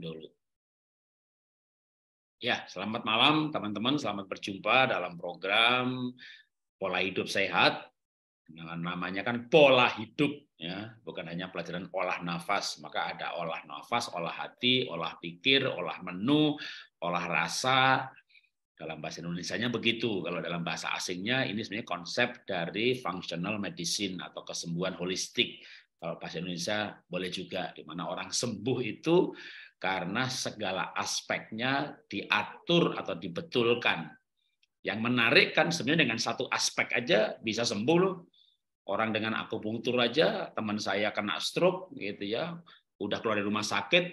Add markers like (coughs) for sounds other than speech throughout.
dulu. Ya, selamat malam teman-teman. Selamat berjumpa dalam program Pola Hidup Sehat. Dengan namanya kan pola hidup, ya bukan hanya pelajaran olah nafas. Maka ada olah nafas, olah hati, olah pikir, olah menu, olah rasa. Dalam bahasa Indonesia-nya begitu. Kalau dalam bahasa asingnya ini sebenarnya konsep dari functional medicine atau kesembuhan holistik. Kalau bahasa Indonesia boleh juga, di mana orang sembuh itu karena segala aspeknya diatur atau dibetulkan. Yang menarik kan sebenarnya dengan satu aspek aja bisa sembuh loh. Orang dengan akupunktur aja teman saya kena stroke gitu ya, udah keluar dari rumah sakit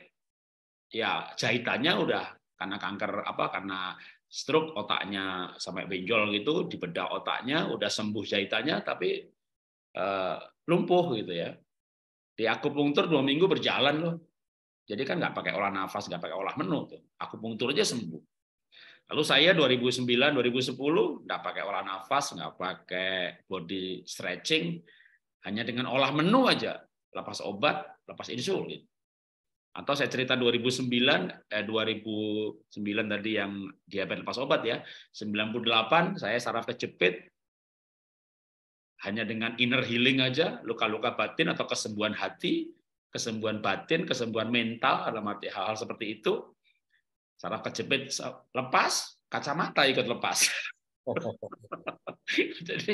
ya jahitannya udah karena kanker apa karena stroke otaknya sampai benjol gitu dibedah otaknya udah sembuh jahitannya tapi eh, lumpuh gitu ya di akupunktur dua minggu berjalan loh jadi kan nggak pakai olah nafas, nggak pakai olah menu tuh. aku pungtur aja sembuh. Lalu saya 2009, 2010 nggak pakai olah nafas, nggak pakai body stretching, hanya dengan olah menu aja, lepas obat, lepas insulin. Atau saya cerita 2009, eh, 2009 tadi yang diabetes lepas obat ya, 98 saya saraf kejepit, hanya dengan inner healing aja, luka-luka batin atau kesembuhan hati, kesembuhan batin, kesembuhan mental, dalam arti hal-hal seperti itu. Saraf kejepit lepas, kacamata ikut lepas. (laughs) jadi,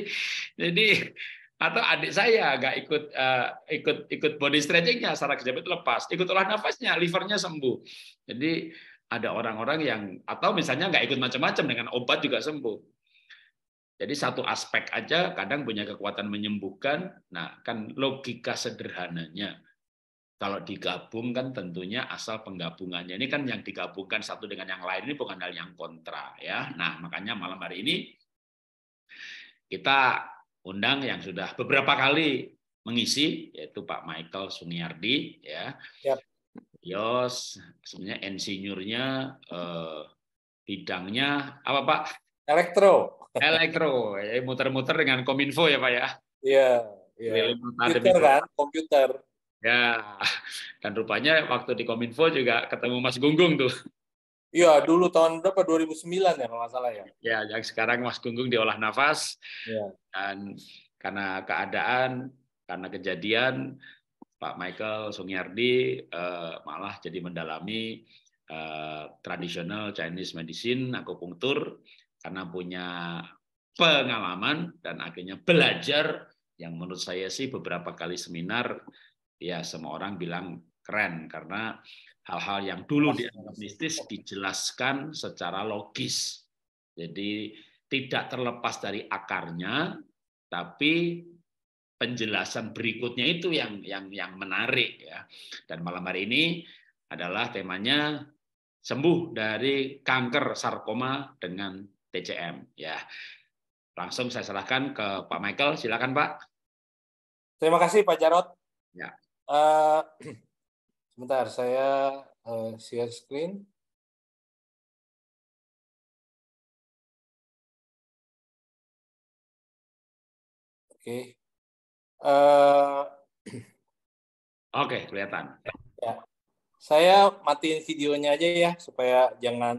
jadi atau adik saya nggak ikut uh, ikut ikut body stretchingnya, saraf kejepit lepas, ikut olah nafasnya, livernya sembuh. Jadi ada orang-orang yang atau misalnya nggak ikut macam-macam dengan obat juga sembuh. Jadi satu aspek aja kadang punya kekuatan menyembuhkan. Nah, kan logika sederhananya. Kalau digabung kan tentunya asal penggabungannya ini kan yang digabungkan satu dengan yang lain ini bukan hal yang kontra ya. Nah, makanya malam hari ini kita undang yang sudah beberapa kali mengisi yaitu Pak Michael Sungiardi ya. Yep. Yos, sebenarnya insinyurnya eh, bidangnya apa Pak? Elektro. Elektro, muter-muter dengan kominfo ya Pak ya. Iya. Yeah, iya. yeah. Komputer kan, komputer. Ya, dan rupanya waktu di Kominfo juga ketemu Mas Gunggung tuh. Iya, dulu tahun berapa? 2009 ya kalau nggak salah ya. Ya, yang sekarang Mas Gunggung diolah nafas. Ya. Dan karena keadaan, karena kejadian, Pak Michael Sungiardi eh, malah jadi mendalami eh, tradisional Chinese medicine, akupunktur, karena punya pengalaman dan akhirnya belajar yang menurut saya sih beberapa kali seminar ya semua orang bilang keren karena hal-hal yang dulu dianggap mistis dijelaskan secara logis. Jadi tidak terlepas dari akarnya, tapi penjelasan berikutnya itu yang yang yang menarik ya. Dan malam hari ini adalah temanya sembuh dari kanker sarkoma dengan TCM ya. Langsung saya serahkan ke Pak Michael, silakan Pak. Terima kasih Pak Jarot. Ya. Uh, (clears throat) sebentar, saya uh, share screen. Oke. Okay. Uh, eh, (clears throat) Oke, okay, kelihatan. Ya. Saya matiin videonya aja ya supaya jangan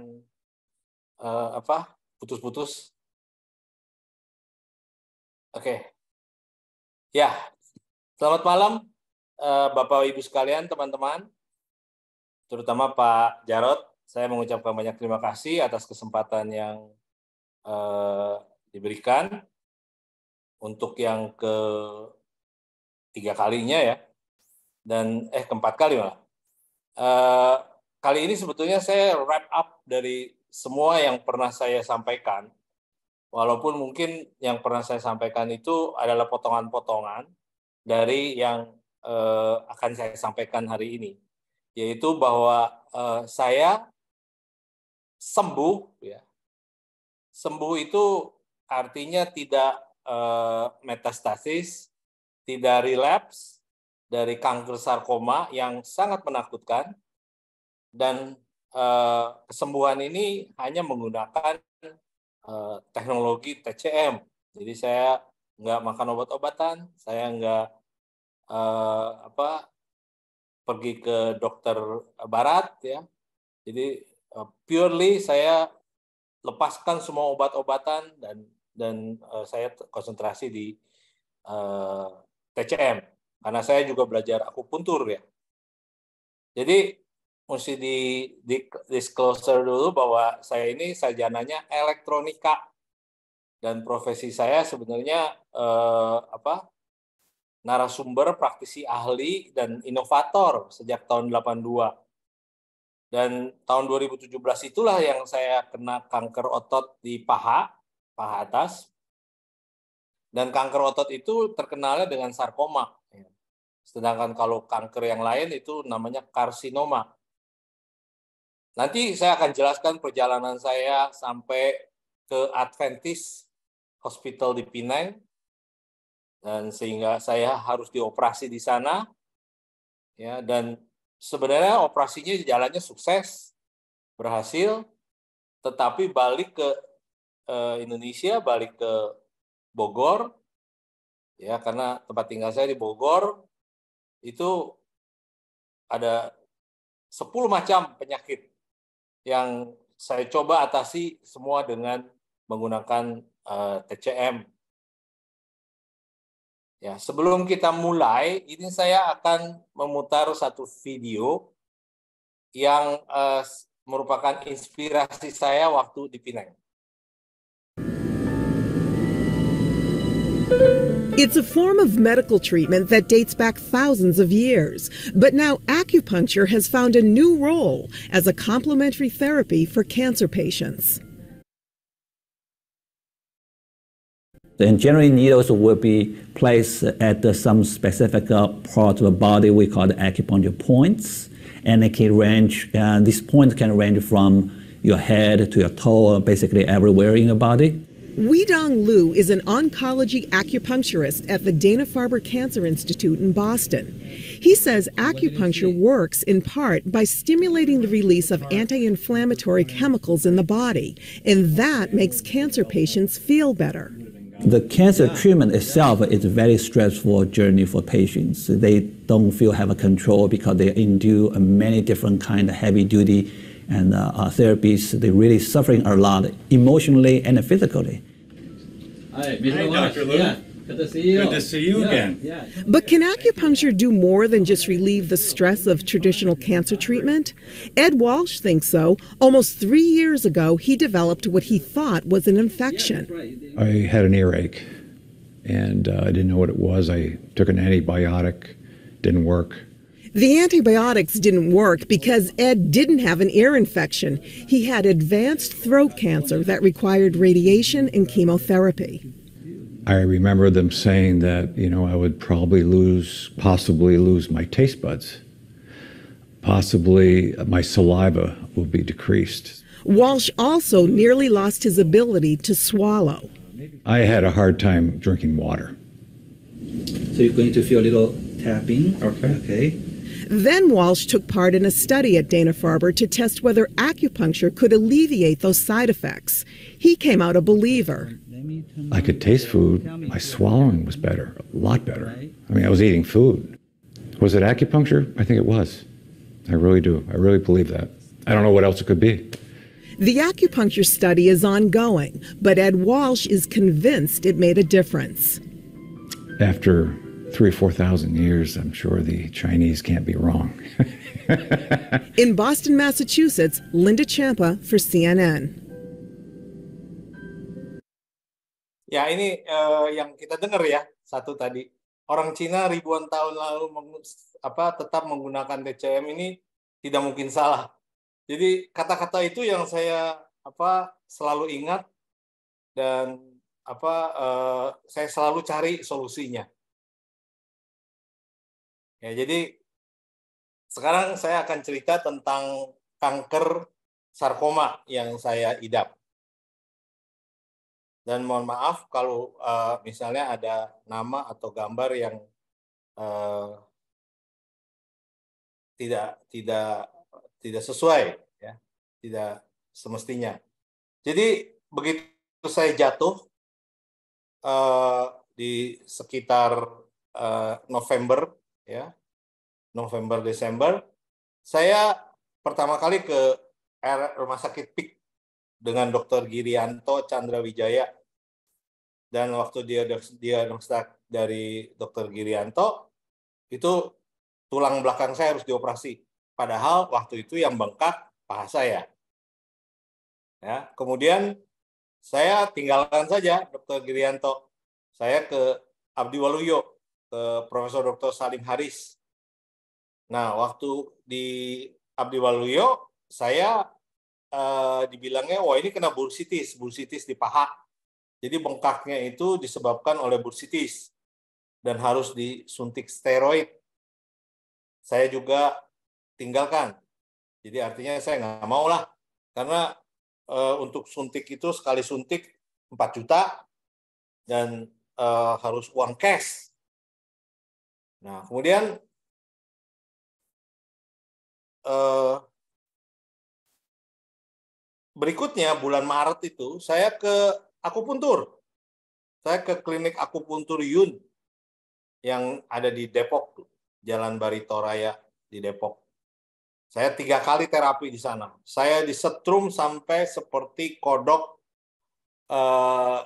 uh, apa putus-putus. Oke. Okay. Ya. Selamat malam Eh, Bapak Ibu sekalian, teman-teman, terutama Pak Jarot, saya mengucapkan banyak terima kasih atas kesempatan yang eh, diberikan untuk yang ke tiga kalinya ya, dan eh keempat kali malah. Eh, kali ini sebetulnya saya wrap up dari semua yang pernah saya sampaikan, walaupun mungkin yang pernah saya sampaikan itu adalah potongan-potongan dari yang eh, akan saya sampaikan hari ini, yaitu bahwa eh, saya sembuh, ya. Sembuh itu artinya tidak eh, metastasis, tidak relapse dari kanker sarkoma yang sangat menakutkan dan eh, kesembuhan ini hanya menggunakan eh, teknologi TCM. Jadi saya nggak makan obat-obatan, saya nggak uh, apa pergi ke dokter barat ya. Jadi uh, purely saya lepaskan semua obat-obatan dan dan uh, saya konsentrasi di uh, TCM karena saya juga belajar akupuntur ya. Jadi mesti di, di disclosure dulu bahwa saya ini sarjananya elektronika dan profesi saya sebenarnya eh, apa narasumber, praktisi ahli, dan inovator sejak tahun 82. Dan tahun 2017 itulah yang saya kena kanker otot di paha, paha atas. Dan kanker otot itu terkenalnya dengan sarkoma. Sedangkan kalau kanker yang lain itu namanya karsinoma. Nanti saya akan jelaskan perjalanan saya sampai ke Adventist Hospital di Pinang, dan sehingga saya harus dioperasi di sana ya dan sebenarnya operasinya jalannya sukses berhasil tetapi balik ke eh, Indonesia balik ke Bogor ya karena tempat tinggal saya di Bogor itu ada 10 macam penyakit yang saya coba atasi semua dengan menggunakan uh, eh, TCM Ya, sebelum kita mulai, ini saya akan memutar satu video yang eh, merupakan inspirasi saya waktu di Pinang. It's a form of medical treatment that dates back thousands of years, but now acupuncture has found a new role as a complementary therapy for cancer patients. The engineering needles will be placed at some specific uh, part of the body we call the acupuncture points. And it can range, And uh, this point can range from your head to your toe, basically everywhere in your body. Dong Liu is an oncology acupuncturist at the Dana-Farber Cancer Institute in Boston. He says acupuncture works in part by stimulating the release of anti-inflammatory chemicals in the body, and that makes cancer patients feel better the cancer yeah. treatment itself is a very stressful journey for patients. They don't feel have a control because they endure many different kind of heavy duty and uh, uh therapies. They're really suffering a lot emotionally and physically. Hi, Mr. Hi, Dr. Lewis. Yeah. Good to see you. Good to see you yeah, again. Yeah. But can acupuncture do more than just relieve the stress of traditional cancer treatment? Ed Walsh thinks so. Almost three years ago, he developed what he thought was an infection. I had an earache, and uh, I didn't know what it was. I took an antibiotic, didn't work. The antibiotics didn't work because Ed didn't have an ear infection. He had advanced throat cancer that required radiation and chemotherapy. I remember them saying that, you know, I would probably lose, possibly lose my taste buds. Possibly my saliva will be decreased. Walsh also nearly lost his ability to swallow. I had a hard time drinking water. So you're going to feel a little tapping. Okay. Okay. Then Walsh took part in a study at Dana-Farber to test whether acupuncture could alleviate those side effects. He came out a believer. I could taste food. My swallowing was better, a lot better. I mean, I was eating food. Was it acupuncture? I think it was. I really do. I really believe that. I don't know what else it could be. The acupuncture study is ongoing, but Ed Walsh is convinced it made a difference. After three or 4,000 years, I'm sure the Chinese can't be wrong. (laughs) In Boston, Massachusetts, Linda Champa for CNN. Ya ini uh, yang kita dengar ya satu tadi orang Cina ribuan tahun lalu meng, apa tetap menggunakan TCM ini tidak mungkin salah. Jadi kata-kata itu yang saya apa selalu ingat dan apa uh, saya selalu cari solusinya Ya, jadi sekarang saya akan cerita tentang kanker sarkoma yang saya idap. Dan mohon maaf kalau uh, misalnya ada nama atau gambar yang uh, tidak tidak tidak sesuai ya, tidak semestinya. Jadi begitu saya jatuh uh, di sekitar uh, November ya November Desember saya pertama kali ke rumah sakit PIK dengan Dokter Girianto Chandra Wijaya dan waktu dia dia dari Dokter Girianto itu tulang belakang saya harus dioperasi padahal waktu itu yang bengkak paha saya ya kemudian saya tinggalkan saja Dokter Girianto saya ke Abdi Waluyo Profesor Dr. Salim Haris. Nah, waktu di Abdi Waluyo, saya uh, dibilangnya, wah ini kena bursitis, bursitis di paha. Jadi bengkaknya itu disebabkan oleh bursitis dan harus disuntik steroid. Saya juga tinggalkan. Jadi artinya saya nggak mau lah, karena e, untuk suntik itu sekali suntik 4 juta dan e, harus uang cash. Nah, kemudian eh, berikutnya bulan Maret itu saya ke akupuntur. Saya ke klinik akupuntur Yun yang ada di Depok tuh, Jalan Barito Raya di Depok. Saya tiga kali terapi di sana. Saya disetrum sampai seperti kodok eh,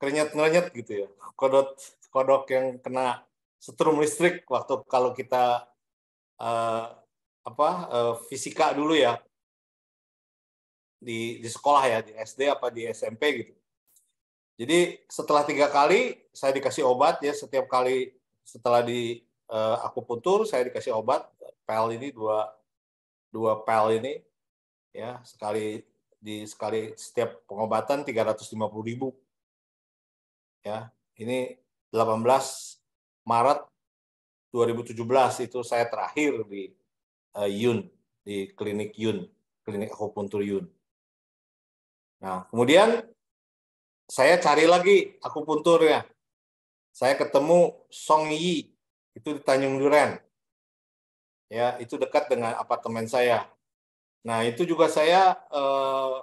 krenyet-krenyet gitu ya. Kodok kodok yang kena setrum listrik waktu kalau kita uh, apa uh, fisika dulu ya di di sekolah ya di SD apa di SMP gitu. Jadi setelah tiga kali saya dikasih obat ya setiap kali setelah di uh, akupuntur saya dikasih obat pel ini dua dua pel ini ya sekali di sekali setiap pengobatan 350.000 ya ini 18 Maret 2017 itu saya terakhir di uh, Yun di klinik Yun, klinik akupuntur Yun. Nah, kemudian saya cari lagi akupunturnya. Saya ketemu Song Yi itu di Tanjung Duren. Ya, itu dekat dengan apartemen saya. Nah, itu juga saya eh,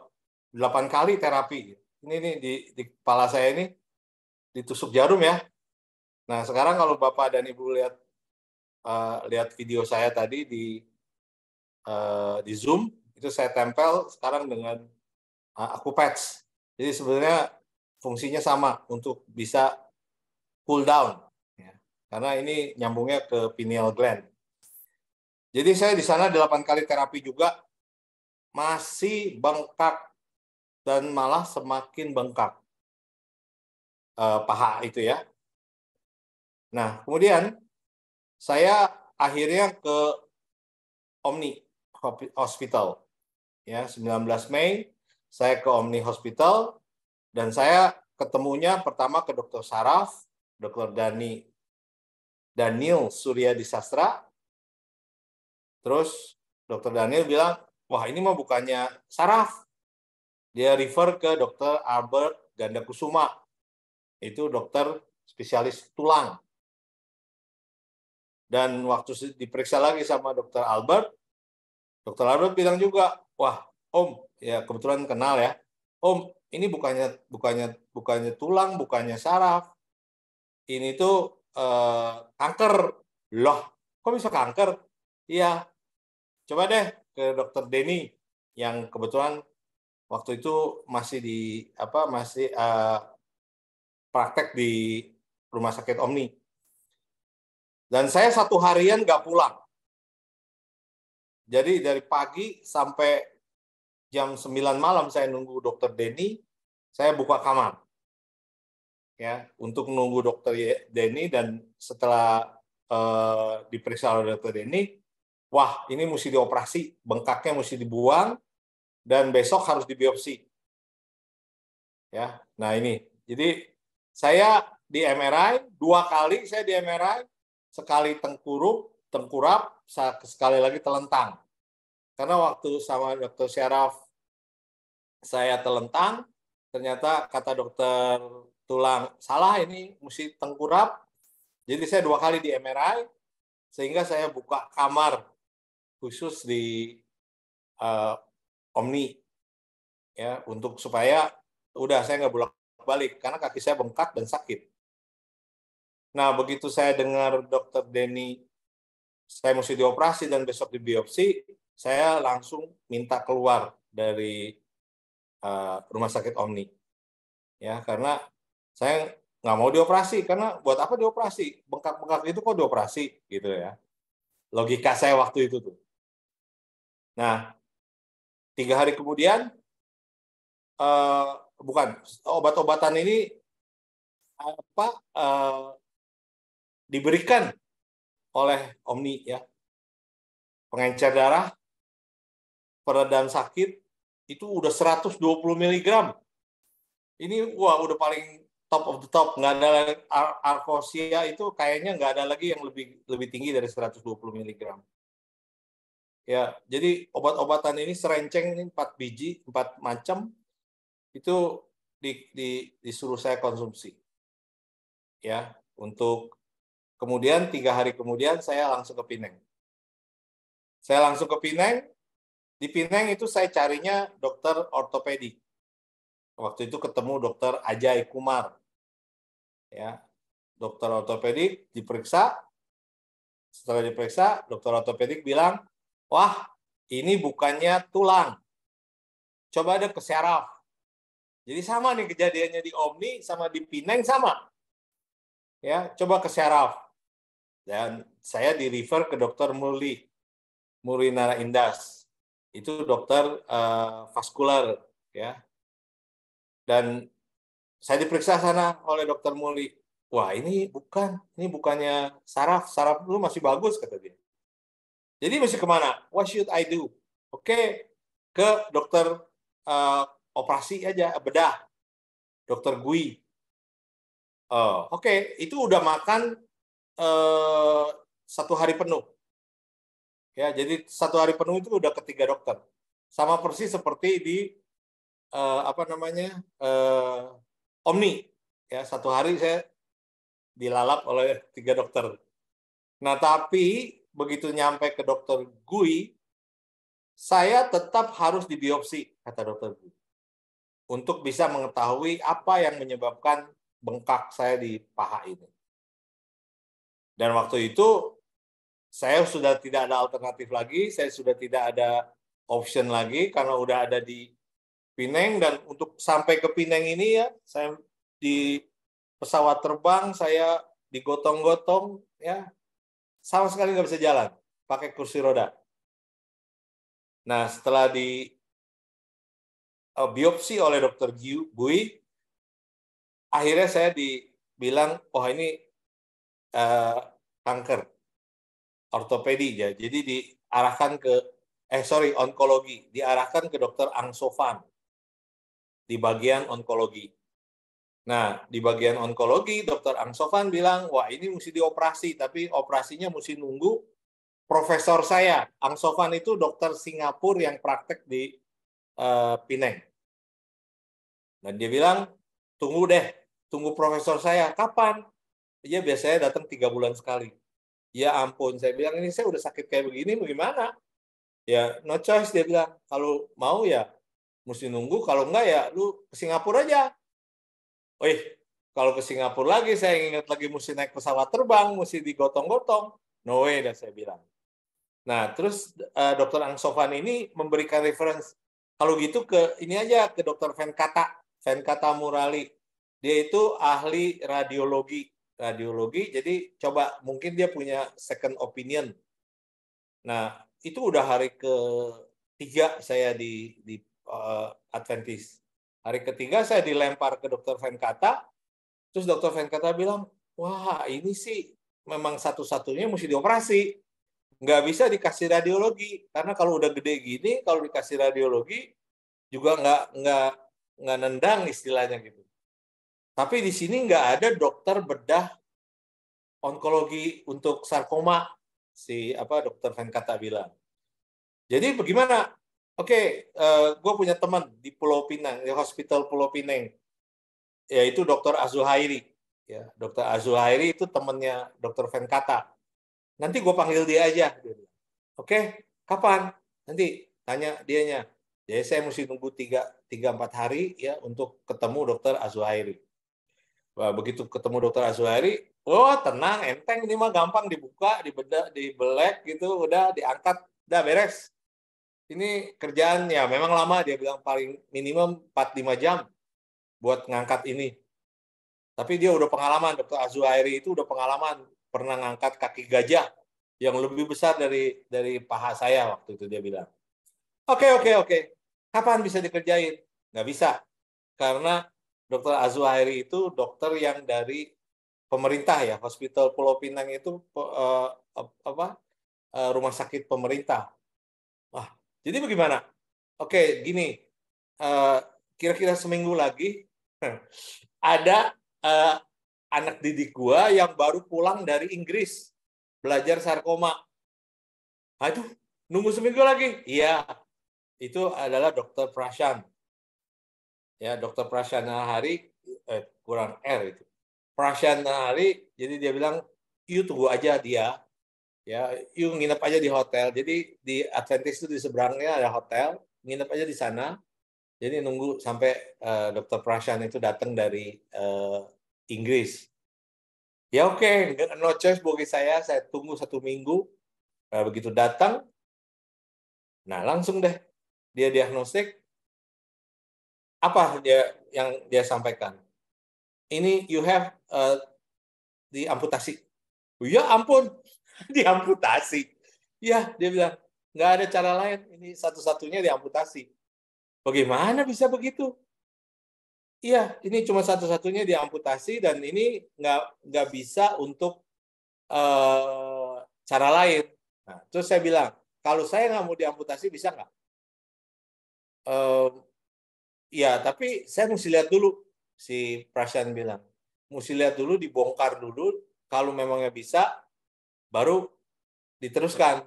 delapan eh, kali terapi. Ini nih di, di kepala saya ini ditusuk jarum ya. Nah, sekarang kalau Bapak dan Ibu lihat uh, lihat video saya tadi di uh, di Zoom, itu saya tempel sekarang dengan uh, patch Jadi sebenarnya fungsinya sama untuk bisa cool down ya. Karena ini nyambungnya ke pineal gland. Jadi saya di sana 8 kali terapi juga masih bengkak dan malah semakin bengkak. Uh, paha itu ya, Nah, kemudian saya akhirnya ke Omni Hospital. Ya, 19 Mei saya ke Omni Hospital dan saya ketemunya pertama ke Dr. Saraf, Dr. Dani Daniel Surya Disastra. Terus Dr. Daniel bilang, "Wah, ini mah bukannya Saraf." Dia refer ke Dr. Albert Ganda Kusuma. Itu dokter spesialis tulang dan waktu diperiksa lagi sama dokter Albert, dokter Albert bilang juga, wah om, ya kebetulan kenal ya, om ini bukannya bukannya bukannya tulang, bukannya saraf, ini tuh eh, kanker loh. Kok bisa kanker? Iya. Coba deh ke dokter Denny yang kebetulan waktu itu masih di apa masih uh, praktek di rumah sakit Omni. Dan saya satu harian nggak pulang. Jadi dari pagi sampai jam 9 malam saya nunggu dokter Denny, saya buka kamar. Ya, untuk nunggu dokter Denny dan setelah eh, diperiksa oleh dokter Denny, wah ini mesti dioperasi, bengkaknya mesti dibuang, dan besok harus dibiopsi. Ya, nah ini. Jadi saya di MRI dua kali saya di MRI sekali tengkurup, tengkurap, sekali lagi telentang. Karena waktu sama dokter Syaraf saya telentang, ternyata kata dokter tulang salah ini mesti tengkurap. Jadi saya dua kali di MRI, sehingga saya buka kamar khusus di uh, Omni ya untuk supaya udah saya nggak bolak balik karena kaki saya bengkak dan sakit Nah, begitu saya dengar dokter Denny, saya mesti dioperasi dan besok di biopsi, saya langsung minta keluar dari uh, rumah sakit Omni. Ya, karena saya nggak mau dioperasi karena buat apa dioperasi bengkak-bengkak itu kok dioperasi gitu ya logika saya waktu itu tuh nah tiga hari kemudian eh, bukan obat-obatan ini apa uh, diberikan oleh Omni ya. Pengencer darah, peredam sakit itu udah 120 mg. Ini wah udah paling top of the top, nggak ada Ar itu kayaknya nggak ada lagi yang lebih lebih tinggi dari 120 mg. Ya, jadi obat-obatan ini serenceng ini 4 biji, 4 macam itu di, di, disuruh saya konsumsi. Ya, untuk Kemudian tiga hari kemudian saya langsung ke Pineng. Saya langsung ke Pineng. Di Pineng itu saya carinya dokter ortopedi. Waktu itu ketemu dokter Ajay Kumar. Ya, dokter ortopedik diperiksa. Setelah diperiksa, dokter ortopedik bilang, wah ini bukannya tulang. Coba ada ke syaraf. Jadi sama nih kejadiannya di Omni sama di Pineng sama. Ya, coba ke syaraf. Dan saya di refer ke dokter Muli, Murinara Nara Indas. Itu dokter uh, eh, vaskular ya. Dan saya diperiksa sana oleh dokter Muli, Wah, ini bukan, ini bukannya saraf. Saraf lu masih bagus kata dia. Jadi masih kemana? What should I do? Oke, ke dokter uh, operasi aja, bedah. Dokter Gui. Uh, Oke, okay, itu udah makan Eh, satu hari penuh. Ya, jadi satu hari penuh itu udah ketiga dokter. Sama persis seperti di uh, apa namanya uh, Omni. Ya, satu hari saya dilalap oleh tiga dokter. Nah, tapi begitu nyampe ke dokter Gui, saya tetap harus dibiopsi, kata dokter Gui, untuk bisa mengetahui apa yang menyebabkan bengkak saya di paha ini. Dan waktu itu saya sudah tidak ada alternatif lagi, saya sudah tidak ada option lagi karena udah ada di Pineng dan untuk sampai ke Pineng ini ya saya di pesawat terbang saya digotong-gotong ya sama sekali nggak bisa jalan pakai kursi roda. Nah setelah di eh, biopsi oleh dokter Gui, akhirnya saya dibilang oh ini kanker eh, kanker, ortopedi ya. Jadi diarahkan ke eh sorry onkologi, diarahkan ke dokter Ang Sofan di bagian onkologi. Nah, di bagian onkologi, dokter Ang Sofan bilang, wah ini mesti dioperasi, tapi operasinya mesti nunggu profesor saya. Ang Sofan itu dokter Singapura yang praktek di uh, eh, Pineng. Dan dia bilang, tunggu deh, tunggu profesor saya. Kapan? Iya biasanya datang tiga bulan sekali. Ya ampun, saya bilang ini saya udah sakit kayak begini, bagaimana? Ya no choice dia bilang. Kalau mau ya mesti nunggu, kalau enggak ya lu ke Singapura aja. Wih, kalau ke Singapura lagi saya ingat lagi mesti naik pesawat terbang, mesti digotong-gotong. No way, dah saya bilang. Nah, terus uh, dokter Ang Sofan ini memberikan reference kalau gitu ke ini aja ke dokter Venkata, Venkata Murali. Dia itu ahli radiologi radiologi, jadi coba mungkin dia punya second opinion. Nah, itu udah hari ketiga saya di, di uh, Adventist. Hari ketiga saya dilempar ke dokter Venkata, terus dokter Venkata bilang, wah ini sih memang satu-satunya mesti dioperasi. Nggak bisa dikasih radiologi, karena kalau udah gede gini, kalau dikasih radiologi, juga nggak nggak nggak nendang istilahnya gitu. Tapi di sini nggak ada dokter bedah onkologi untuk sarkoma si apa dokter Venkata bilang. Jadi bagaimana? Oke, okay, uh, eh, gue punya teman di Pulau Pinang, di Hospital Pulau Pinang, yaitu Dokter Azuhairi. Ya, Dokter Azuhairi itu temannya Dokter Venkata. Nanti gue panggil dia aja. Oke, okay, kapan? Nanti tanya dianya. Jadi saya mesti nunggu tiga tiga empat hari ya untuk ketemu Dokter Azuhairi. Wah begitu ketemu dokter Azuhari, oh tenang, enteng ini mah gampang dibuka, dibeda, dibelek gitu, udah diangkat, udah beres. Ini kerjaan ya memang lama dia bilang paling minimum 4-5 jam buat ngangkat ini. Tapi dia udah pengalaman, dokter Azuari itu udah pengalaman pernah ngangkat kaki gajah yang lebih besar dari dari paha saya waktu itu dia bilang. Oke, okay, oke, okay, oke. Okay. Kapan bisa dikerjain? Nggak bisa. Karena Dokter Azuhairi itu dokter yang dari pemerintah ya, Hospital Pulau Pinang itu uh, apa? Uh, rumah sakit pemerintah. Wah, jadi bagaimana? Oke, gini. Eh, kira-kira uh, seminggu lagi (laughs) ada uh, anak didik gua yang baru pulang dari Inggris belajar sarkoma. Aduh, nunggu seminggu lagi. Iya. Itu adalah dokter Prashan ya Dokter Prasyana Hari eh, kurang R itu. Prasyana Hari jadi dia bilang you tunggu aja dia ya you nginep aja di hotel. Jadi di Adventist itu di seberangnya ada hotel, nginep aja di sana. Jadi nunggu sampai uh, dokter itu datang dari uh, Inggris. Ya oke, okay. no choice bagi saya, saya tunggu satu minggu. Nah, begitu datang, nah langsung deh dia diagnostik, apa dia yang dia sampaikan? Ini you have uh, diamputasi amputasi. Ya ampun, (laughs) diamputasi. Ya, dia bilang nggak ada cara lain. Ini satu-satunya diamputasi. Bagaimana bisa begitu? Iya, ini cuma satu-satunya diamputasi dan ini nggak nggak bisa untuk uh, cara lain. Nah, terus saya bilang, kalau saya nggak mau diamputasi bisa nggak? Uh, ya tapi saya mesti lihat dulu si Prashan bilang mesti lihat dulu dibongkar dulu kalau memangnya bisa baru diteruskan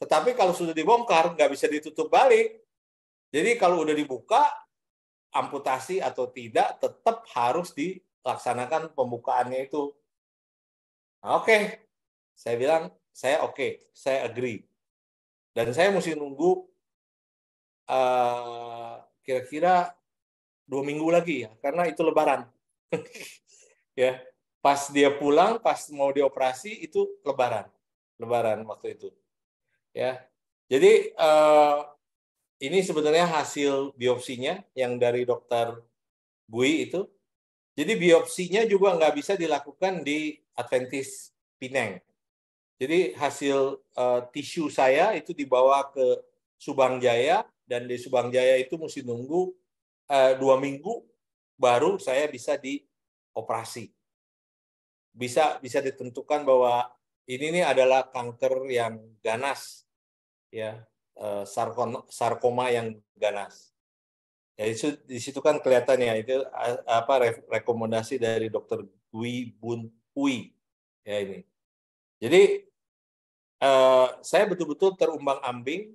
tetapi kalau sudah dibongkar nggak bisa ditutup balik jadi kalau udah dibuka amputasi atau tidak tetap harus dilaksanakan pembukaannya itu nah, oke okay. saya bilang saya oke okay, saya agree dan saya mesti nunggu kira uh, eh, kira -kira dua minggu lagi ya, karena itu Lebaran. (laughs) ya, pas dia pulang, pas mau dioperasi itu Lebaran, Lebaran waktu itu. Ya, jadi eh, ini sebenarnya hasil biopsinya yang dari dokter Bui itu. Jadi biopsinya juga nggak bisa dilakukan di Adventist Pineng. Jadi hasil uh, tisu saya itu dibawa ke Subang Jaya dan di Subang Jaya itu mesti nunggu Eh, dua minggu baru saya bisa dioperasi. Bisa bisa ditentukan bahwa ini nih adalah kanker yang ganas, ya eh, sarkoma yang ganas. Ya di situ kan kelihatannya itu eh, apa rekomendasi dari dokter Dwi Bun Pui ya ini. Jadi eh, saya betul-betul terumbang ambing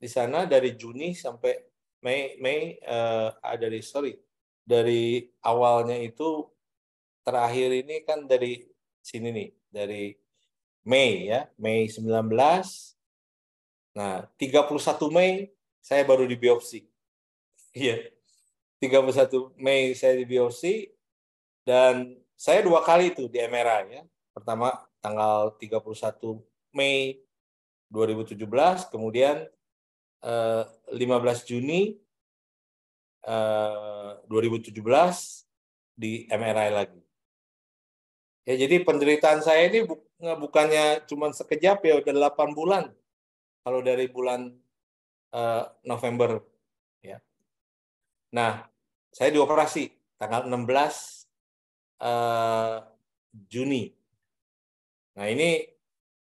di sana dari Juni sampai Mei Mei uh, dari sorry dari awalnya itu terakhir ini kan dari sini nih dari Mei ya Mei 19 nah 31 Mei saya baru di biopsi (laughs) iya 31 Mei saya di biopsi dan saya dua kali itu di MRI ya pertama tanggal 31 Mei 2017 kemudian 15 eh, Juni 2017 eh, di MRI lagi. Ya jadi penderitaan saya ini bukannya cuma sekejap ya udah 8 bulan. Kalau dari bulan eh, November ya. Nah, saya dioperasi tanggal 16 Juni. Nah, ini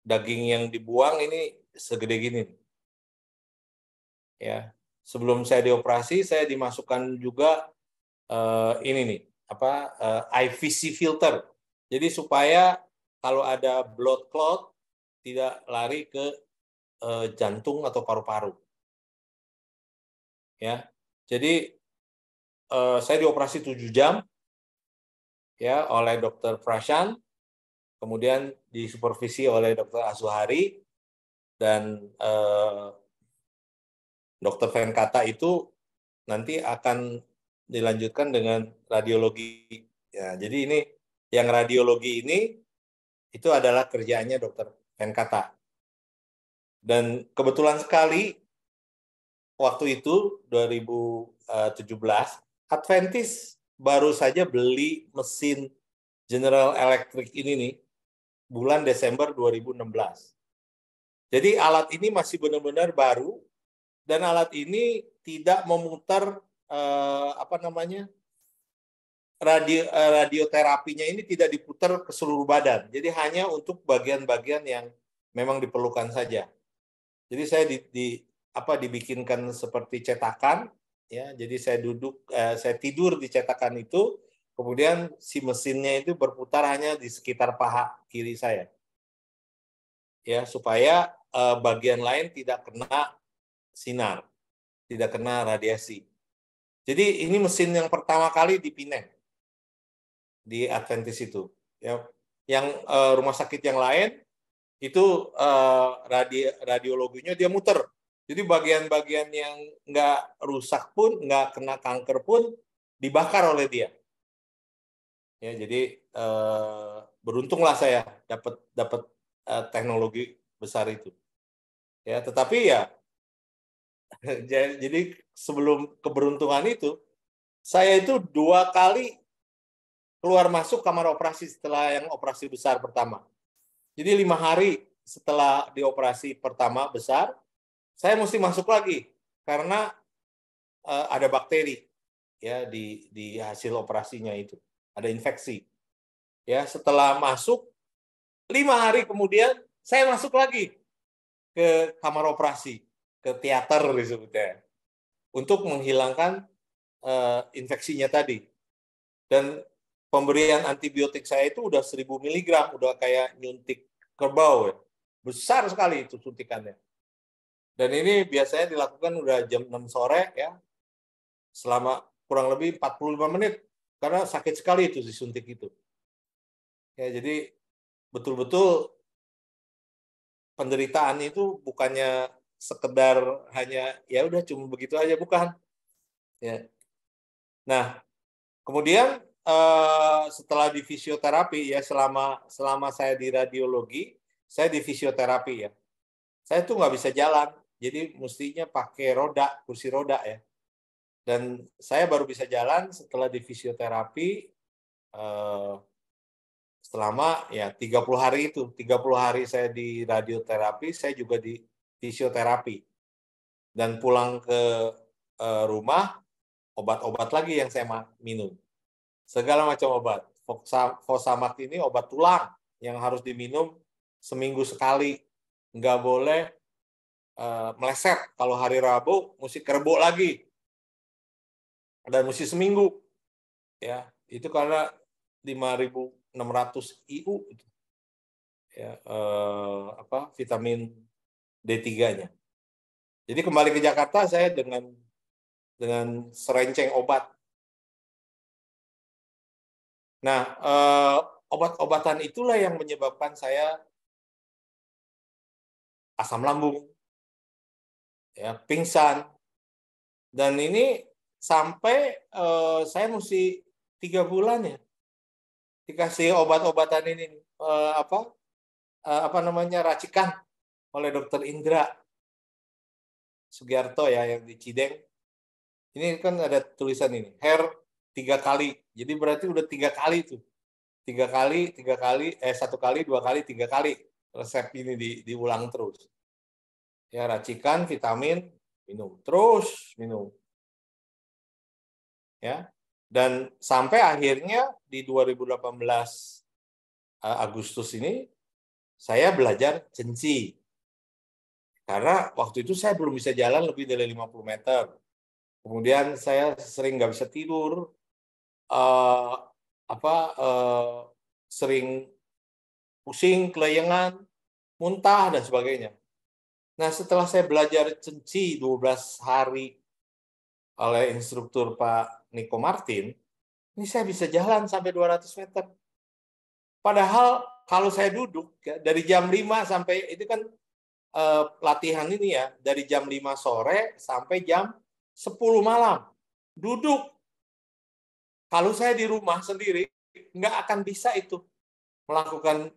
daging yang dibuang ini segede gini ya sebelum saya dioperasi saya dimasukkan juga uh, ini nih apa uh, eh, IVC filter jadi supaya kalau ada blood clot tidak lari ke uh, jantung atau paru-paru ya jadi uh, saya dioperasi 7 jam ya oleh dokter Prashan kemudian disupervisi oleh dokter Azuhari dan uh, Dokter Venkata itu nanti akan dilanjutkan dengan radiologi. Ya, jadi ini yang radiologi ini itu adalah kerjaannya dokter Venkata. Dan kebetulan sekali waktu itu 2017 eh, Adventis baru saja beli mesin General Electric ini nih bulan Desember 2016. Jadi alat ini masih benar-benar baru dan alat ini tidak memutar uh, apa namanya radio uh, radioterapinya ini tidak diputar ke seluruh badan jadi hanya untuk bagian-bagian yang memang diperlukan saja jadi saya di, di apa dibikinkan seperti cetakan ya jadi saya duduk uh, saya tidur di cetakan itu kemudian si mesinnya itu berputar hanya di sekitar paha kiri saya ya supaya uh, bagian lain tidak kena sinar, tidak kena radiasi. Jadi ini mesin yang pertama kali di Pineng di Adventist itu. Ya, yang uh, rumah sakit yang lain itu uh, radi radiologinya dia muter. Jadi bagian-bagian yang nggak rusak pun, nggak kena kanker pun dibakar oleh dia. Ya, jadi uh, beruntunglah saya dapat dapat uh, teknologi besar itu. Ya, tetapi ya (laughs) Jadi sebelum keberuntungan itu, saya itu dua kali keluar masuk kamar operasi setelah yang operasi besar pertama. Jadi lima hari setelah dioperasi pertama besar, saya mesti masuk lagi karena uh, ada bakteri ya di di hasil operasinya itu ada infeksi. Ya setelah masuk lima hari kemudian saya masuk lagi ke kamar operasi ke teater disebutnya untuk menghilangkan uh, infeksinya tadi. Dan pemberian antibiotik saya itu udah 1000 mg, udah kayak nyuntik kerbau ya. Besar sekali itu suntikannya. Dan ini biasanya dilakukan udah jam 6 sore ya. Selama kurang lebih 45 menit karena sakit sekali itu disuntik itu. Ya, jadi betul-betul penderitaan itu bukannya sekedar hanya ya udah cuma begitu aja bukan ya nah kemudian eh, setelah di fisioterapi ya selama selama saya di radiologi saya di fisioterapi ya saya tuh nggak bisa jalan jadi mestinya pakai roda kursi roda ya dan saya baru bisa jalan setelah di fisioterapi eh, selama ya 30 hari itu 30 hari saya di radioterapi saya juga di fisioterapi dan pulang ke eh, rumah obat-obat lagi yang saya minum segala macam obat fosamak ini obat tulang yang harus diminum seminggu sekali nggak boleh eh, meleset kalau hari Rabu mesti kerbo lagi dan mesti seminggu ya itu karena 5.600 IU ya eh, apa vitamin D3-nya. Jadi kembali ke Jakarta saya dengan dengan serenceng obat. Nah, eh, obat-obatan itulah yang menyebabkan saya asam lambung, ya pingsan, dan ini sampai eh, saya mesti tiga bulan ya dikasih obat-obatan ini eh, apa eh, apa namanya racikan oleh Dr. Indra Sugiarto ya yang di Cideng. Ini kan ada tulisan ini, hair tiga kali. Jadi berarti udah tiga kali tuh. Tiga kali, tiga kali, eh satu kali, dua kali, tiga kali. Resep ini di, diulang terus. Ya racikan vitamin, minum terus, minum. Ya. Dan sampai akhirnya di 2018 eh, Agustus ini saya belajar cenci. Karena waktu itu saya belum bisa jalan lebih dari 50 meter. Kemudian saya sering nggak bisa tidur, uh, apa uh, sering pusing, kelayangan, muntah dan sebagainya. Nah setelah saya belajar cenci 12 hari oleh instruktur Pak Niko Martin, ini saya bisa jalan sampai 200 meter. Padahal kalau saya duduk ya, dari jam 5 sampai itu kan uh, latihan ini ya dari jam 5 sore sampai jam 10 malam. Duduk. Kalau saya di rumah sendiri nggak akan bisa itu melakukan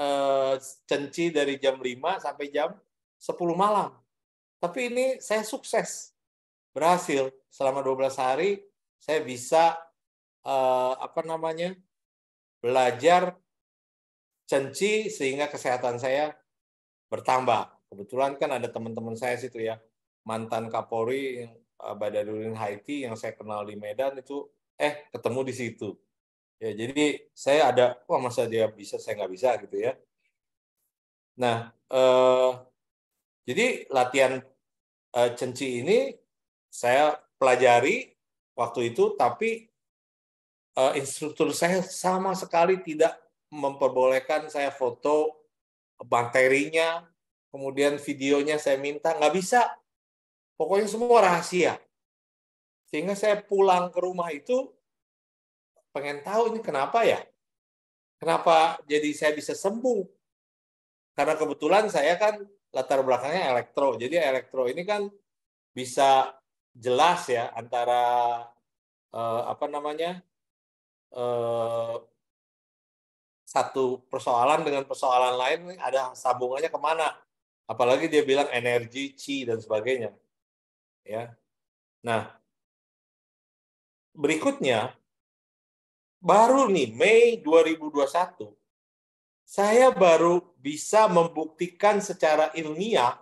uh, cenci dari jam 5 sampai jam 10 malam. Tapi ini saya sukses. Berhasil selama 12 hari saya bisa uh, apa namanya? belajar cenci sehingga kesehatan saya bertambah. Kebetulan kan ada teman-teman saya situ ya, mantan Kapolri eh, Badarudin Haiti yang saya kenal di Medan itu eh ketemu di situ. Ya, jadi saya ada wah masa dia bisa saya nggak bisa gitu ya. Nah, eh, jadi latihan eh, cenci ini saya pelajari waktu itu tapi eh, instruktur saya sama sekali tidak memperbolehkan saya foto baterinya, kemudian videonya saya minta, nggak bisa. Pokoknya semua rahasia. Sehingga saya pulang ke rumah itu pengen tahu ini kenapa ya? Kenapa jadi saya bisa sembuh? Karena kebetulan saya kan latar belakangnya elektro. Jadi elektro ini kan bisa jelas ya antara eh, apa namanya eh, satu persoalan dengan persoalan lain ada sambungannya kemana apalagi dia bilang energi chi dan sebagainya ya nah berikutnya baru nih Mei 2021 saya baru bisa membuktikan secara ilmiah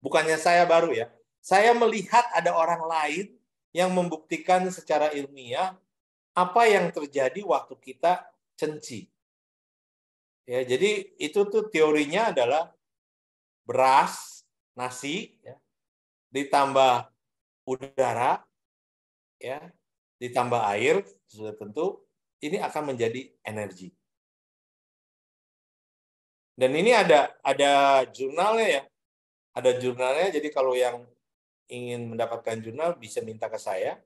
bukannya saya baru ya saya melihat ada orang lain yang membuktikan secara ilmiah apa yang terjadi waktu kita cenci Ya, jadi itu tuh teorinya adalah beras, nasi, ya, ditambah udara, ya, ditambah air, sudah tentu ini akan menjadi energi. Dan ini ada ada jurnalnya ya, ada jurnalnya. Jadi kalau yang ingin mendapatkan jurnal bisa minta ke saya.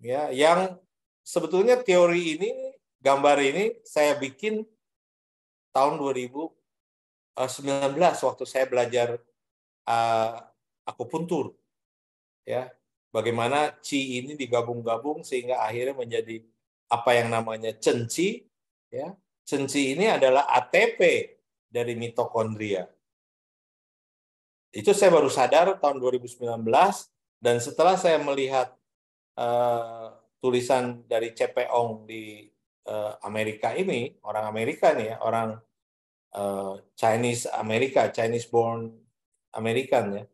Ya, yang sebetulnya teori ini, gambar ini saya bikin tahun 2019 eh, waktu saya belajar uh, akupuntur. Ya, bagaimana chi ini digabung-gabung sehingga akhirnya menjadi apa yang namanya cenci, ya. Cenci ini adalah ATP dari mitokondria. Itu saya baru sadar tahun 2019 dan setelah saya melihat uh, tulisan dari CP di Eh, Amerika ini, orang Amerika nih, ya, orang eh, Chinese Amerika, Chinese born American ya,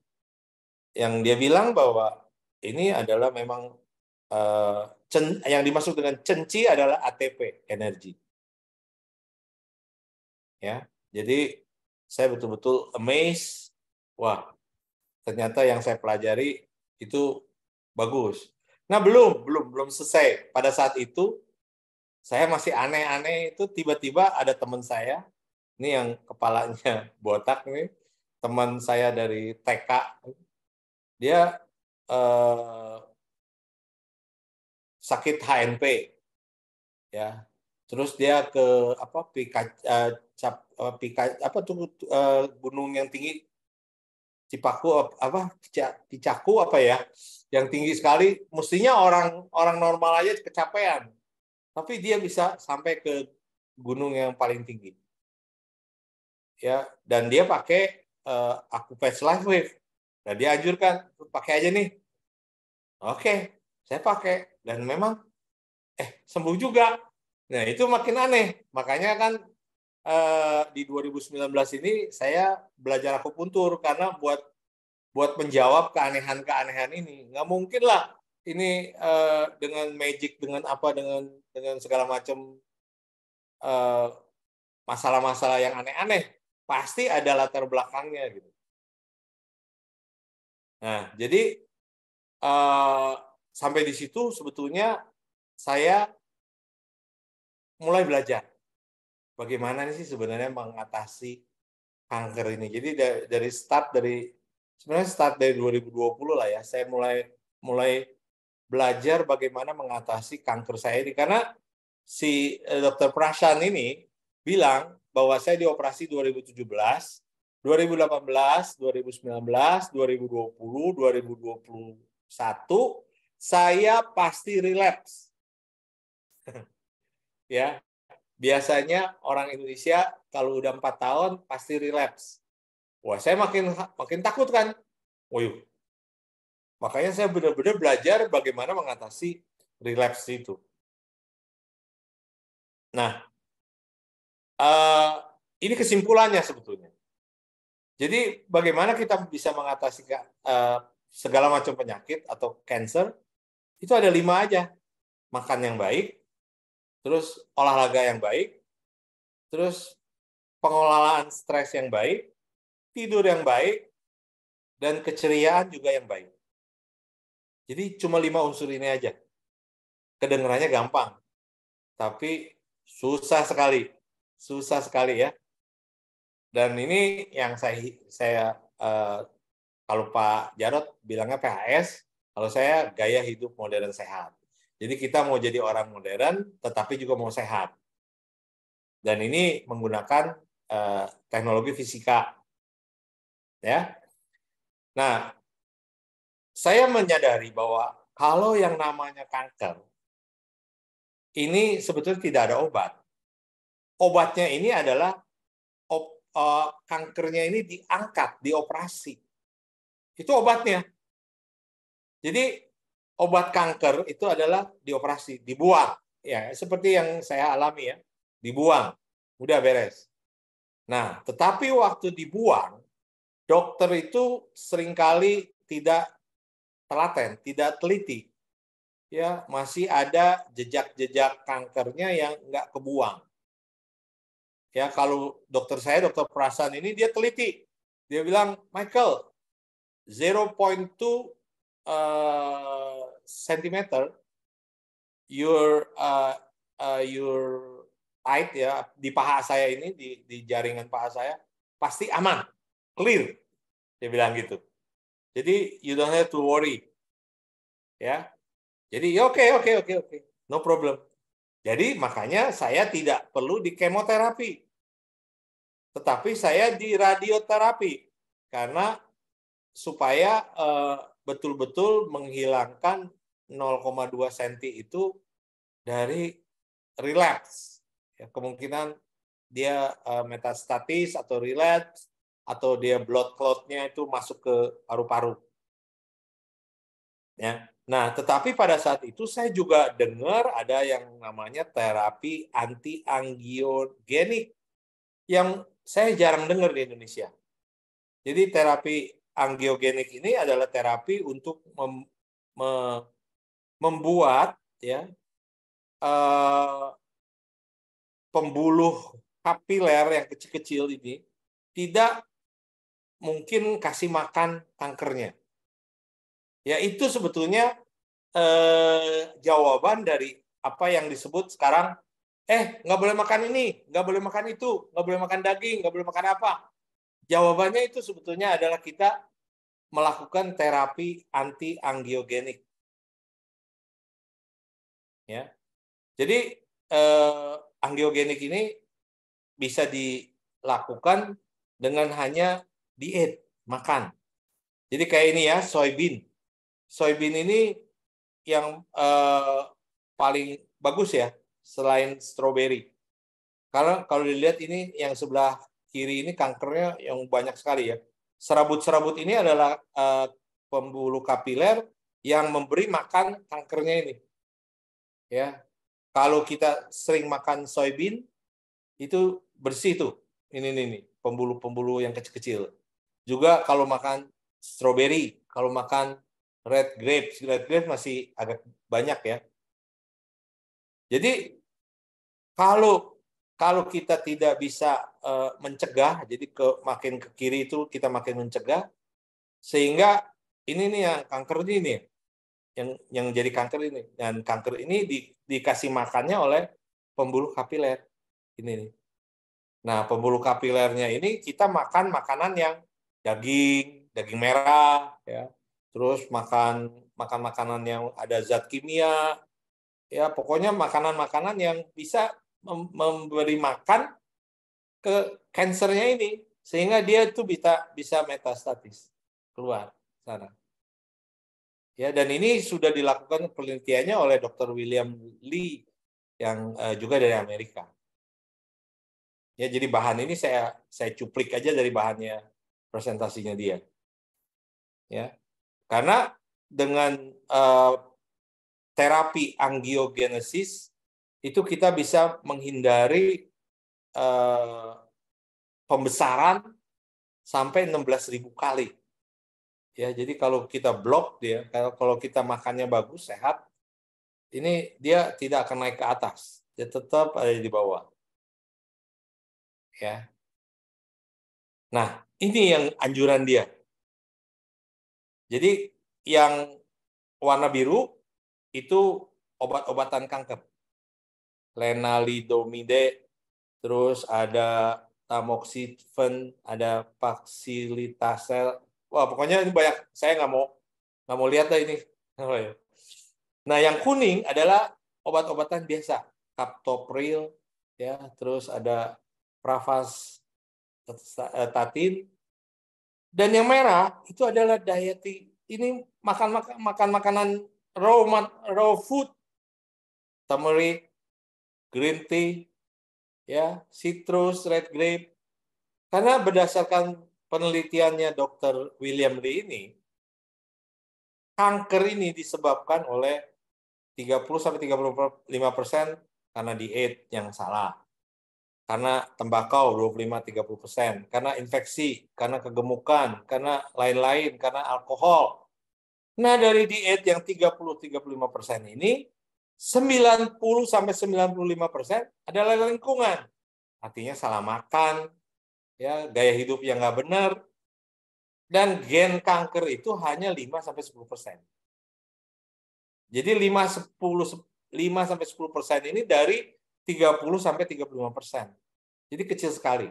yang dia bilang bahwa ini adalah memang eh, yang dimaksud dengan cenci adalah ATP, energi. Ya, jadi saya betul-betul amazed. Wah, ternyata yang saya pelajari itu bagus. Nah, belum, belum, belum selesai. Pada saat itu saya masih aneh-aneh itu tiba-tiba ada teman saya ini yang kepalanya (laughs) botak nih teman saya dari TK dia eh, sakit HNP ya terus dia ke apa pika eh, cap eh, pika apa tuh eh, gunung yang tinggi Cipaku apa Cicaku apa ya yang tinggi sekali mestinya orang orang normal aja kecapean tapi dia bisa sampai ke gunung yang paling tinggi. Ya, dan dia pakai uh, eh, Acupatch Live Wave. Nah, dia anjurkan pakai aja nih. Oke, saya pakai dan memang eh sembuh juga. Nah, itu makin aneh. Makanya kan uh, di 2019 ini saya belajar aku puntur karena buat buat menjawab keanehan-keanehan ini. Nggak mungkin lah ini uh, dengan magic dengan apa dengan dengan segala macam eh, masalah-masalah yang aneh-aneh pasti ada latar belakangnya gitu. Nah, jadi eh, sampai di situ sebetulnya saya mulai belajar bagaimana sih sebenarnya mengatasi kanker ini. Jadi dari start dari sebenarnya start dari 2020 lah ya, saya mulai mulai belajar bagaimana mengatasi kanker saya ini karena si eh, dokter Prasan ini bilang bahwa saya dioperasi 2017, 2018, 2019, 2020, 2021 saya pasti relapse. (laughs) ya. Biasanya orang Indonesia kalau udah empat tahun pasti relapse. Wah, saya makin makin takut kan. Wah, Makanya saya benar-benar belajar bagaimana mengatasi relapse itu. Nah, eh, ini kesimpulannya sebetulnya. Jadi bagaimana kita bisa mengatasi eh, segala macam penyakit atau cancer? Itu ada lima aja. Makan yang baik, terus olahraga yang baik, terus pengelolaan stres yang baik, tidur yang baik, dan keceriaan juga yang baik. Jadi cuma lima unsur ini aja. Kedengarannya gampang, tapi susah sekali, susah sekali ya. Dan ini yang saya saya eh, kalau Pak Jarot bilangnya PHS, kalau saya gaya hidup modern sehat. Jadi kita mau jadi orang modern, tetapi juga mau sehat. Dan ini menggunakan eh, teknologi fisika, ya. Nah, saya menyadari bahwa kalau yang namanya kanker, ini sebetulnya tidak ada obat. Obatnya ini adalah op, uh, kankernya ini diangkat, dioperasi. Itu obatnya. Jadi obat kanker itu adalah dioperasi, dibuang. Ya, seperti yang saya alami ya, dibuang. Udah beres. Nah, tetapi waktu dibuang, dokter itu seringkali tidak telaten, tidak teliti. Ya, masih ada jejak-jejak kankernya yang nggak kebuang. Ya, kalau dokter saya, dokter perasaan ini dia teliti. Dia bilang, Michael, 0.2 uh, eh, your uh, uh, your tight ya di paha saya ini di, di jaringan paha saya pasti aman, clear. Dia bilang gitu. Jadi you don't have to worry. Ya. Jadi ya, oke okay, oke okay, oke okay, oke. Okay. No problem. Jadi makanya saya tidak perlu di kemoterapi. Tetapi saya di radioterapi karena supaya eh, betul-betul uh, menghilangkan 0,2 cm itu dari relax. Ya, kemungkinan dia uh, metastatis atau relapse atau dia blood clotnya itu masuk ke paru-paru. Ya. Nah, tetapi pada saat itu saya juga dengar ada yang namanya terapi anti angiogenik yang saya jarang dengar di Indonesia. Jadi terapi angiogenik ini adalah terapi untuk mem, me, membuat ya eh, pembuluh kapiler yang kecil-kecil ini tidak mungkin kasih makan kankernya. ya itu sebetulnya eh, jawaban dari apa yang disebut sekarang, eh nggak boleh makan ini, nggak boleh makan itu, nggak boleh makan daging, nggak boleh makan apa. Jawabannya itu sebetulnya adalah kita melakukan terapi anti angiogenik. Ya, jadi eh, angiogenik ini bisa dilakukan dengan hanya diet, makan. Jadi kayak ini ya, soybean. Soybean ini yang eh, paling bagus ya, selain strawberry. Karena kalau dilihat ini yang sebelah kiri ini kankernya yang banyak sekali ya. Serabut-serabut ini adalah eh, pembuluh kapiler yang memberi makan kankernya ini. Ya. Kalau kita sering makan soybean itu bersih tuh. Ini ini, ini. pembuluh-pembuluh yang kecil-kecil juga kalau makan strawberry, kalau makan red grapes, red grapes masih agak banyak ya. Jadi kalau kalau kita tidak bisa uh, mencegah, jadi ke makin ke kiri itu kita makin mencegah, sehingga ini nih yang kanker ini nih, yang yang jadi kanker ini dan kanker ini di, dikasih makannya oleh pembuluh kapiler ini nih. Nah pembuluh kapilernya ini kita makan makanan yang daging, daging merah, ya. Terus makan makan makanan yang ada zat kimia, ya pokoknya makanan-makanan yang bisa memberi makan ke kansernya ini sehingga dia itu bisa bisa metastatis keluar sana. Ya, dan ini sudah dilakukan penelitiannya oleh Dr. William Lee yang eh, juga dari Amerika. Ya, jadi bahan ini saya saya cuplik aja dari bahannya presentasinya dia. Ya. Karena dengan uh, terapi angiogenesis itu kita bisa menghindari uh, pembesaran sampai 16.000 kali. Ya, jadi kalau kita blok dia, kalau kalau kita makannya bagus, sehat, ini dia tidak akan naik ke atas. Dia tetap ada di bawah. Ya. Nah, ini yang anjuran dia. Jadi yang warna biru itu obat-obatan kanker. Lenalidomide, terus ada tamoxifen, ada paxilitasel. Wah, pokoknya ini banyak. Saya nggak mau nggak mau lihat lah ini. Oh, iya. Nah, yang kuning adalah obat-obatan biasa, captopril, ya, terus ada pravas Eh, tatin Dan yang merah itu adalah dieti Ini makan makan makan makanan raw raw food. Turmeric, green tea, ya, citrus, red grape. Karena berdasarkan penelitiannya Dr. William Lee ini, kanker ini disebabkan oleh 30 sampai 35 persen karena diet yang salah karena tembakau 25-30 persen, karena infeksi, karena kegemukan, karena lain-lain, karena alkohol. Nah dari diet yang 30-35 persen ini, 90 95 persen adalah lingkungan. Artinya salah makan, ya gaya hidup yang nggak benar, dan gen kanker itu hanya 5 10 persen. Jadi 5 10 5 sampai 10 persen ini dari 30 sampai 35 persen. Jadi kecil sekali.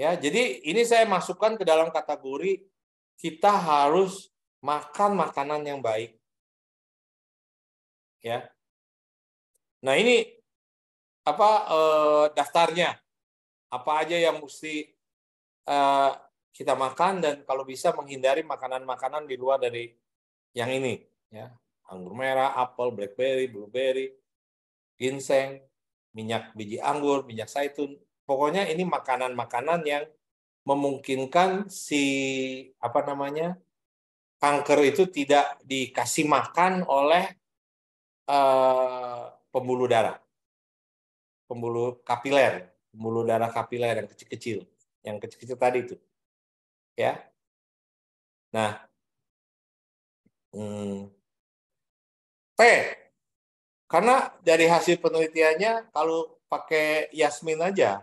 Ya, jadi ini saya masukkan ke dalam kategori kita harus makan makanan yang baik. Ya. Nah, ini apa eh, daftarnya? Apa aja yang mesti eh, kita makan dan kalau bisa menghindari makanan-makanan di luar dari yang ini, ya. Anggur merah, apel, blackberry, blueberry, ginseng, minyak biji anggur, minyak zaitun. Pokoknya ini makanan-makanan yang memungkinkan si apa namanya kanker itu tidak dikasih makan oleh uh, pembuluh darah, pembuluh kapiler, pembuluh darah kapiler yang kecil-kecil, yang kecil-kecil tadi itu, ya. Nah, hmm, T karena dari hasil penelitiannya kalau pakai Yasmin aja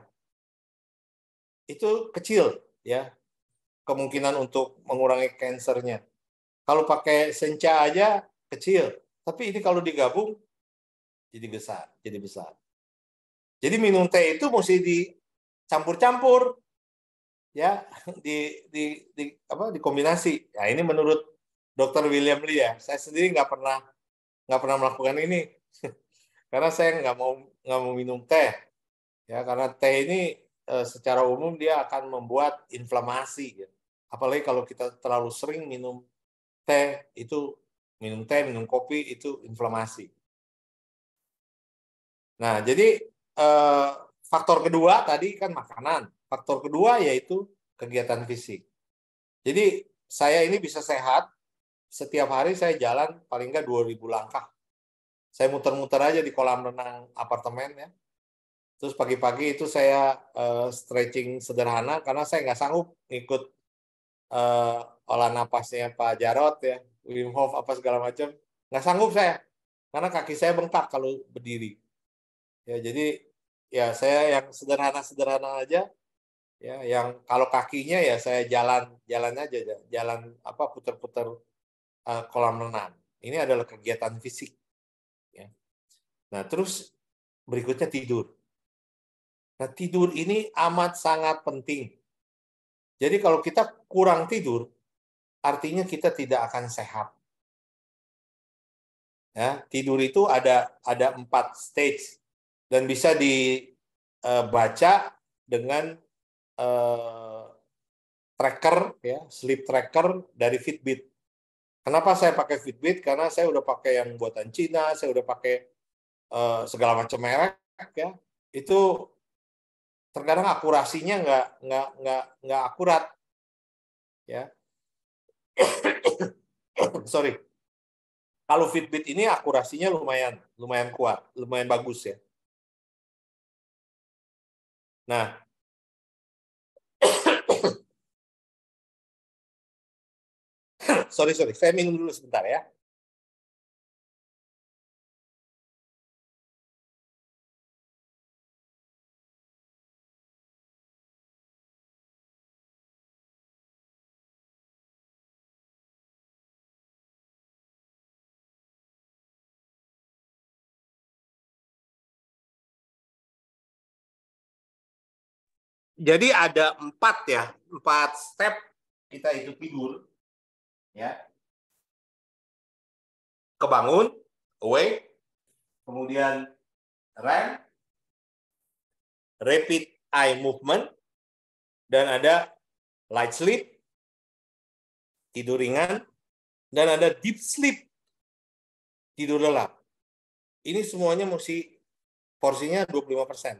itu kecil ya kemungkinan untuk mengurangi kansernya. Kalau pakai senca aja kecil, tapi ini kalau digabung jadi besar, jadi besar. Jadi minum teh itu mesti dicampur-campur ya (laughs) di, di, di apa dikombinasi. Nah, ini menurut Dr. William Lee ya. Saya sendiri nggak pernah nggak pernah melakukan ini (laughs) karena saya nggak mau nggak mau minum teh ya karena teh ini eh, secara umum dia akan membuat inflamasi gitu. apalagi kalau kita terlalu sering minum teh itu minum teh minum kopi itu inflamasi nah jadi eh, faktor kedua tadi kan makanan faktor kedua yaitu kegiatan fisik jadi saya ini bisa sehat setiap hari saya jalan paling nggak 2000 langkah saya muter-muter aja di kolam renang apartemen ya. Terus pagi-pagi itu saya uh, stretching sederhana karena saya nggak sanggup ikut uh, eh, olah napasnya Pak Jarot ya, Wim Hof apa segala macam. Nggak sanggup saya karena kaki saya bengkak kalau berdiri. Ya jadi ya saya yang sederhana-sederhana aja ya yang kalau kakinya ya saya jalan jalan aja jalan apa putar-putar uh, eh, kolam renang. Ini adalah kegiatan fisik Nah, terus berikutnya tidur. Nah, tidur ini amat sangat penting. Jadi kalau kita kurang tidur, artinya kita tidak akan sehat. Ya, tidur itu ada ada empat stage dan bisa dibaca eh, dengan uh, tracker ya sleep tracker dari Fitbit. Kenapa saya pakai Fitbit? Karena saya udah pakai yang buatan Cina, saya udah pakai Eh, segala macam merek ya itu terkadang akurasinya nggak nggak nggak nggak akurat ya (coughs) sorry kalau Fitbit ini akurasinya lumayan lumayan kuat lumayan bagus ya nah (coughs) sorry sorry saya minum dulu sebentar ya Jadi ada empat ya, empat step kita itu tidur, ya, kebangun, awake, kemudian REM, rapid eye movement, dan ada light sleep, tidur ringan, dan ada deep sleep, tidur lelap. Ini semuanya mesti porsinya 25%.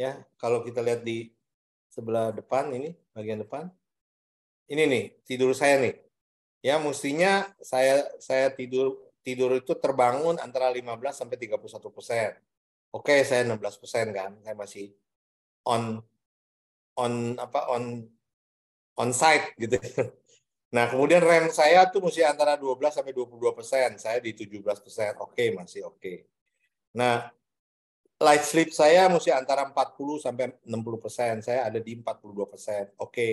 Ya, kalau kita lihat di sebelah depan ini, bagian depan. Ini nih, tidur saya nih. Ya, mestinya saya saya tidur tidur itu terbangun antara 15 sampai 31 persen. Oke, saya 16 persen kan, saya masih on on apa on on site gitu. (laughs) Nah, kemudian rem saya tuh mesti antara 12 sampai 22 persen. Saya di 17 persen. Oke, masih oke. Nah, light sleep saya mesti antara 40 sampai 60 persen. Saya ada di 42 persen. Oke. Okay.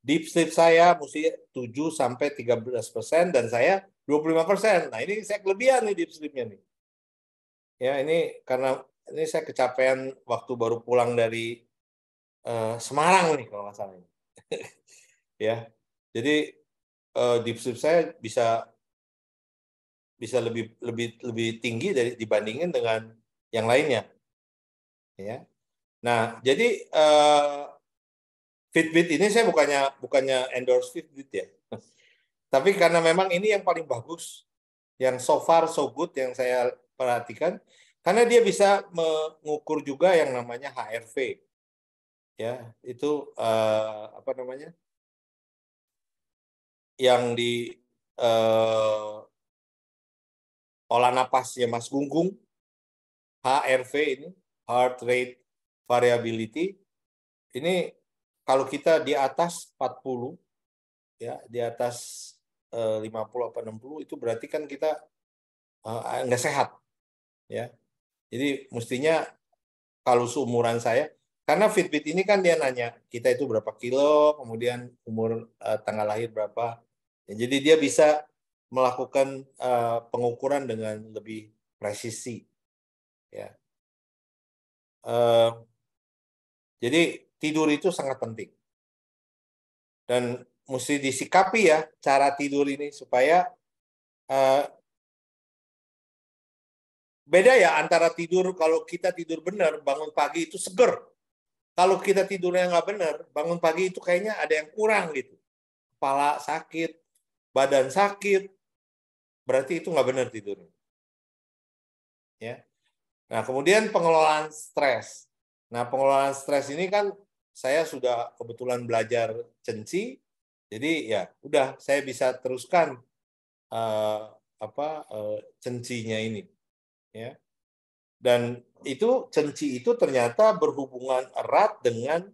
Deep sleep saya mesti 7 sampai 13 persen dan saya 25 persen. Nah ini saya kelebihan nih deep sleepnya nih. Ya ini karena ini saya kecapean waktu baru pulang dari uh, Semarang nih kalau nggak salah ini. (laughs) ya jadi uh, deep sleep saya bisa bisa lebih lebih lebih tinggi dari dibandingin dengan yang lainnya. Ya. Nah, jadi uh, Fitbit ini saya bukannya bukannya endorse Fitbit ya. (laughs) Tapi karena memang ini yang paling bagus, yang so far so good yang saya perhatikan, karena dia bisa mengukur juga yang namanya HRV. Ya, itu uh, apa namanya? Yang di uh, olah napasnya Mas Gunggung HRV ini, heart rate variability, ini kalau kita di atas 40 ya, di atas 50 eh, apa 60 itu berarti kan kita uh, nggak sehat ya. Jadi mestinya kalau seumuran saya karena Fitbit ini kan dia nanya kita itu berapa kilo, kemudian umur eh, tanggal lahir berapa. Ya, jadi dia bisa melakukan pengukuran dengan lebih presisi Ya. Uh, jadi tidur itu sangat penting dan mesti disikapi ya cara tidur ini supaya uh, beda ya antara tidur kalau kita tidur benar bangun pagi itu seger kalau kita tidurnya nggak benar bangun pagi itu kayaknya ada yang kurang gitu kepala sakit badan sakit berarti itu nggak benar tidurnya ya Nah, kemudian pengelolaan stres. Nah, pengelolaan stres ini kan saya sudah kebetulan belajar cenci, jadi ya udah saya bisa teruskan uh, apa uh, cencinya ini, ya. Dan itu cenci itu ternyata berhubungan erat dengan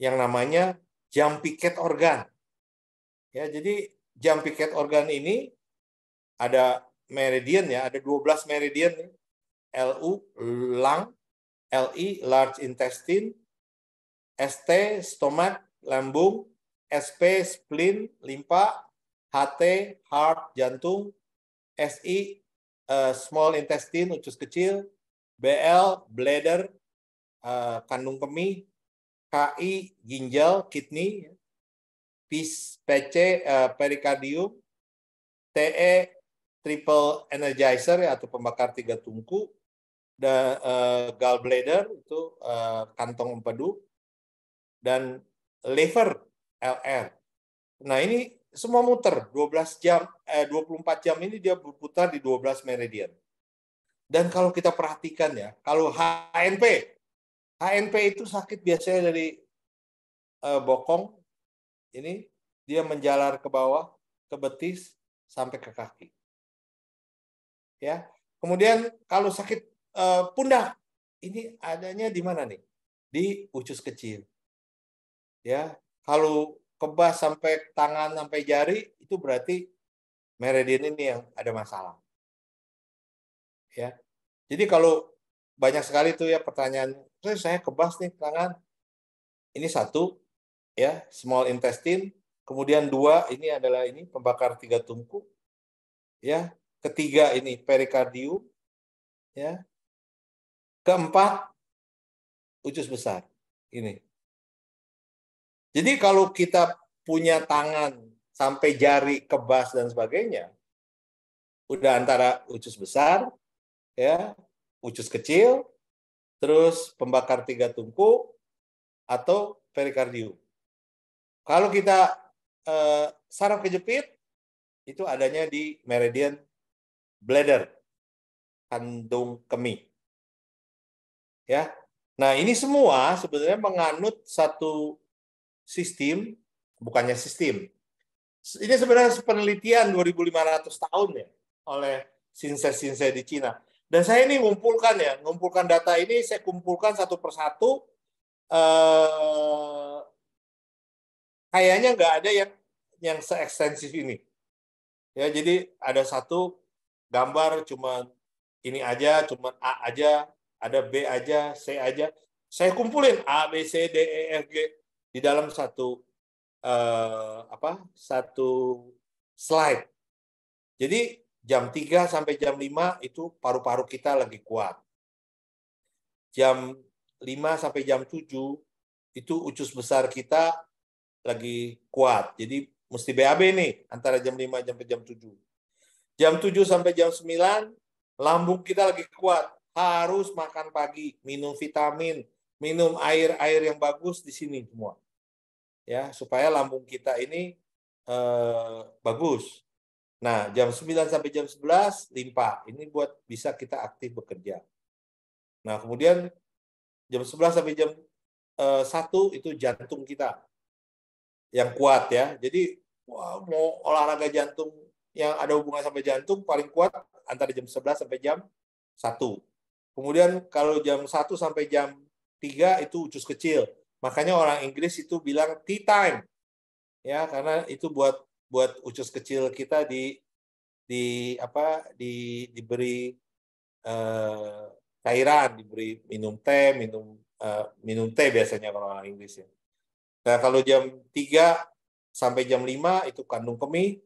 yang namanya jam piket organ. Ya, jadi jam piket organ ini ada meridian ya, ada 12 meridian nih LU lung, LI large intestine, ST stomach, lambung, SP spleen, limpa, HT heart, jantung, SI uh, eh, small intestine, usus kecil, BL bladder, uh, kandung kemih, KI ginjal, kidney, PIS, PC uh, eh, perikardium, TE triple energizer ya, atau pembakar tiga tungku, the uh, gallbladder itu uh, kantong empedu dan liver LR. Nah, ini semua muter 12 jam eh, 24 jam ini dia berputar di 12 meridian. Dan kalau kita perhatikan ya, kalau HNP HNP itu sakit biasanya dari uh, bokong ini dia menjalar ke bawah ke betis sampai ke kaki. Ya. Kemudian kalau sakit Eh, pundak. Ini adanya di mana nih? Di usus kecil. Ya, kalau kebas sampai tangan sampai jari itu berarti meridian ini yang ada masalah. Ya. Jadi kalau banyak sekali tuh ya pertanyaan, saya kebas nih tangan. Ini satu ya, small intestine, kemudian dua ini adalah ini pembakar tiga tungku. Ya, ketiga ini perikardium. Ya. Keempat, ucus besar. Ini. Jadi kalau kita punya tangan sampai jari kebas dan sebagainya, udah antara ucus besar, ya, ucus kecil, terus pembakar tiga tungku atau perikardium. Kalau kita eh, saraf kejepit, itu adanya di meridian bladder, kandung kemih ya. Nah, ini semua sebenarnya menganut satu sistem, bukannya sistem. Ini sebenarnya penelitian 2500 tahun ya oleh sinse-sinse di Cina. Dan saya ini ngumpulkan ya, ngumpulkan data ini saya kumpulkan satu persatu. Eh, kayaknya nggak ada yang yang seekstensif ini. Ya, jadi ada satu gambar cuma ini aja, cuma A aja, ada B aja, C aja. Saya kumpulin A, B, C, D, E, F, G di dalam satu eh, apa? satu slide. Jadi jam 3 sampai jam 5 itu paru-paru kita lagi kuat. Jam 5 sampai jam 7 itu ucus besar kita lagi kuat. Jadi mesti BAB nih antara jam 5 sampai jam 7. Jam 7 sampai jam 9 lambung kita lagi kuat harus makan pagi, minum vitamin, minum air-air yang bagus di sini semua. Ya, supaya lambung kita ini eh, bagus. Nah, jam 9 sampai jam 11 limpa. Ini buat bisa kita aktif bekerja. Nah, kemudian jam 11 sampai jam eh, 1 itu jantung kita yang kuat ya. Jadi wah, mau olahraga jantung yang ada hubungan sampai jantung paling kuat antara jam 11 sampai jam 1 Kemudian kalau jam 1 sampai jam 3 itu jus kecil. Makanya orang Inggris itu bilang tea time. Ya, karena itu buat buat ucus kecil kita di di apa di diberi eh, cairan, diberi minum teh, minum eh, minum teh biasanya kalau orang Inggris ya. Nah, kalau jam 3 sampai jam 5 itu kandung kemih.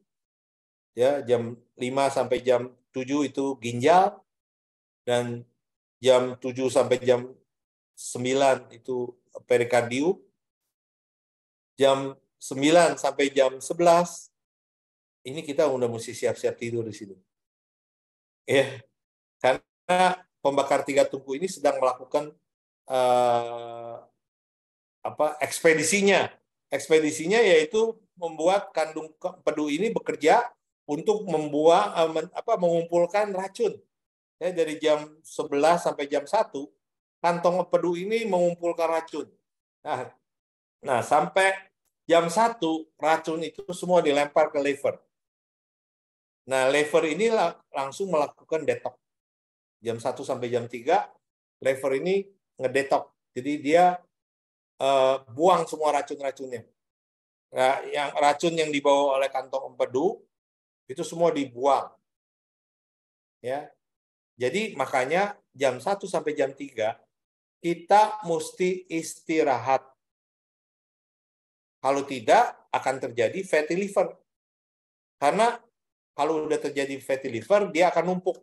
Ya, jam 5 sampai jam 7 itu ginjal dan jam 7 sampai jam 9 itu perikardium. Jam 9 sampai jam 11 ini kita udah mesti siap-siap tidur di sini. Ya. Karena pembakar tiga tungku ini sedang melakukan uh, apa ekspedisinya. Ekspedisinya yaitu membuat kandung pedu ini bekerja untuk membuat eh, apa mengumpulkan racun ya dari jam 11 sampai jam 1 kantong empedu ini mengumpulkan racun. Nah, nah sampai jam 1 racun itu semua dilempar ke liver. Nah, liver ini langsung melakukan detok. Jam 1 sampai jam 3 liver ini ngedetok. Jadi dia uh, buang semua racun-racunnya. Nah, yang racun yang dibawa oleh kantong empedu itu semua dibuang. Ya, jadi makanya jam 1 sampai jam 3 kita mesti istirahat. Kalau tidak akan terjadi fatty liver. Karena kalau sudah terjadi fatty liver dia akan numpuk.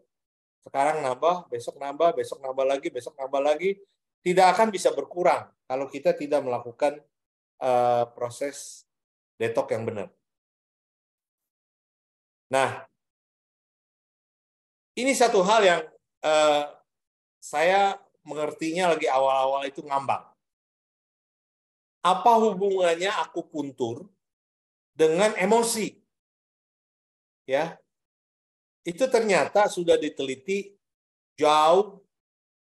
Sekarang nambah, besok nambah, besok nambah lagi, besok nambah lagi, tidak akan bisa berkurang kalau kita tidak melakukan uh, proses detok yang benar. Nah, ini satu hal yang eh, saya mengertinya lagi awal-awal itu ngambang. Apa hubungannya aku kuntur dengan emosi? Ya. Itu ternyata sudah diteliti jauh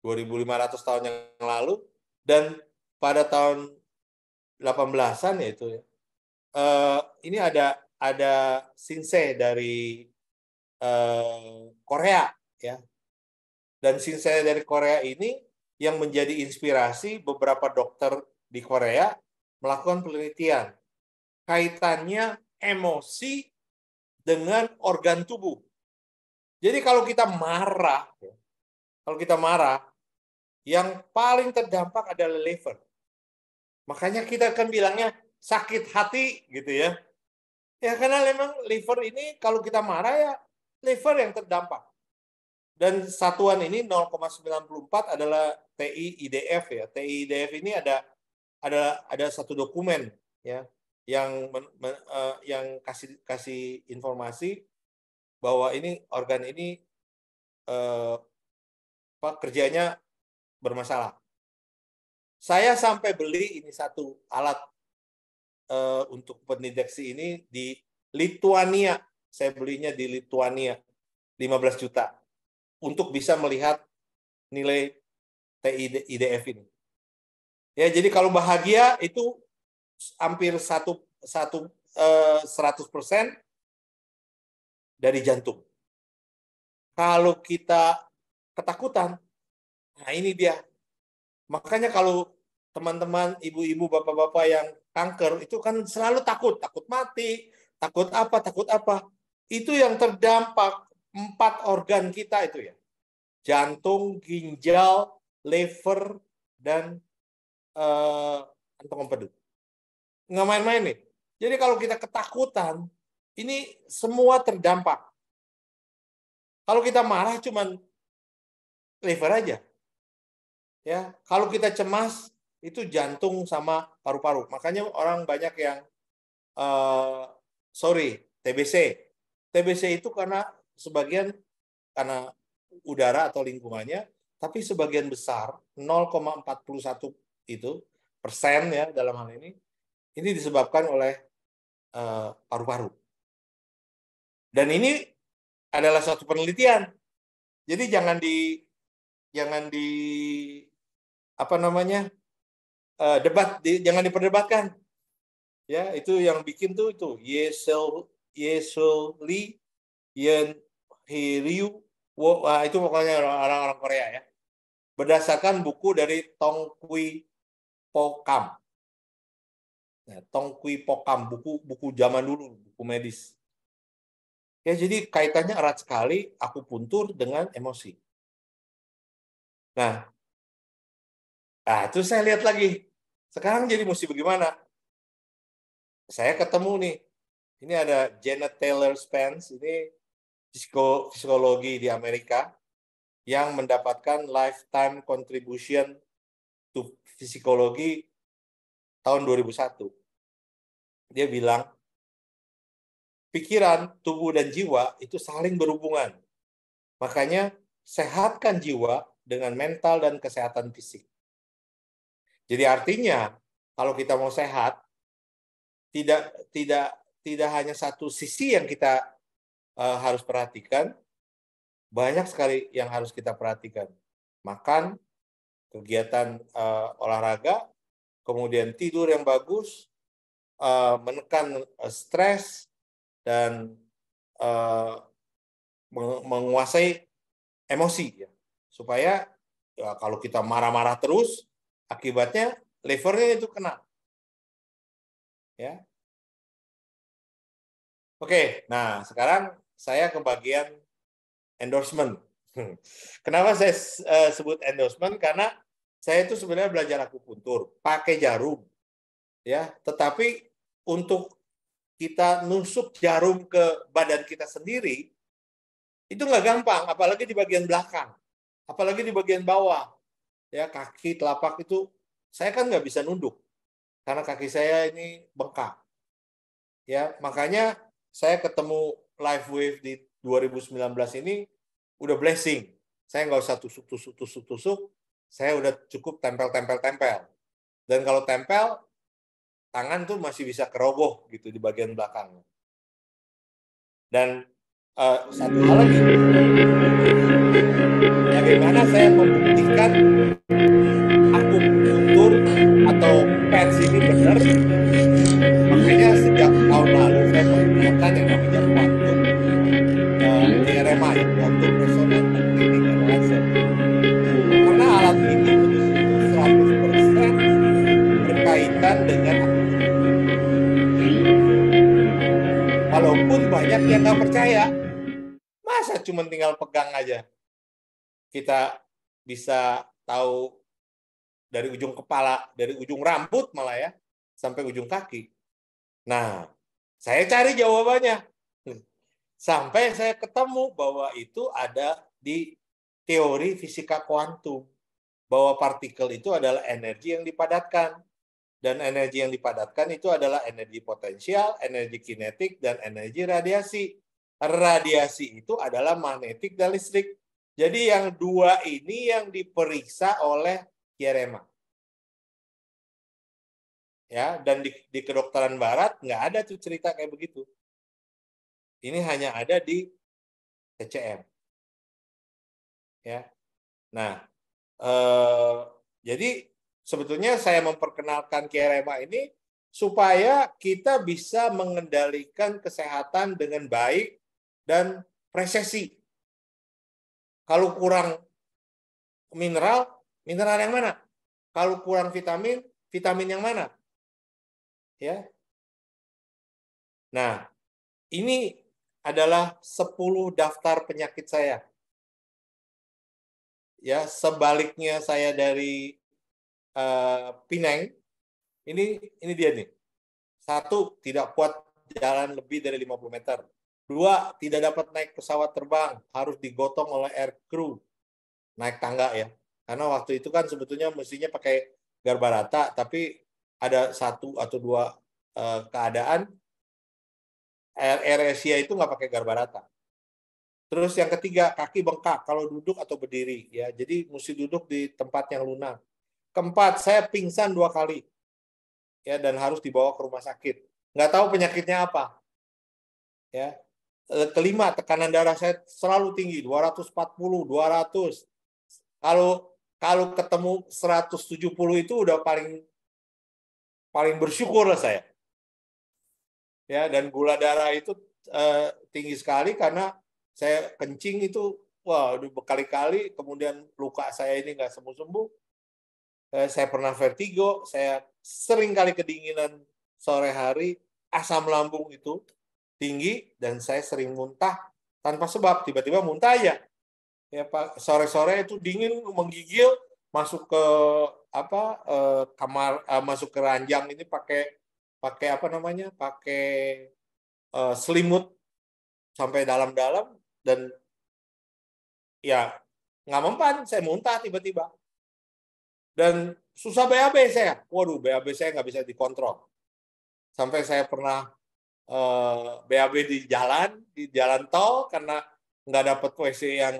2500 tahun yang lalu dan pada tahun 18-an yaitu ya. Uh, ini ada ada sinse dari Eh, Korea ya. Dan sinsel dari Korea ini yang menjadi inspirasi beberapa dokter di Korea melakukan penelitian kaitannya emosi dengan organ tubuh. Jadi kalau kita marah, ya, kalau kita marah, yang paling terdampak adalah liver. Makanya kita kan bilangnya sakit hati gitu ya. Ya karena memang liver ini kalau kita marah ya liver yang terdampak. Dan satuan ini 0,94 adalah TI IDF ya. TI ini ada ada ada satu dokumen ya yang men, men, uh, yang kasih kasih informasi bahwa ini organ ini eh, apa kerjanya bermasalah. Saya sampai beli ini satu alat uh, untuk pendeteksi ini di Lithuania saya belinya di Lituania 15 juta untuk bisa melihat nilai TIDF ini. Ya, jadi kalau bahagia itu hampir satu satu eh, seratus persen dari jantung. Kalau kita ketakutan, nah ini dia. Makanya kalau teman-teman, ibu-ibu, bapak-bapak yang kanker itu kan selalu takut, takut mati, takut apa, takut apa itu yang terdampak empat organ kita itu ya. Jantung, ginjal, liver, dan uh, kantong empedu. Nggak main-main nih. Jadi kalau kita ketakutan, ini semua terdampak. Kalau kita marah cuman liver aja. Ya, kalau kita cemas itu jantung sama paru-paru. Makanya orang banyak yang uh, sorry TBC TBC itu karena sebagian karena udara atau lingkungannya, tapi sebagian besar 0,41 itu persen ya dalam hal ini ini disebabkan oleh eh, paru-paru. Uh, Dan ini adalah suatu penelitian. Jadi jangan di jangan di apa namanya uh, debat di, jangan diperdebatkan ya itu yang bikin tuh itu Yesel Yesoli Yen Hiryu Wo, ah, itu pokoknya orang-orang Korea ya. Berdasarkan buku dari Tong Kui Pokam. Nah, Tong Kui Pokam, buku buku zaman dulu, buku medis. Ya, jadi kaitannya erat sekali aku puntur dengan emosi. Nah, nah terus saya lihat lagi. Sekarang jadi mesti bagaimana? Saya ketemu nih ini ada Janet Taylor Spence, ini psikologi di Amerika yang mendapatkan lifetime contribution to psikologi tahun 2001. Dia bilang, pikiran, tubuh, dan jiwa itu saling berhubungan. Makanya, sehatkan jiwa dengan mental dan kesehatan fisik. Jadi artinya, kalau kita mau sehat, tidak tidak tidak hanya satu sisi yang kita uh, harus perhatikan, banyak sekali yang harus kita perhatikan. Makan, kegiatan uh, olahraga, kemudian tidur yang bagus, uh, menekan uh, stres dan uh, menguasai emosi ya. Supaya ya, kalau kita marah-marah terus, akibatnya levernya itu kena. Ya. Oke, nah sekarang saya ke bagian endorsement. (laughs) Kenapa saya eh, sebut endorsement? Karena saya itu sebenarnya belajar akupuntur, pakai jarum. Ya, tetapi untuk kita nusuk jarum ke badan kita sendiri itu nggak gampang, apalagi di bagian belakang, apalagi di bagian bawah. Ya, kaki telapak itu saya kan nggak bisa nunduk karena kaki saya ini bengkak. Ya, makanya saya ketemu live wave di 2019 ini udah blessing. Saya nggak usah tusuk tusuk tusuk tusuk. Saya udah cukup tempel tempel tempel. Dan kalau tempel tangan tuh masih bisa keroboh gitu di bagian belakang. Dan uh, satu hal lagi, bagaimana saya membuktikan aku kultur atau pensi ini benar tahun lalu saya menginginkan yang namanya kuantum uh, teorema ya personal resonan magnetic horizon karena alat ini itu 100% berkaitan dengan walaupun banyak yang nggak percaya masa cuma tinggal pegang aja kita bisa tahu dari ujung kepala, dari ujung rambut malah ya, sampai ujung kaki. Nah, saya cari jawabannya. Hmm. Sampai saya ketemu bahwa itu ada di teori fisika kuantum. Bahwa partikel itu adalah energi yang dipadatkan. Dan energi yang dipadatkan itu adalah energi potensial, energi kinetik, dan energi radiasi. Radiasi itu adalah magnetik dan listrik. Jadi yang dua ini yang diperiksa oleh Kierema ya dan di, di kedokteran barat nggak ada tuh cerita kayak begitu ini hanya ada di TCM ya nah eh, jadi sebetulnya saya memperkenalkan KRMA ini supaya kita bisa mengendalikan kesehatan dengan baik dan presesi. Kalau kurang mineral, mineral yang mana? Kalau kurang vitamin, vitamin yang mana? ya. Nah, ini adalah 10 daftar penyakit saya. Ya, sebaliknya saya dari uh, eh, Pineng. Ini ini dia nih. Satu, tidak kuat jalan lebih dari 50 meter. Dua, tidak dapat naik pesawat terbang, harus digotong oleh air crew. Naik tangga ya. Karena waktu itu kan sebetulnya mestinya pakai garbarata, tapi ada satu atau dua eh, keadaan Air itu nggak pakai garbarata. Terus yang ketiga kaki bengkak kalau duduk atau berdiri ya. Jadi mesti duduk di tempat yang lunak. Keempat saya pingsan dua kali ya dan harus dibawa ke rumah sakit. Nggak tahu penyakitnya apa ya. Eh, kelima tekanan darah saya selalu tinggi 240 200. Kalau kalau ketemu 170 itu udah paling paling bersyukur lah saya. Ya, dan gula darah itu eh, tinggi sekali karena saya kencing itu wah wow, berkali-kali kemudian luka saya ini nggak sembuh-sembuh. Eh, saya pernah vertigo, saya sering kali kedinginan sore hari, asam lambung itu tinggi dan saya sering muntah tanpa sebab, tiba-tiba muntah aja. Ya, Pak, sore-sore itu dingin menggigil, masuk ke apa eh, kamar eh, masuk ke ranjang ini pakai pakai apa namanya pakai eh, selimut sampai dalam-dalam dan ya nggak mempan saya muntah tiba-tiba dan susah BAB saya waduh BAB saya nggak bisa dikontrol sampai saya pernah eh, BAB di jalan di jalan tol karena nggak dapat WC yang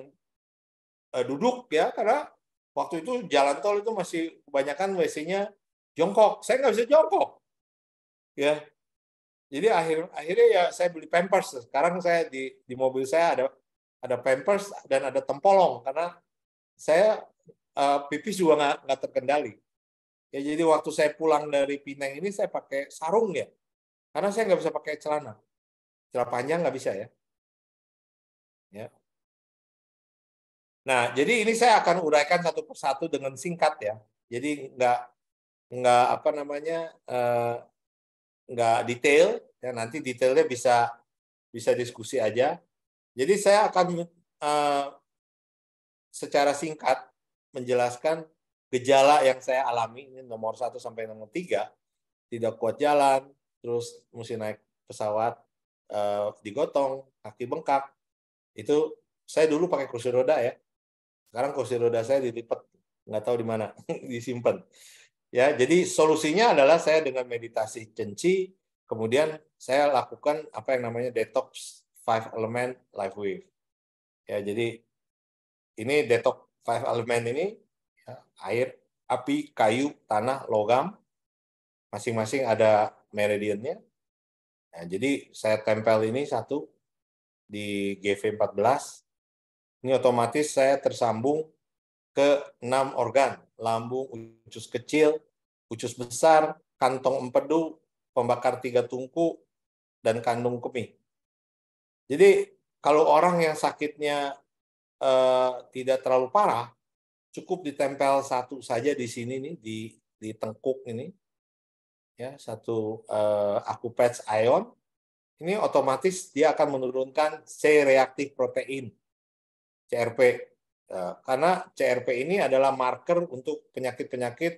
eh, duduk ya karena waktu itu jalan tol itu masih kebanyakan WC-nya jongkok. Saya nggak bisa jongkok. Ya. Jadi akhir akhirnya ya saya beli Pampers. Sekarang saya di di mobil saya ada ada Pampers dan ada tempolong karena saya uh, pipis juga nggak nggak terkendali. Ya jadi waktu saya pulang dari Pinang ini saya pakai sarung ya. Karena saya nggak bisa pakai celana. Celana panjang nggak bisa ya. Ya, Nah, jadi ini saya akan uraikan satu persatu dengan singkat ya. Jadi nggak nggak apa namanya eh, nggak detail ya nanti detailnya bisa bisa diskusi aja. Jadi saya akan eh, secara singkat menjelaskan gejala yang saya alami ini nomor satu sampai nomor tiga tidak kuat jalan, terus mesti naik pesawat eh, digotong, kaki bengkak. Itu saya dulu pakai kursi roda ya sekarang kursi roda saya dilipat, nggak tahu di mana, (laughs) disimpan. Ya, jadi solusinya adalah saya dengan meditasi cenci, kemudian saya lakukan apa yang namanya detox five element life wave. Ya, jadi ini detox five element ini ya, air, api, kayu, tanah, logam, masing-masing ada meridiannya. Nah, jadi saya tempel ini satu di GV14 ini otomatis saya tersambung ke enam organ, lambung, usus kecil, usus besar, kantong empedu, pembakar tiga tungku, dan kandung kemih. Jadi kalau orang yang sakitnya eh, tidak terlalu parah, cukup ditempel satu saja di sini nih di di tengkuk ini, ya satu eh, akupats ion, ini otomatis dia akan menurunkan C-reaktif protein CRP. Eh, karena CRP ini adalah marker untuk penyakit-penyakit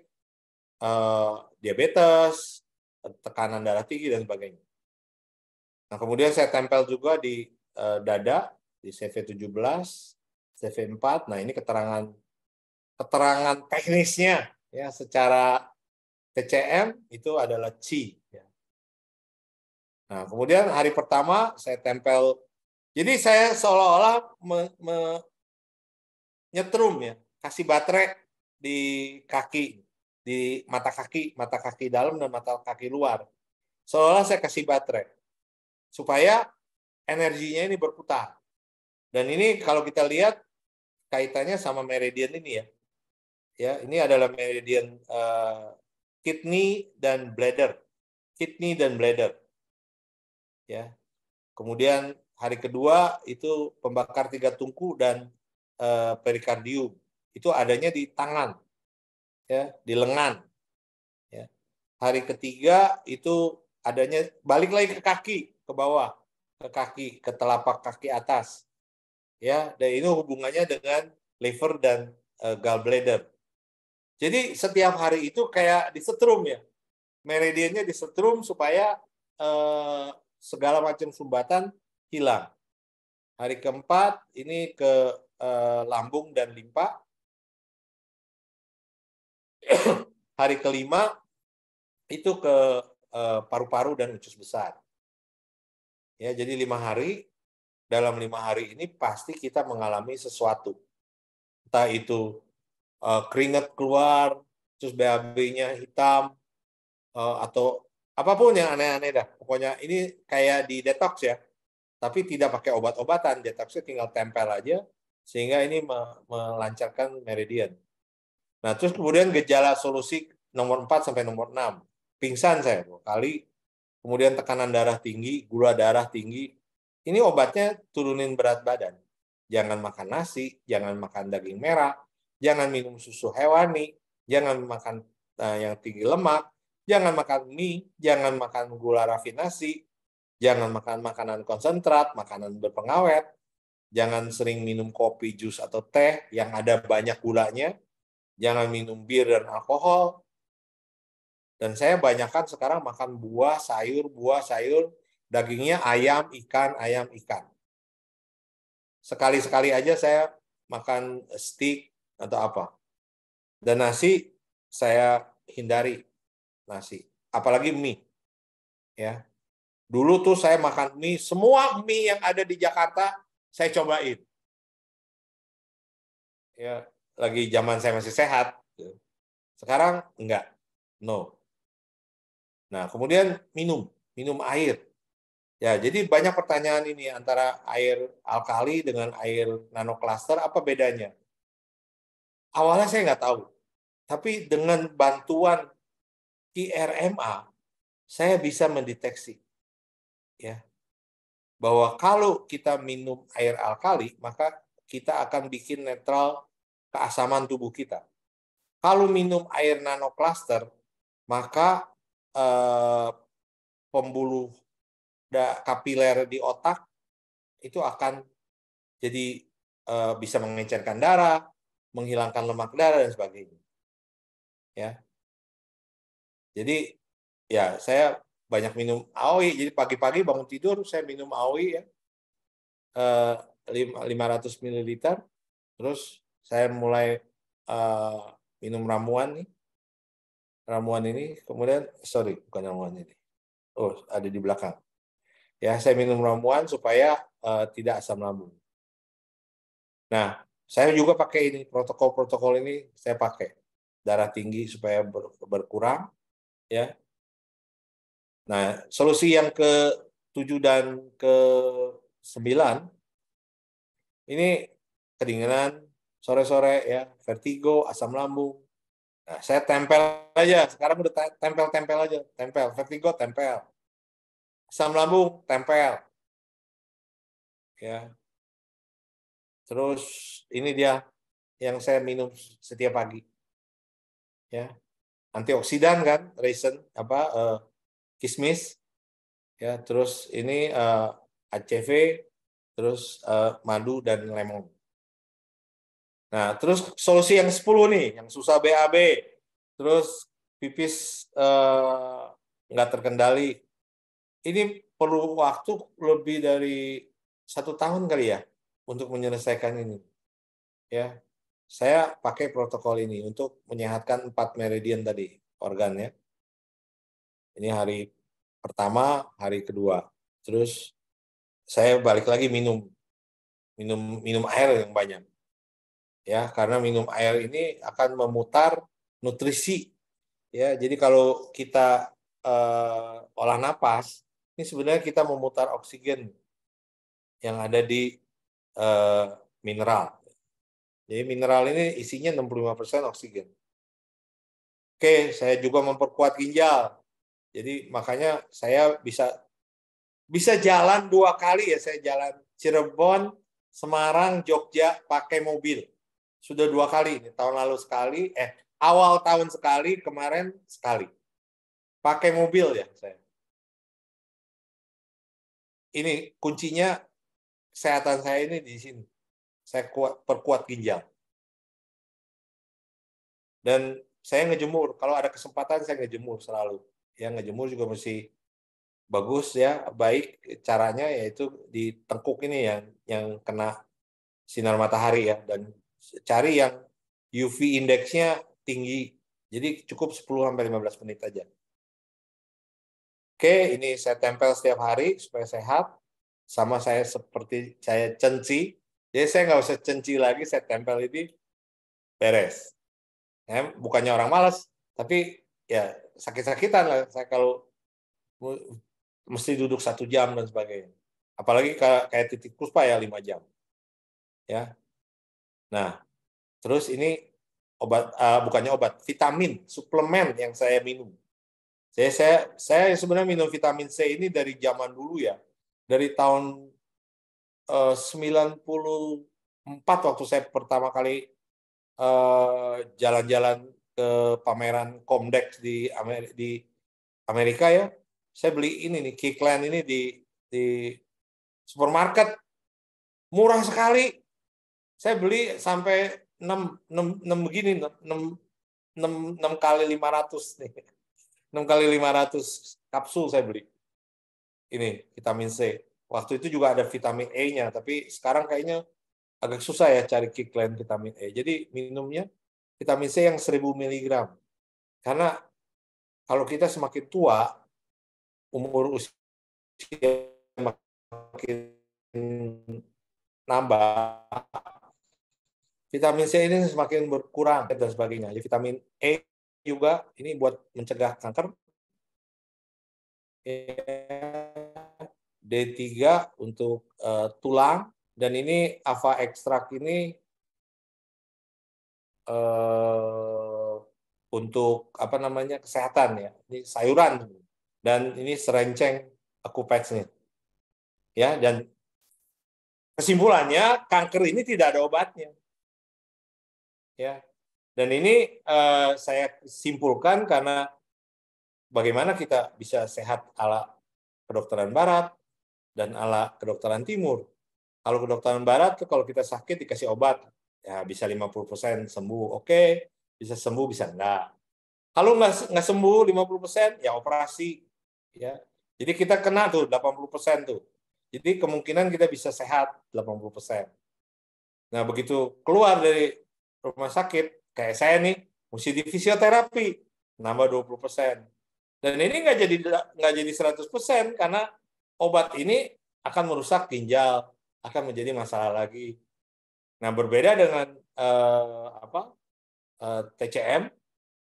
eh, diabetes, tekanan darah tinggi, dan sebagainya. Nah, kemudian saya tempel juga di eh, dada, di CV17, CV4. Nah, ini keterangan keterangan teknisnya ya secara TCM itu adalah C. Ya. Nah, kemudian hari pertama saya tempel jadi saya seolah-olah menyetrum ya, kasih baterai di kaki, di mata kaki, mata kaki dalam dan mata kaki luar. Seolah-olah saya kasih baterai supaya energinya ini berputar. Dan ini kalau kita lihat kaitannya sama meridian ini ya. Ya, ini adalah meridian uh, kidney dan bladder. Kidney dan bladder. Ya. Kemudian hari kedua itu pembakar tiga tungku dan e, perikardium itu adanya di tangan ya di lengan ya. hari ketiga itu adanya balik lagi ke kaki ke bawah ke kaki ke telapak kaki atas ya dan ini hubungannya dengan liver dan e, gallbladder jadi setiap hari itu kayak disetrum ya meridiannya disetrum supaya e, segala macam sumbatan hilang. Hari keempat ini ke eh, lambung dan limpa. (clears throat) Hari kelima itu ke eh, paru-paru eh, dan usus besar. Ya, jadi lima hari dalam lima hari ini pasti kita mengalami sesuatu. Entah itu eh, keringat keluar, terus BAB-nya hitam, eh, atau apapun yang aneh-aneh dah. Pokoknya ini kayak di detox ya tapi tidak pakai obat-obatan dia tafsir tinggal tempel aja sehingga ini melancarkan meridian nah terus kemudian gejala solusi nomor 4 sampai nomor 6 pingsan saya dua kali kemudian tekanan darah tinggi gula darah tinggi ini obatnya turunin berat badan jangan makan nasi jangan makan daging merah jangan minum susu hewani jangan makan eh, yang tinggi lemak jangan makan mie jangan makan gula rafinasi Jangan makan makanan konsentrat, makanan berpengawet. Jangan sering minum kopi, jus, atau teh yang ada banyak gulanya. Jangan minum bir dan alkohol. Dan saya banyakkan sekarang makan buah, sayur, buah, sayur, dagingnya ayam, ikan, ayam, ikan. Sekali-sekali aja saya makan steak atau apa. Dan nasi saya hindari nasi, apalagi mie. Ya. Dulu tuh saya makan mie, semua mie yang ada di Jakarta saya cobain. Ya, lagi zaman saya masih sehat. Gitu. Sekarang enggak. No. Nah, kemudian minum, minum air. Ya, jadi banyak pertanyaan ini antara air alkali dengan air nanokluster apa bedanya? Awalnya saya nggak tahu, tapi dengan bantuan IRMA saya bisa mendeteksi ya bahwa kalau kita minum air alkali maka kita akan bikin netral keasaman tubuh kita. Kalau minum air nanoklaster maka eh, pembuluh kapiler di otak itu akan jadi eh, bisa mengencerkan darah, menghilangkan lemak darah dan sebagainya. Ya. Jadi ya saya banyak minum AOI. Jadi pagi-pagi bangun tidur saya minum AOI ya. 500 eh, ml. Terus saya mulai eh, minum ramuan nih. Ramuan ini kemudian sorry bukan ramuan ini. Oh, ada di belakang. Ya, saya minum ramuan supaya eh, tidak asam lambung. Nah, saya juga pakai ini protokol-protokol ini saya pakai darah tinggi supaya ber, berkurang ya Nah, solusi yang ke-7 dan ke-9 ini kedinginan, sore-sore ya, vertigo, asam lambung. Nah, saya tempel aja, sekarang udah tempel-tempel aja, tempel, vertigo tempel. Asam lambung tempel. Ya. Terus ini dia yang saya minum setiap pagi. Ya. Antioksidan kan, raisin apa uh, kismis ya terus ini uh, eh, ACV terus uh, madu dan lemon nah terus solusi yang 10 nih yang susah BAB terus pipis uh, terkendali ini perlu waktu lebih dari satu tahun kali ya untuk menyelesaikan ini ya saya pakai protokol ini untuk menyehatkan empat meridian tadi organnya ini hari pertama, hari kedua. Terus saya balik lagi minum minum minum air yang banyak. Ya, karena minum air ini akan memutar nutrisi. Ya, jadi kalau kita uh, olah napas, ini sebenarnya kita memutar oksigen yang ada di uh, mineral. Jadi mineral ini isinya 65% oksigen. Oke, saya juga memperkuat ginjal. Jadi makanya saya bisa bisa jalan dua kali ya saya jalan Cirebon, Semarang, Jogja pakai mobil. Sudah dua kali ini tahun lalu sekali, eh awal tahun sekali, kemarin sekali. Pakai mobil ya saya. Ini kuncinya kesehatan saya ini di sini. Saya kuat, perkuat ginjal. Dan saya ngejemur. Kalau ada kesempatan saya ngejemur selalu Ya ngejemur juga mesti bagus ya baik caranya yaitu di tengkuk ini yang yang kena sinar matahari ya dan cari yang UV indeksnya tinggi jadi cukup 10 sampai 15 menit aja Oke ini saya tempel setiap hari supaya sehat sama saya seperti saya cenci jadi saya nggak usah cenci lagi saya tempel ini beres ya, bukannya orang malas tapi ya sakit-sakitan lah saya kalau mesti duduk satu jam dan sebagainya. Apalagi kayak titik puspa ya lima jam, ya. Nah, terus ini obat uh, bukannya obat, vitamin, suplemen yang saya minum. Saya saya saya sebenarnya minum vitamin C ini dari zaman dulu ya, dari tahun eh, uh, 94 waktu saya pertama kali eh, jalan-jalan uh, ke pameran Comdex di Amerika, di Amerika ya. Saya beli ini nih Kiklan ini di di supermarket murah sekali. Saya beli sampai 6 6 6 begini 6 6 6 kali 500 nih. 6 (laughs) kali 500 kapsul saya beli. Ini vitamin C. Waktu itu juga ada vitamin E-nya, tapi sekarang kayaknya agak susah ya cari kiklen vitamin E. Jadi minumnya vitamin C yang 1000 mg. Karena kalau kita semakin tua, umur usia semakin nambah, vitamin C ini semakin berkurang dan sebagainya. Jadi ya, vitamin E juga ini buat mencegah kanker. D3 untuk uh, tulang dan ini ava ekstrak ini eh, untuk apa namanya kesehatan ya ini sayuran dan ini serenceng akupets nih ya dan kesimpulannya kanker ini tidak ada obatnya ya dan ini eh, saya simpulkan karena bagaimana kita bisa sehat ala kedokteran barat dan ala kedokteran timur kalau kedokteran barat kalau kita sakit dikasih obat ya bisa 50% sembuh oke okay. bisa sembuh bisa enggak kalau enggak, enggak sembuh 50% ya operasi ya jadi kita kena tuh 80% tuh jadi kemungkinan kita bisa sehat 80% nah begitu keluar dari rumah sakit kayak saya nih mesti di fisioterapi nambah 20% dan ini enggak jadi enggak jadi 100% karena obat ini akan merusak ginjal akan menjadi masalah lagi Nah, berbeda dengan uh, apa uh, eh, TCM,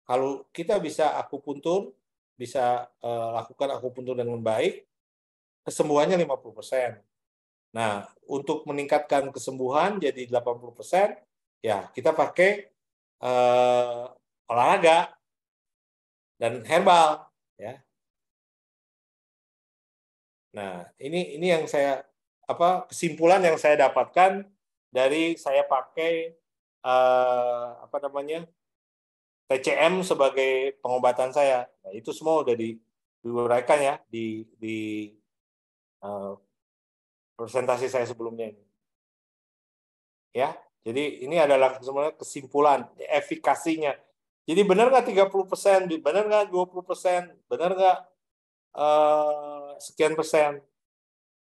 kalau kita bisa akupuntur, bisa uh, lakukan akupuntur dengan baik, kesembuhannya 50%. Nah, untuk meningkatkan kesembuhan jadi 80%, ya kita pakai uh, olahraga dan herbal, ya. Nah, ini ini yang saya apa kesimpulan yang saya dapatkan dari saya pakai uh, apa namanya TCM sebagai pengobatan saya. Nah, itu semua sudah di, diuraikan ya di di uh, presentasi saya sebelumnya ini. Ya, jadi ini adalah sebenarnya kesimpulan efikasinya. Jadi benar nggak 30 persen, benar nggak 20 persen, benar nggak uh, sekian persen.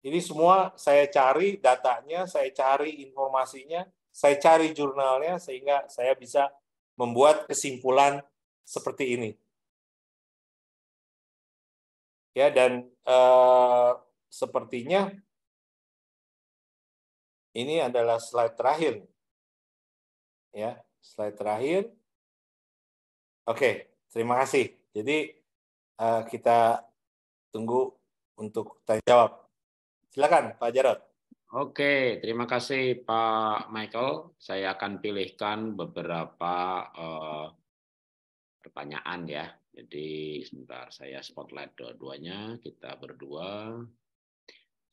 Ini semua saya cari datanya, saya cari informasinya, saya cari jurnalnya sehingga saya bisa membuat kesimpulan seperti ini. Ya dan eh, sepertinya ini adalah slide terakhir. Ya, slide terakhir. Oke, terima kasih. Jadi eh, kita tunggu untuk tanya jawab. Silakan Pak Jarod. Oke, terima kasih Pak Michael. Saya akan pilihkan beberapa uh, pertanyaan ya. Jadi sebentar saya spotlight dua-duanya, kita berdua.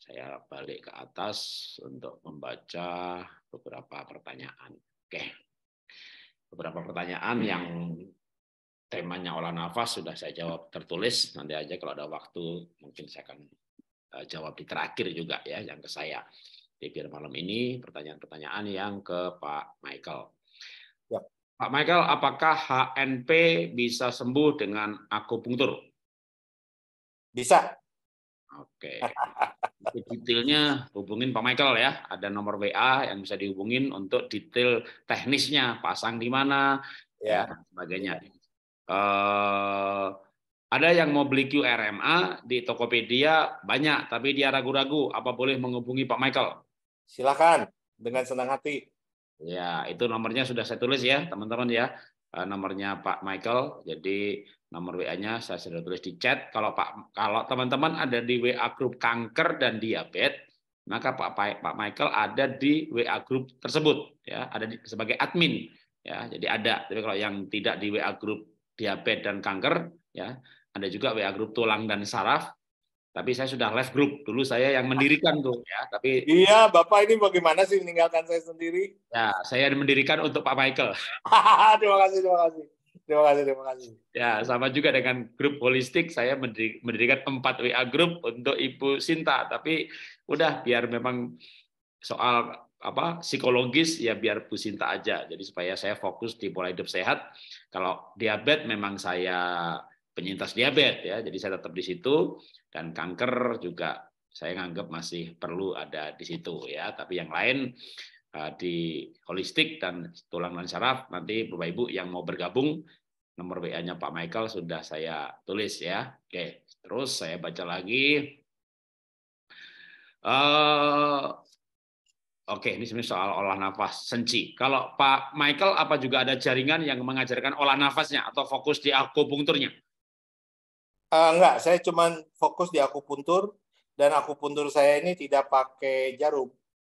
Saya balik ke atas untuk membaca beberapa pertanyaan. Oke. Beberapa pertanyaan yang temanya olah nafas sudah saya jawab tertulis. Nanti aja kalau ada waktu mungkin saya akan Eh, jawab di terakhir juga ya yang ke saya di biar malam ini pertanyaan-pertanyaan yang ke Pak Michael. Ya. Pak Michael, apakah HNP bisa sembuh dengan akupunktur? Bisa. Oke. Okay. detailnya hubungin Pak Michael ya. Ada nomor WA yang bisa dihubungin untuk detail teknisnya, pasang di mana, ya, ya sebagainya. Uh, ada yang mau beli QRMA di Tokopedia banyak, tapi dia ragu-ragu apa boleh menghubungi Pak Michael. Silakan dengan senang hati. Ya, itu nomornya sudah saya tulis ya, teman-teman ya. Eh, nomornya Pak Michael. Jadi nomor WA-nya saya sudah tulis di chat. Kalau Pak kalau teman-teman ada di WA grup kanker dan diabetes, maka Pak Pak Michael ada di WA grup tersebut ya, ada di, sebagai admin ya. Jadi ada. Tapi kalau yang tidak di WA grup diabetes dan kanker ya, ada juga WA grup tulang dan saraf. Tapi saya sudah left group Dulu saya yang mendirikan tuh ya. Tapi iya, Bapak ini bagaimana sih meninggalkan saya sendiri? Ya, saya mendirikan untuk Pak Michael. (laughs) terima kasih, terima kasih. Terima kasih, terima kasih. Ya, sama juga dengan grup holistik, saya mendirikan empat WA grup untuk Ibu Sinta. Tapi udah biar memang soal apa psikologis ya biar Bu Sinta aja. Jadi supaya saya fokus di pola hidup sehat. Kalau diabetes memang saya penyintas diabetes ya. Jadi saya tetap di situ dan kanker juga saya nganggap masih perlu ada di situ ya. Tapi yang lain eh, di holistik dan tulang dan saraf nanti Bapak Ibu yang mau bergabung nomor WA-nya Pak Michael sudah saya tulis ya. Oke, terus saya baca lagi. Uh, Oke, ini sebenarnya soal olah nafas senci. Kalau Pak Michael, apa juga ada jaringan yang mengajarkan olah nafasnya atau fokus di akupunkturnya? Uh, enggak, saya cuma fokus di akupuntur dan akupuntur saya ini tidak pakai jarum.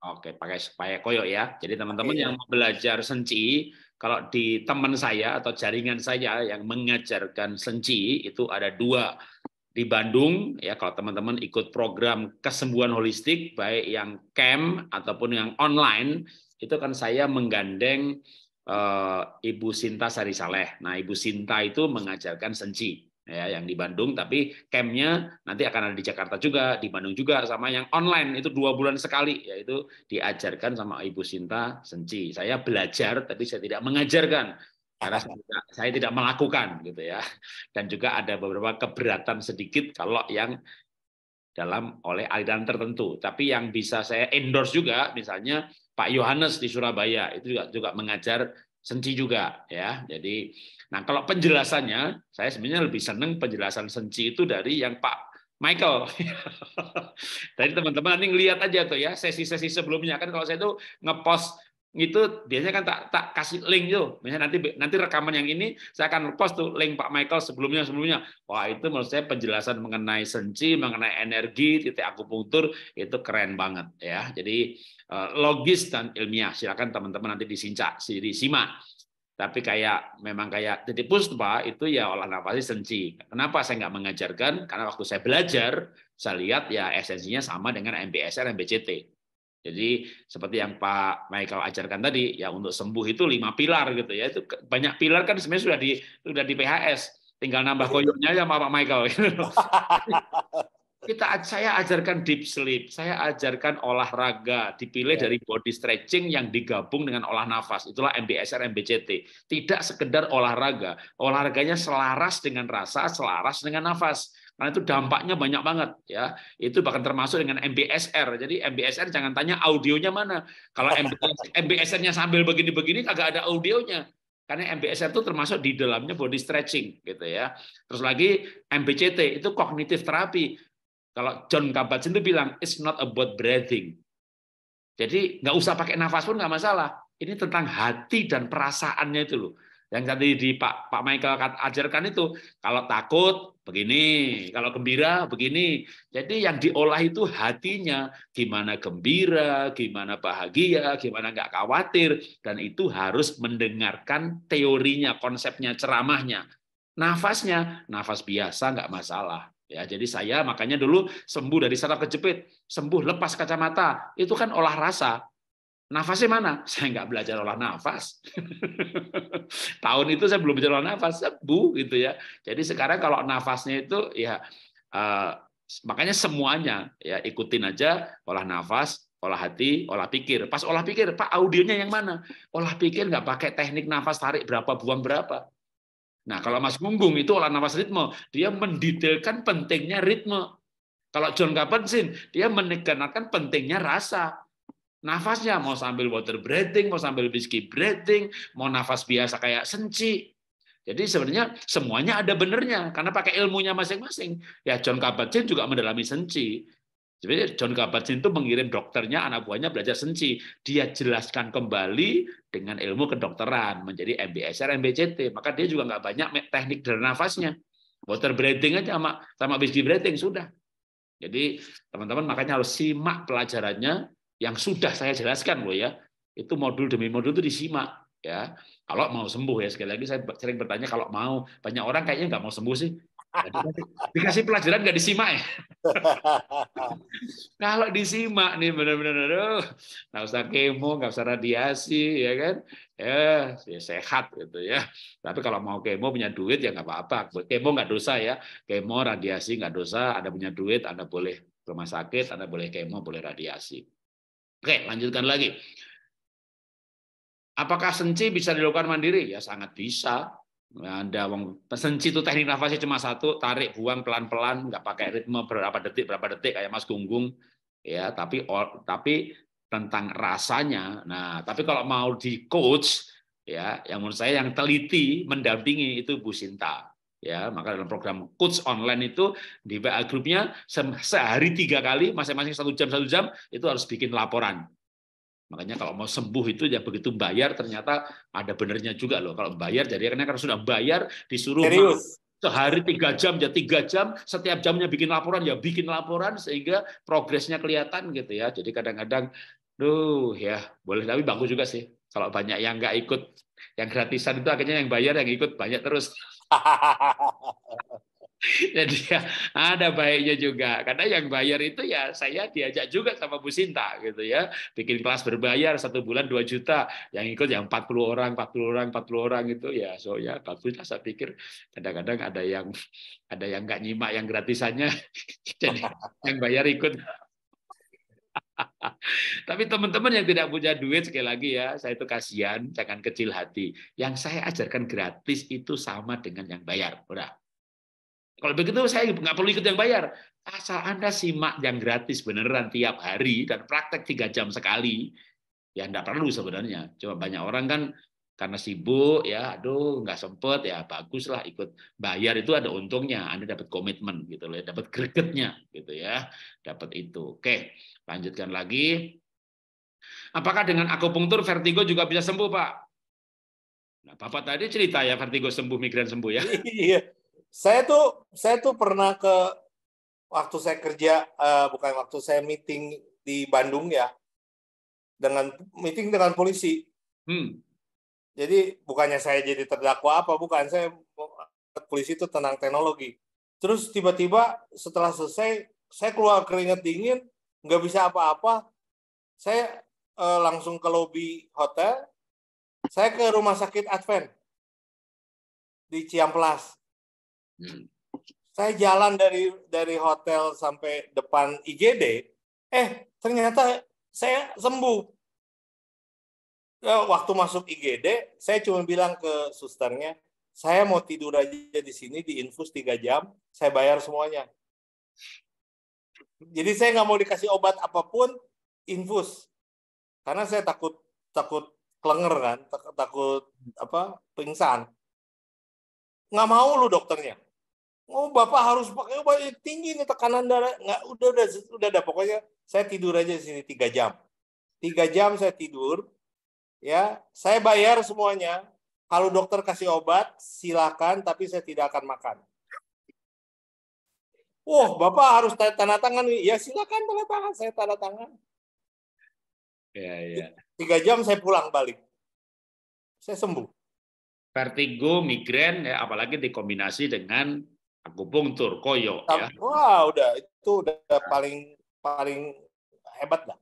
Oke, pakai supaya koyo ya. Jadi teman-teman iya. yang mau belajar senci, kalau di teman saya atau jaringan saya yang mengajarkan senci itu ada dua di Bandung ya kalau teman-teman ikut program kesembuhan holistik baik yang camp ataupun yang online itu kan saya menggandeng uh, Ibu Sinta Sari Saleh. Nah, Ibu Sinta itu mengajarkan senci ya yang di Bandung tapi campnya nanti akan ada di Jakarta juga di Bandung juga sama yang online itu dua bulan sekali yaitu diajarkan sama Ibu Sinta Senci saya belajar tapi saya tidak mengajarkan karena saya tidak, melakukan gitu ya dan juga ada beberapa keberatan sedikit kalau yang dalam oleh aliran tertentu tapi yang bisa saya endorse juga misalnya Pak Yohanes di Surabaya itu juga juga mengajar senci juga ya. Jadi nah kalau penjelasannya saya sebenarnya lebih seneng penjelasan senci itu dari yang Pak Michael. Tadi (laughs) teman-teman nanti ngelihat aja tuh ya sesi-sesi sebelumnya kan kalau saya itu ngepost itu biasanya kan tak tak kasih link yo misalnya nanti nanti rekaman yang ini saya akan post tuh link Pak Michael sebelumnya sebelumnya wah itu menurut saya penjelasan mengenai senci mengenai energi titik akupunktur itu keren banget ya jadi eh, logis dan ilmiah silakan teman-teman nanti disincak disimak tapi kayak memang kayak titik Pak itu ya olah nafas senci kenapa saya nggak mengajarkan karena waktu saya belajar saya lihat ya esensinya sama dengan MBSR BCT. Jadi seperti yang Pak Michael ajarkan tadi, ya untuk sembuh itu lima pilar gitu ya. Itu banyak pilar kan sebenarnya sudah di sudah di PHS, tinggal nambah iya. koyoknya ya Pak Michael. (laughs) Kita saya ajarkan deep sleep, saya ajarkan olahraga, dipilih iya. dari body stretching yang digabung dengan olah nafas. Itulah MBSR, MBCT. Tidak sekedar olahraga, olahraganya selaras dengan rasa, selaras dengan nafas karena itu dampaknya banyak banget ya. Itu bahkan termasuk dengan MBSR. Jadi MBSR jangan tanya audionya mana. Kalau (laughs) MBSR-nya sambil begini-begini kagak ada audionya. Karena MBSR itu termasuk di dalamnya body stretching gitu ya. Terus lagi MBCT itu kognitif terapi. Kalau John Kabat-Zinn itu bilang it's not about breathing. Jadi nggak usah pakai nafas pun nggak masalah. Ini tentang hati dan perasaannya itu loh. Yang tadi di Pak Pak Michael ajarkan itu kalau takut begini, kalau gembira begini. Jadi yang diolah itu hatinya, gimana gembira, gimana bahagia, gimana nggak khawatir, dan itu harus mendengarkan teorinya, konsepnya, ceramahnya. Nafasnya, nafas biasa nggak masalah. Ya, jadi saya makanya dulu sembuh dari saraf kejepit, sembuh lepas kacamata, itu kan olah rasa. Nafasnya mana? (laughs) Saya nggak belajar olah nafas. (laughs) Tahun itu saya belum belajar olah nafas, sebu gitu ya. Jadi sekarang kalau nafasnya itu ya uh, makanya semuanya ya ikutin aja olah nafas, olah hati, olah pikir. Pas olah pikir, Pak audionya yang mana? Olah pikir nggak pakai teknik nafas tarik berapa, buang berapa. Nah kalau Mas Gunggung itu olah nafas ritme, dia mendetailkan pentingnya ritme. Kalau John Kapensin, dia menekankan pentingnya rasa nafasnya mau sambil water breathing, mau sambil whiskey breathing, mau nafas biasa kayak senci. Jadi sebenarnya semuanya ada benernya karena pakai ilmunya masing-masing. Ya John Kabat-Zinn juga mendalami senci. Jadi John Kabat-Zinn itu mengirim dokternya, anak buahnya belajar senci. Dia jelaskan kembali dengan ilmu kedokteran menjadi MBSR, MBCT. Maka dia juga nggak banyak teknik dari nafasnya. Water breathing aja sama sama whiskey breathing sudah. Jadi teman-teman makanya harus simak pelajarannya yang sudah saya jelaskan loh ya itu modul demi modul itu disimak ya kalau mau sembuh ya sekali lagi saya sering bertanya kalau mau banyak orang kayaknya nggak mau sembuh sih (laughs) dikasih pelajaran nggak disimak ya (laughs) kalau disimak nih benar-benar aduh nggak usah kemo nggak usah radiasi ya kan ya, ya sehat gitu ya tapi kalau mau kemo punya duit ya nggak apa-apa kemo nggak dosa ya kemo radiasi nggak dosa Ada punya duit anda boleh rumah sakit anda boleh kemo boleh radiasi Oke, lanjutkan lagi. Apakah senci bisa dilakukan mandiri? Ya sangat bisa. Ada wong senci itu teknik nafasnya cuma satu, tarik buang pelan-pelan, nggak pakai ritme berapa detik berapa detik kayak Mas Gunggung. Ya, tapi tapi tentang rasanya. Nah, tapi kalau mau di coach ya, yang menurut saya yang teliti mendampingi itu Bu Sinta ya maka dalam program coach online itu di WA grupnya sehari tiga kali masing-masing satu jam satu jam itu harus bikin laporan makanya kalau mau sembuh itu ya begitu bayar ternyata ada benernya juga loh kalau bayar jadi karena kan sudah bayar disuruh Serius? sehari tiga jam ya tiga jam setiap jamnya bikin laporan ya bikin laporan sehingga progresnya kelihatan gitu ya jadi kadang-kadang duh ya boleh tapi bagus juga sih kalau banyak yang nggak ikut yang gratisan itu akhirnya yang bayar yang ikut banyak terus (laughs) Jadi ya, ada baiknya juga. Karena yang bayar itu ya saya diajak juga sama Bu Sinta gitu ya. Bikin kelas berbayar satu bulan 2 juta. Yang ikut yang 40 orang, 40 orang, 40 orang itu ya. So ya bagus saya pikir kadang-kadang ada yang ada yang nggak nyimak yang gratisannya. (laughs) Jadi yang bayar ikut. (laughs) Tapi teman-teman yang tidak punya duit sekali lagi ya, saya itu kasihan, jangan kecil hati. Yang saya ajarkan gratis itu sama dengan yang bayar. Udah. Kalau begitu saya nggak perlu ikut yang bayar. Asal Anda simak yang gratis beneran tiap hari dan praktek tiga jam sekali, ya nggak perlu sebenarnya. Coba banyak orang kan karena sibuk ya aduh nggak sempet ya baguslah ikut bayar itu ada untungnya Anda dapat komitmen gitu loh ya, dapat gregetnya gitu ya dapat itu oke lanjutkan lagi apakah dengan akupunktur vertigo juga bisa sembuh Pak Nah Bapak tadi cerita ya vertigo sembuh migran sembuh ya (laughs) iya saya tuh saya tuh pernah ke waktu saya kerja uh, bukan waktu saya meeting di Bandung ya dengan meeting dengan polisi hmm jadi bukannya saya jadi terdakwa apa, bukan. Saya polisi itu tentang teknologi. Terus tiba-tiba setelah selesai, saya keluar keringat dingin, nggak bisa apa-apa. Saya eh, langsung ke lobi hotel. Saya ke rumah sakit Advent di Ciamplas. Hmm. Saya jalan dari dari hotel sampai depan IGD. Eh, ternyata saya sembuh. Eh, waktu masuk IGD, saya cuma bilang ke susternya, saya mau tidur aja di sini di infus tiga jam, saya bayar semuanya. Jadi saya nggak mau dikasih obat apapun, infus, karena saya takut takut kelenger kan, takut, takut apa pingsan. Nggak mau lu dokternya. Oh bapak harus pakai obat eh, tinggi nih tekanan darah. Nggak udah udah udah, udah pokoknya saya tidur aja di sini tiga jam. Tiga jam saya tidur, ya saya bayar semuanya kalau dokter kasih obat silakan tapi saya tidak akan makan Wah, Bapak harus tanda tangan. Ya silakan tanda tangan. Saya tanda tangan. Ya, ya. Tiga jam saya pulang balik. Saya sembuh. Vertigo, migrain, ya, apalagi dikombinasi dengan akupunktur, koyo. Ya. Wah, udah itu udah paling paling hebat lah.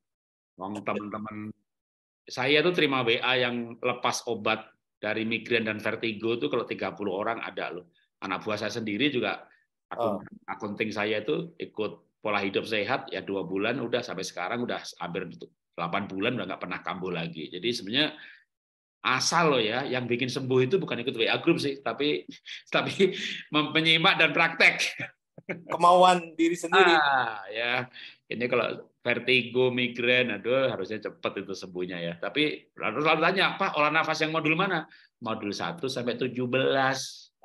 Wong teman-teman saya tuh terima WA yang lepas obat dari migrain dan vertigo itu kalau 30 orang ada loh. Anak buah saya sendiri juga akun, oh. akunting saya itu ikut pola hidup sehat ya dua bulan udah sampai sekarang udah hampir 8 bulan udah nggak pernah kambuh lagi. Jadi sebenarnya asal loh ya yang bikin sembuh itu bukan ikut WA group sih tapi (laughs) tapi menyimak dan praktek kemauan diri sendiri ah, ya ini kalau vertigo, migrain, aduh harusnya cepat itu sembuhnya ya. Tapi harus selalu tanya, Pak, olah nafas yang modul mana? Modul 1 sampai 17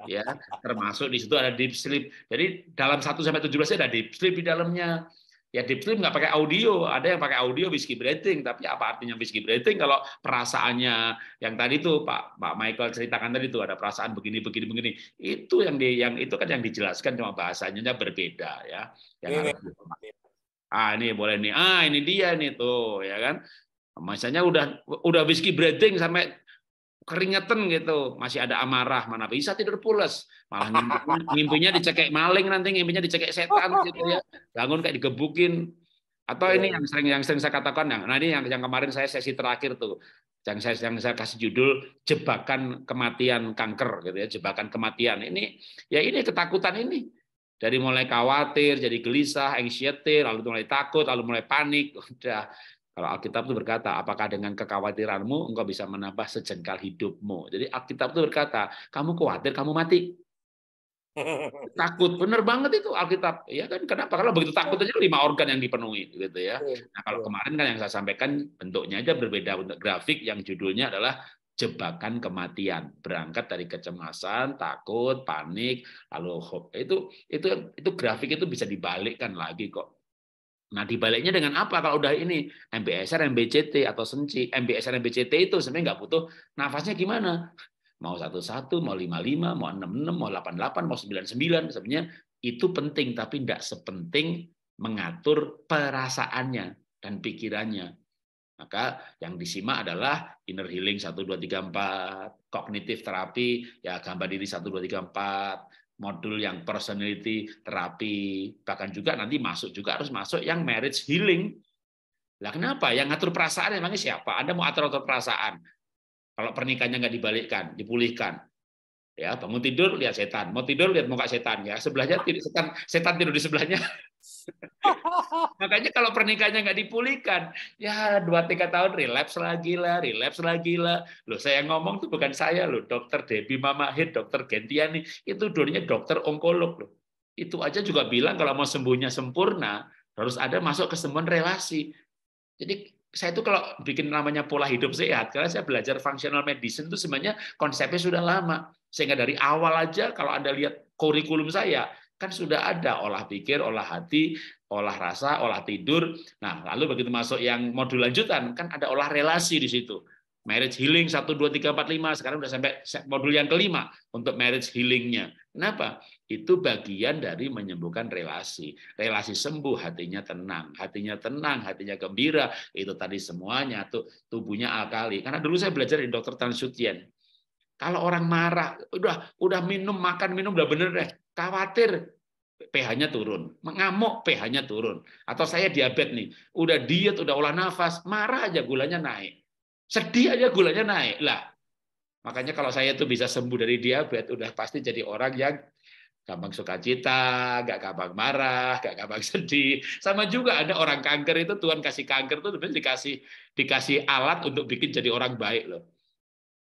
ya, termasuk di situ ada deep sleep. Jadi dalam 1 sampai 17 ada deep sleep di dalamnya. Ya deep sleep nggak pakai audio, ada yang pakai audio whiskey breathing, tapi apa artinya whiskey breathing kalau perasaannya yang tadi tuh Pak Pak Michael ceritakan tadi tuh ada perasaan begini begini begini. Itu yang di yang itu kan yang dijelaskan cuma bahasanya berbeda ya. Yang iya, harus iya. Ah ini boleh nih. Ah ini dia nih tuh ya kan. Misalnya udah udah whiskey breathing sampai keringetan gitu, masih ada amarah, mana bisa tidur pulas. Malah mimpinya, mimpinya dicekek maling nanti, mimpinya dicekek setan gitu ya. Bangun kayak digebukin. Atau ini yang sering yang sering saya katakan yang nah ini yang yang kemarin saya sesi terakhir tuh yang saya yang saya kasih judul jebakan kematian kanker gitu ya, jebakan kematian. Ini ya ini ketakutan ini dari mulai khawatir, jadi gelisah, anxiety, lalu mulai takut, lalu mulai panik. (laughs) Udah. Kalau Alkitab itu berkata, apakah dengan kekhawatiranmu engkau bisa menambah sejengkal hidupmu? Jadi Alkitab itu berkata, kamu khawatir, kamu mati. (laughs) Takut, benar banget itu Alkitab. Ya kan, kenapa? Kalau begitu takut aja lima organ yang dipenuhi, gitu ya. Iya. Nah kalau iya. kemarin kan yang saya sampaikan bentuknya aja berbeda untuk grafik yang judulnya adalah jebakan kematian berangkat dari kecemasan takut panik lalu itu itu itu grafik itu bisa dibalikkan lagi kok nah dibaliknya dengan apa kalau udah ini MBSR MBCT atau senci MBSR MBCT itu sebenarnya nggak butuh nafasnya gimana mau satu satu mau lima lima mau enam enam mau delapan delapan mau sembilan sembilan sebenarnya itu penting tapi tidak sepenting mengatur perasaannya dan pikirannya maka yang disimak adalah inner healing 1, 2, 3, 4, kognitif terapi, ya gambar diri 1, 2, 3, 4, modul yang personality terapi, bahkan juga nanti masuk juga harus masuk yang marriage healing. Lah kenapa? Yang ngatur perasaan emangnya siapa? Anda mau atur-atur perasaan. Kalau pernikahannya nggak dibalikkan, dipulihkan. Ya, bangun tidur lihat setan, mau tidur lihat muka setan ya. Sebelahnya setan setan tidur di sebelahnya. (laughs) Makanya kalau pernikahannya nggak dipulihkan, ya dua tiga tahun relaps lagi lah, relaps lagi lah. Loh saya ngomong tuh bukan saya loh, dokter Mama Hid dokter Gentiani, itu dulunya dokter onkolog loh. Itu aja juga bilang kalau mau sembuhnya sempurna, harus ada masuk ke kesembuhan relasi. Jadi saya itu kalau bikin namanya pola hidup sehat, karena saya belajar functional medicine itu sebenarnya konsepnya sudah lama. Sehingga dari awal aja kalau Anda lihat kurikulum saya, kan sudah ada olah pikir, olah hati, olah rasa, olah tidur. Nah, lalu begitu masuk yang modul lanjutan, kan ada olah relasi di situ. Marriage healing 1, 2, 3, 4, 5. Sekarang sudah sampai modul yang kelima untuk marriage healingnya. Kenapa? Itu bagian dari menyembuhkan relasi. Relasi sembuh, hatinya tenang. Hatinya tenang, hatinya gembira. Itu tadi semuanya. tuh Tubuhnya alkali. Karena dulu saya belajar di dokter Tan Sutien. Kalau orang marah, udah udah minum, makan, minum, udah bener deh. Khawatir, pH-nya turun. Mengamuk, pH-nya turun. Atau saya diabetes nih, udah diet, udah olah nafas, marah aja gulanya naik. Sedih aja gulanya naik. Lah, makanya kalau saya tuh bisa sembuh dari diabetes, udah pasti jadi orang yang gampang suka cita, gak gampang marah, gak gampang (laughs) sedih. Sama juga ada orang kanker itu Tuhan kasih kanker tuh dikasih dikasih alat untuk bikin jadi orang baik loh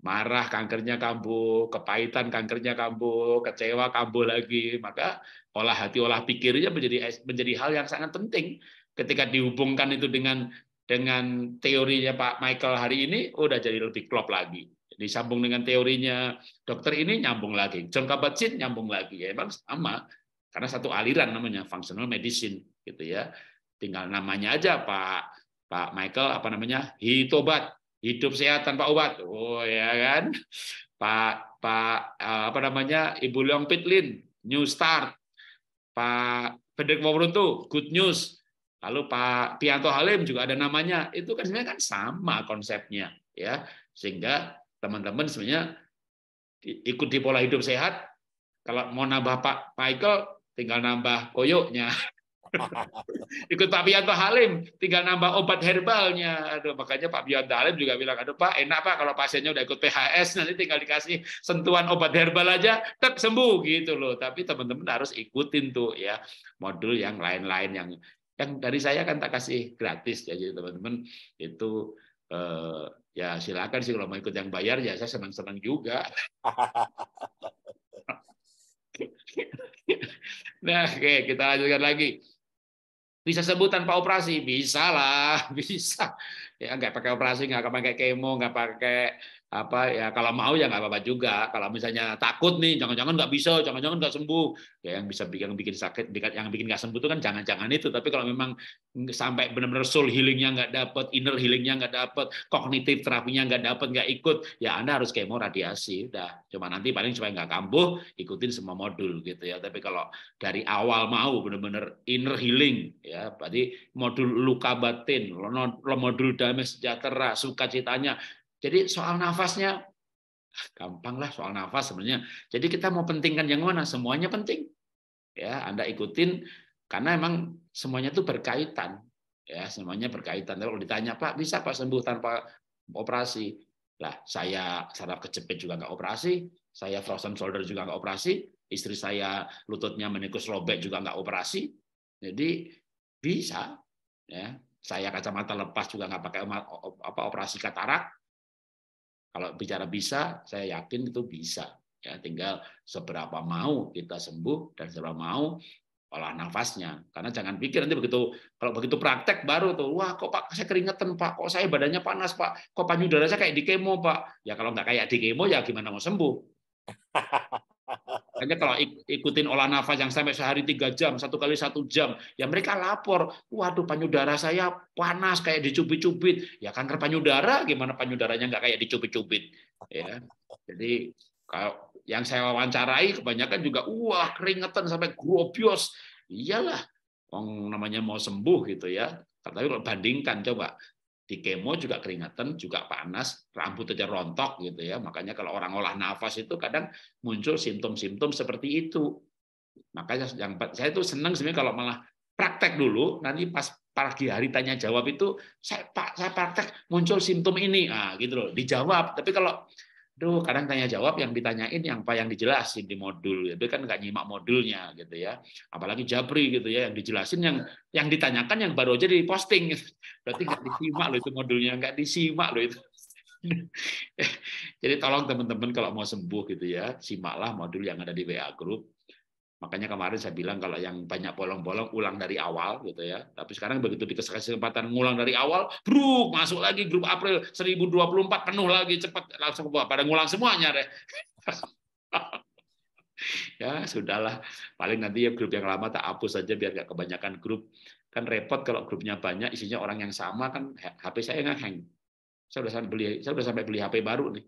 marah kankernya kambuh, kepahitan kankernya kambuh, kecewa kambuh lagi, maka olah hati olah pikirnya menjadi menjadi hal yang sangat penting ketika dihubungkan itu dengan dengan teorinya Pak Michael hari ini udah jadi lebih klop lagi. Disambung dengan teorinya dokter ini nyambung lagi, John kabat nyambung lagi. Ya, emang sama karena satu aliran namanya functional medicine gitu ya. Tinggal namanya aja Pak Pak Michael apa namanya? Hitobat hidup sehat tanpa obat. Oh ya kan. Pak Pak eh, apa namanya? Ibu Leong Pitlin, New Start. Pak Frederick Wabruntu, Good News. Lalu Pak Pianto Halim juga ada namanya. Itu kan sebenarnya kan sama konsepnya ya. Sehingga teman-teman sebenarnya ikut di pola hidup sehat. Kalau mau nambah Pak Michael tinggal nambah koyoknya (laughs) (laughs) Ikut Pak Bianto Halim, tinggal nambah obat herbalnya. Aduh, makanya Pak Bianto Halim juga bilang, aduh Pak, enak Pak kalau pasiennya udah ikut PHS, nanti tinggal dikasih sentuhan obat herbal aja, tetap sembuh gitu loh. Tapi teman-teman harus ikutin tuh ya modul yang lain-lain yang yang dari saya kan tak kasih gratis ya jadi teman-teman itu eh, ya silakan sih kalau mau ikut yang bayar ya saya senang-senang juga (laughs) nah oke kita lanjutkan lagi bisa sembuh tanpa operasi? Bisa lah, (laughs) bisa. Ya nggak pakai operasi, nggak pakai kemo, nggak pakai apa ya kalau mau ya nggak apa-apa juga kalau misalnya takut nih jangan-jangan nggak bisa jangan-jangan nggak sembuh ya yang bisa bikin bikin sakit yang bikin nggak sembuh itu kan jangan-jangan itu tapi kalau memang sampai benar-benar soul healingnya nggak dapat inner healingnya nggak dapat kognitif terapinya nggak dapat nggak ikut ya anda harus kemo radiasi udah cuma nanti paling supaya nggak kambuh ikutin semua modul gitu ya tapi kalau dari awal mau benar-benar inner healing ya berarti modul luka batin modul damai sejahtera sukacitanya jadi soal nafasnya ah, gampang lah soal nafas sebenarnya. Jadi kita mau pentingkan yang mana? Semuanya penting. Ya, Anda ikutin karena emang semuanya itu berkaitan. Ya, semuanya berkaitan. Kalau ditanya, "Pak, bisa Pak sembuh tanpa operasi?" Lah, saya saraf kejepit juga nggak operasi, saya frozen shoulder juga nggak operasi, istri saya lututnya menikus robek juga nggak operasi. Jadi bisa. Ya, saya kacamata lepas juga nggak pakai apa operasi katarak kalau bicara bisa, saya yakin itu bisa. Ya, tinggal seberapa mau kita sembuh dan seberapa mau olah nafasnya. Karena jangan pikir nanti begitu kalau begitu praktek baru tuh, wah kok Pak saya keringetan Pak, kok saya badannya panas Pak, kok panjudara saya kayak di kemo Pak. Ya kalau nggak kayak di kemo ya gimana mau sembuh? (laughs) Hanya kalau ikutin olah nafas yang sampai sehari tiga jam, satu kali satu jam, ya mereka lapor, waduh panyudara saya panas kayak dicubit-cubit. Ya kanker panyudara, gimana panyudaranya nggak kayak dicubit-cubit. Ya, jadi kalau yang saya wawancarai kebanyakan juga, wah keringetan sampai grobios. Iyalah, namanya mau sembuh gitu ya. Tapi kalau bandingkan coba di kemo juga keringatan, juga panas, rambut aja rontok gitu ya. Makanya kalau orang olah nafas itu kadang muncul simptom-simptom seperti itu. Makanya yang saya itu senang sebenarnya kalau malah praktek dulu, nanti pas pagi hari tanya jawab itu saya Pak saya praktek muncul simptom ini, ah gitu loh, dijawab. Tapi kalau Duh, kadang tanya jawab yang ditanyain yang apa yang dijelasin di modul itu kan nggak nyimak modulnya gitu ya apalagi Jabri, gitu ya yang dijelasin yang yang ditanyakan yang baru aja diposting, gitu. berarti nggak disimak loh itu modulnya nggak disimak loh itu (laughs) jadi tolong teman-teman kalau mau sembuh gitu ya simaklah modul yang ada di WA group Makanya kemarin saya bilang kalau yang banyak bolong-bolong ulang dari awal gitu ya. Tapi sekarang begitu dikasih kesempatan ngulang dari awal, bruk masuk lagi grup April 1024 penuh lagi cepat langsung pada ngulang semuanya deh. (laughs) ya sudahlah paling nanti ya grup yang lama tak hapus saja biar gak kebanyakan grup kan repot kalau grupnya banyak isinya orang yang sama kan HP saya nggak hang saya udah sampai beli saya udah sampai beli HP baru nih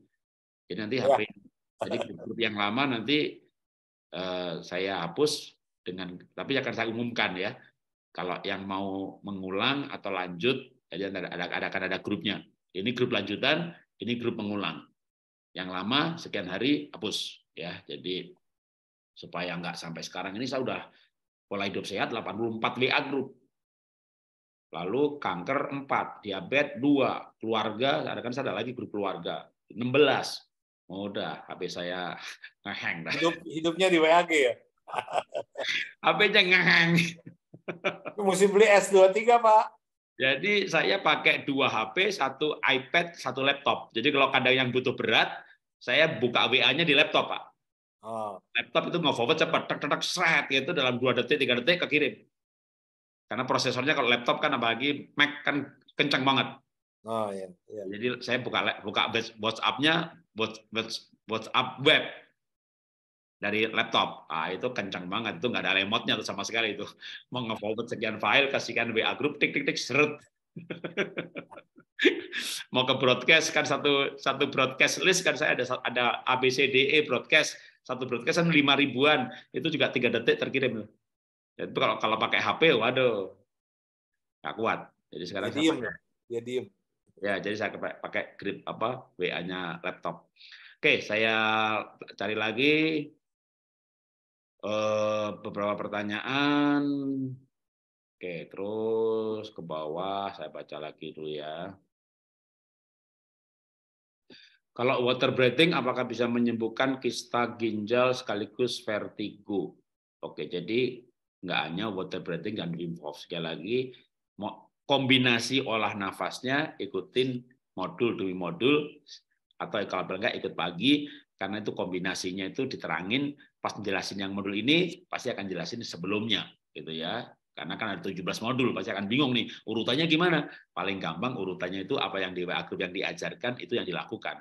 jadi nanti HP iya. jadi grup yang lama nanti Eh, saya hapus dengan tapi akan saya umumkan ya kalau yang mau mengulang atau lanjut ada ada akan ada grupnya ini grup lanjutan ini grup mengulang yang lama sekian hari hapus ya jadi supaya nggak sampai sekarang ini saya sudah pola hidup sehat 84 WA grup lalu kanker 4 diabetes 2 keluarga ada kan saya ada lagi grup keluarga 16 Oh, udah, HP saya ngehang Dah. Hidup, hidupnya di WAG ya? HP-nya ngehang Mesti beli S23, Pak. Jadi saya pakai dua HP, satu iPad, satu laptop. Jadi kalau kadang yang butuh berat, saya buka WA-nya di laptop, Pak. Oh. Laptop itu mau forward cepat, tek tek seret gitu dalam dua detik, tiga detik kekirim. Karena prosesornya kalau laptop kan apalagi Mac kan kencang banget. Oh, iya, iya. Jadi saya buka buka WhatsApp-nya WhatsApp web dari laptop. Ah, itu kencang banget. Itu nggak ada lemotnya tuh sama sekali itu. (laughs) Mau nge sekian file, kasihkan WA grup, tik, tik, tik, seret. (laughs) Mau ke broadcast, kan satu satu broadcast list, kan saya ada ada ABCDE broadcast, satu broadcast kan lima ribuan, itu juga tiga detik terkirim. Ya, itu kalau kalau pakai HP, waduh, nggak kuat. Jadi sekarang ya, diem, ya, ya diem. Ya, jadi saya pakai grip apa WA-nya laptop. Oke, saya cari lagi uh, beberapa pertanyaan. Oke, terus ke bawah saya baca lagi dulu ya. Kalau water breathing apakah bisa menyembuhkan kista ginjal sekaligus vertigo? Oke, jadi nggak hanya water breathing dan Wim Hof. Sekali lagi, kombinasi olah nafasnya ikutin modul demi modul atau kalau enggak ikut pagi karena itu kombinasinya itu diterangin pas jelasin yang modul ini pasti akan jelasin sebelumnya gitu ya karena kan ada 17 modul pasti akan bingung nih urutannya gimana paling gampang urutannya itu apa yang di yang diajarkan itu yang dilakukan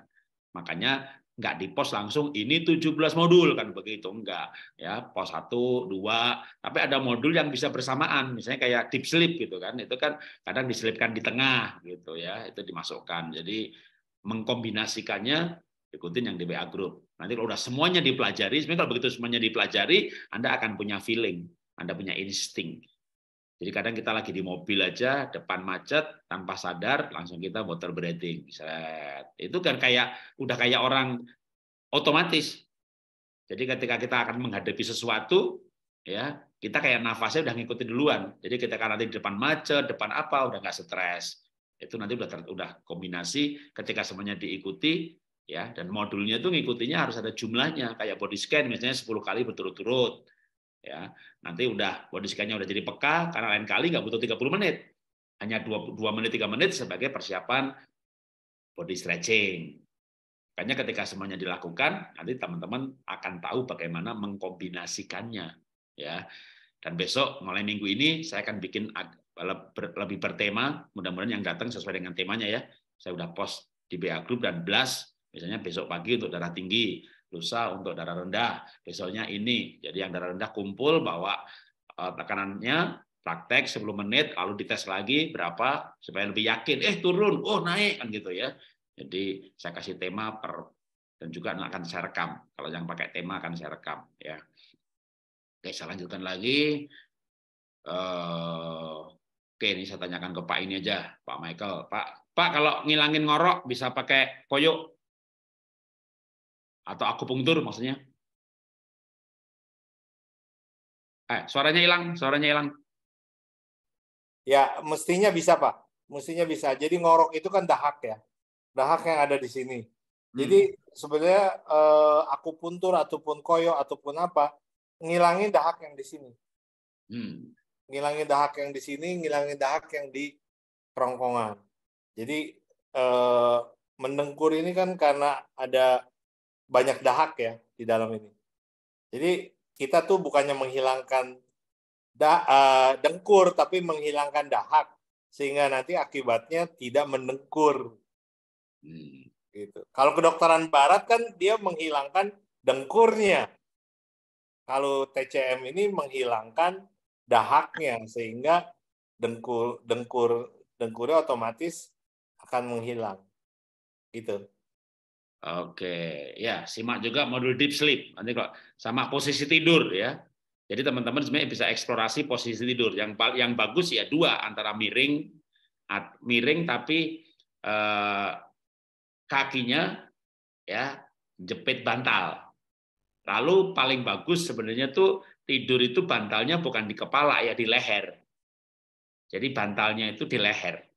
makanya nggak di pos langsung ini 17 modul kan begitu enggak ya pos satu dua tapi ada modul yang bisa bersamaan misalnya kayak tips slip gitu kan itu kan kadang diselipkan di tengah gitu ya itu dimasukkan jadi mengkombinasikannya ikutin yang di WA group nanti kalau udah semuanya dipelajari sebenarnya kalau begitu semuanya dipelajari Anda akan punya feeling Anda punya insting jadi kadang kita lagi di mobil aja, depan macet, tanpa sadar langsung kita motor breathing. Itu kan kayak udah kayak orang otomatis. Jadi ketika kita akan menghadapi sesuatu, ya kita kayak nafasnya udah ngikuti duluan. Jadi kita kan nanti di depan macet, depan apa, udah nggak stres. Itu nanti udah udah kombinasi ketika semuanya diikuti, ya dan modulnya itu ngikutinya harus ada jumlahnya. Kayak body scan misalnya 10 kali berturut-turut ya nanti udah kondisikannya udah jadi peka karena lain kali nggak butuh 30 menit hanya dua dua menit tiga menit sebagai persiapan body stretching makanya ketika semuanya dilakukan nanti teman-teman akan tahu bagaimana mengkombinasikannya ya dan besok mulai minggu ini saya akan bikin lebih bertema mudah-mudahan yang datang sesuai dengan temanya ya saya udah post di BA Group dan Blast misalnya besok pagi untuk darah tinggi lusa untuk darah rendah, besoknya ini. Jadi yang darah rendah kumpul bawa eh, tekanannya praktek 10 menit, lalu dites lagi berapa supaya lebih yakin. Eh turun, oh naik kan gitu ya. Jadi saya kasih tema per dan juga akan saya rekam. Kalau yang pakai tema akan saya rekam ya. Oke, saya lanjutkan lagi. Eh, oke, ini saya tanyakan ke Pak ini aja, Pak Michael. Pak, Pak kalau ngilangin ngorok bisa pakai koyok atau aku akupunktur maksudnya. Eh, suaranya hilang, suaranya hilang. Ya, mestinya bisa, Pak. Mestinya bisa. Jadi ngorok itu kan dahak ya. Dahak yang ada di sini. Hmm. Jadi sebenarnya eh, akupuntur ataupun koyo ataupun apa, ngilangin dahak yang di sini. Hmm. Ngilangin dahak yang di sini, ngilangin dahak yang di kerongkongan. Jadi eh, mendengkur ini kan karena ada banyak dahak ya di dalam ini. Jadi kita tuh bukannya menghilangkan da, uh, dengkur tapi menghilangkan dahak sehingga nanti akibatnya tidak mendengkur. Hmm. Gitu. Kalau kedokteran barat kan dia menghilangkan dengkurnya. Kalau TCM ini menghilangkan dahaknya sehingga dengkur dengkur dengkurnya otomatis akan menghilang. Gitu. Oke, ya simak juga modul deep sleep. Nanti kalau sama posisi tidur ya. Jadi teman-teman sebenarnya bisa eksplorasi posisi tidur. Yang yang bagus ya dua antara miring, miring tapi eh, kakinya ya jepit bantal. Lalu paling bagus sebenarnya tuh tidur itu bantalnya bukan di kepala ya di leher. Jadi bantalnya itu di leher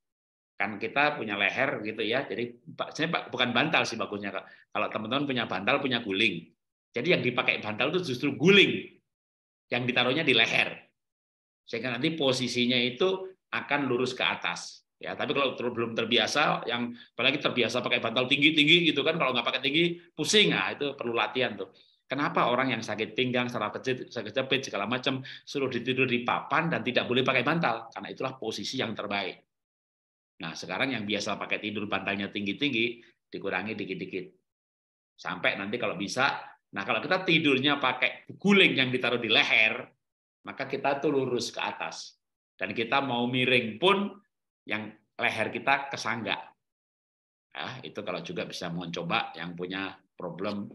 kan kita punya leher gitu ya jadi sebenarnya bukan bantal sih bagusnya kalau teman-teman punya bantal punya guling jadi yang dipakai bantal itu justru guling yang ditaruhnya di leher sehingga nanti posisinya itu akan lurus ke atas ya tapi kalau belum terbiasa yang apalagi terbiasa pakai bantal tinggi tinggi gitu kan kalau nggak pakai tinggi pusing nah itu perlu latihan tuh Kenapa orang yang sakit pinggang, saraf kecil, sakit jepit, segala macam, suruh ditidur di papan dan tidak boleh pakai bantal? Karena itulah posisi yang terbaik. Nah, sekarang yang biasa pakai tidur bantalnya tinggi-tinggi, dikurangi dikit-dikit. Sampai nanti kalau bisa, nah kalau kita tidurnya pakai guling yang ditaruh di leher, maka kita tuh lurus ke atas. Dan kita mau miring pun yang leher kita kesangga. Nah, itu kalau juga bisa mau coba yang punya problem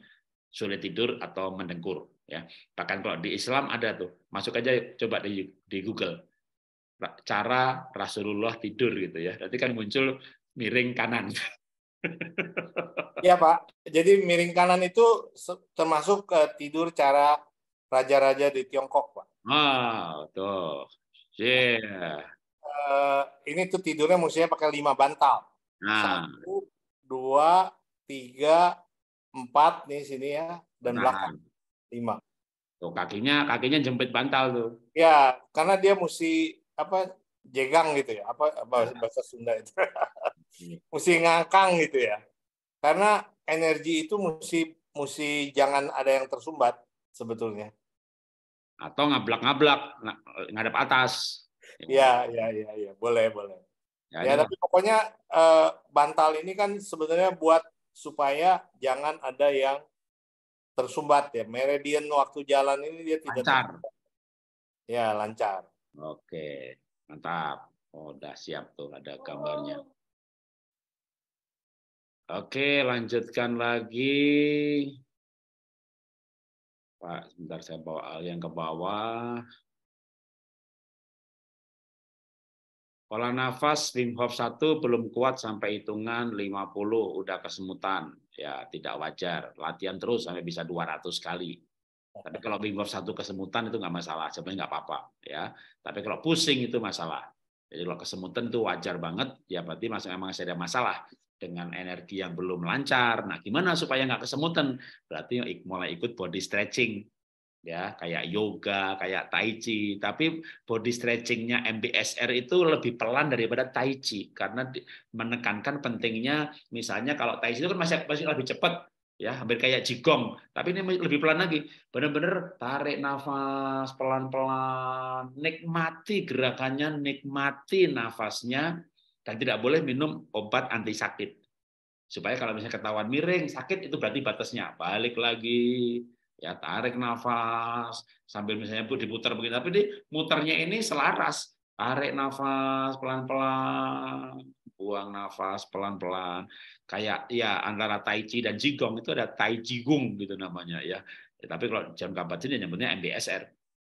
sulit tidur atau mendengkur. Ya. Bahkan kalau di Islam ada tuh, masuk aja coba di, di Google cara Rasulullah tidur gitu ya. Berarti kan muncul miring kanan. (laughs) Iya Pak. Jadi miring kanan itu termasuk ke eh, tidur cara raja-raja di Tiongkok Pak. Ah, oh, tuh. Yeah. Eh, ini tuh tidurnya maksudnya pakai lima bantal. Nah. Satu, dua, tiga, empat nih sini ya dan nah. belakang lima. Tuh kakinya kakinya jempit bantal tuh. Ya, karena dia mesti apa jegang gitu ya apa iya. bahasa, Sunda itu (laughs) mesti ngangkang gitu ya karena energi itu mesti mesti jangan ada yang tersumbat sebetulnya atau ngablak-ngablak ngadap atas ya ya ya ya boleh boleh ya, ya tapi pokoknya eh, bantal ini kan sebenarnya buat supaya jangan ada yang tersumbat ya meridian waktu jalan ini dia tidak lancar ya lancar Oke, mantap. Oh, udah siap tuh ada gambarnya. Oke, lanjutkan lagi. Pak, sebentar saya bawa al yang ke bawah. Pola nafas Wim Hof 1 belum kuat sampai hitungan 50 udah kesemutan. Ya, tidak wajar. Latihan terus sampai bisa 200 kali. Tapi kalau fever satu kesemutan itu nggak masalah, sebenarnya nggak apa-apa ya. Tapi kalau pusing itu masalah. Jadi kalau kesemutan itu wajar banget, ya berarti masih emang saya ada masalah dengan energi yang belum lancar. Nah, gimana supaya nggak kesemutan? Berarti mulai ikut body stretching, ya kayak yoga, kayak tai chi. Tapi body stretchingnya MBSR itu lebih pelan daripada tai chi karena menekankan pentingnya. Misalnya kalau tai chi itu kan masih masih lebih cepat ya hampir kayak jigong tapi ini lebih pelan lagi benar-benar tarik nafas pelan-pelan nikmati gerakannya nikmati nafasnya dan tidak boleh minum obat anti sakit supaya kalau misalnya ketahuan miring sakit itu berarti batasnya balik lagi ya tarik nafas sambil misalnya diputar begini tapi di muternya ini selaras tarik nafas pelan-pelan buang nafas pelan-pelan. Kayak ya antara tai chi dan jigong itu ada tai gong gitu namanya ya. ya tapi kalau jam kabat ya nyebutnya MBSR.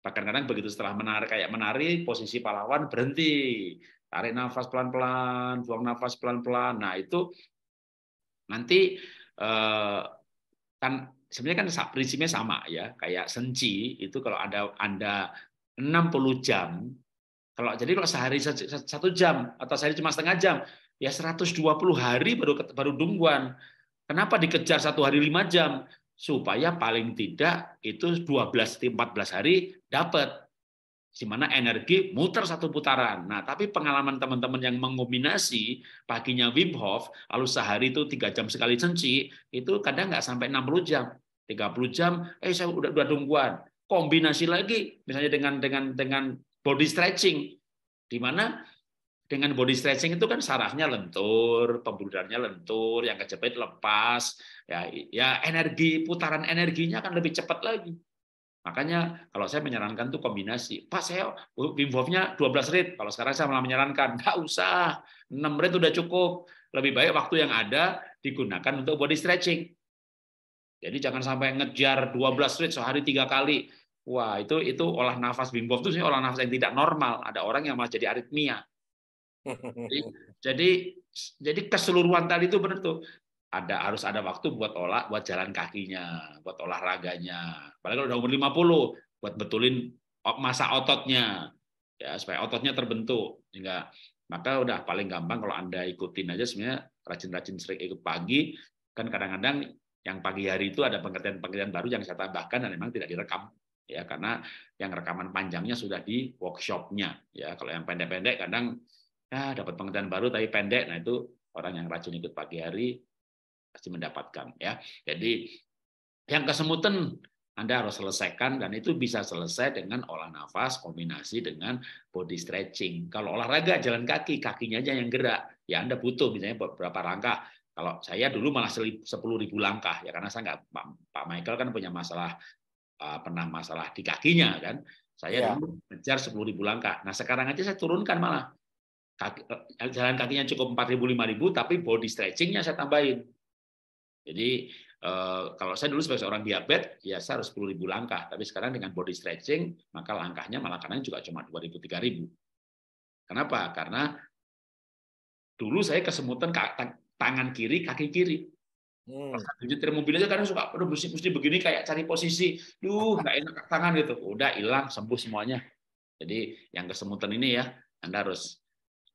Bahkan kadang begitu setelah menarik kayak menari posisi pahlawan berhenti. Tarik nafas pelan-pelan, buang nafas pelan-pelan. Nah, itu nanti eh, kan sebenarnya kan prinsipnya sama ya, kayak senci itu kalau ada Anda 60 jam kalau jadi kalau sehari satu jam atau sehari cuma setengah jam, ya 120 hari baru baru dungguan. Kenapa dikejar satu hari lima jam? Supaya paling tidak itu 12 14 hari dapat di mana energi muter satu putaran. Nah, tapi pengalaman teman-teman yang mengombinasi paginya Wim Hof, lalu sehari itu tiga jam sekali senci, itu kadang nggak sampai 60 jam. 30 jam, eh saya udah, dua tungguan. Kombinasi lagi, misalnya dengan dengan dengan body stretching, di mana dengan body stretching itu kan sarafnya lentur, pembuluh darahnya lentur, yang kejepit lepas, ya, ya energi putaran energinya akan lebih cepat lagi. Makanya kalau saya menyarankan tuh kombinasi. pas saya Wim Hof-nya 12 rit, kalau sekarang saya malah menyarankan nggak usah, 6 rit udah cukup. Lebih baik waktu yang ada digunakan untuk body stretching. Jadi jangan sampai ngejar 12 rit sehari tiga kali. Wah, itu itu olah nafas Wim Hof itu sih olah nafas yang tidak normal. Ada orang yang malah jadi aritmia. Jadi, (laughs) jadi jadi keseluruhan tadi itu benar tuh. Ada harus ada waktu buat olah, buat jalan kakinya, buat olahraganya. Padahal kalau udah umur 50, buat betulin masa ototnya ya supaya ototnya terbentuk sehingga maka udah paling gampang kalau anda ikutin aja sebenarnya rajin-rajin sering ikut pagi kan kadang-kadang yang pagi hari itu ada pengertian-pengertian baru yang saya tambahkan dan memang tidak direkam ya karena yang rekaman panjangnya sudah di workshopnya ya kalau yang pendek-pendek kadang ya dapat pengetahuan baru tapi pendek nah itu orang yang racun ikut pagi hari pasti mendapatkan ya jadi yang kesemutan anda harus selesaikan dan itu bisa selesai dengan olah nafas kombinasi dengan body stretching. Kalau olahraga jalan kaki, kakinya aja yang gerak. Ya Anda butuh misalnya beberapa langkah. Kalau saya dulu malah 10.000 langkah ya karena saya nggak Pak Michael kan punya masalah Eh, pernah masalah di kakinya kan. Saya ya. dulu ngejar 10.000 langkah. Nah, sekarang aja saya turunkan malah. Kaki, eh, jalan kakinya cukup 4.000 5.000 tapi body stretchingnya saya tambahin. Jadi eh, kalau saya dulu sebagai seorang diabetes ya saya harus 10.000 langkah, tapi sekarang dengan body stretching maka langkahnya malah karena juga cuma 2.000 3.000. Kenapa? Karena dulu saya kesemutan tangan kiri, kaki kiri. Hmm. Nyetir mobil aja kadang suka, aduh mesti, mesti begini kayak cari posisi, duh nggak enak tangan gitu. Udah hilang, sembuh semuanya. Jadi yang kesemutan ini ya, Anda harus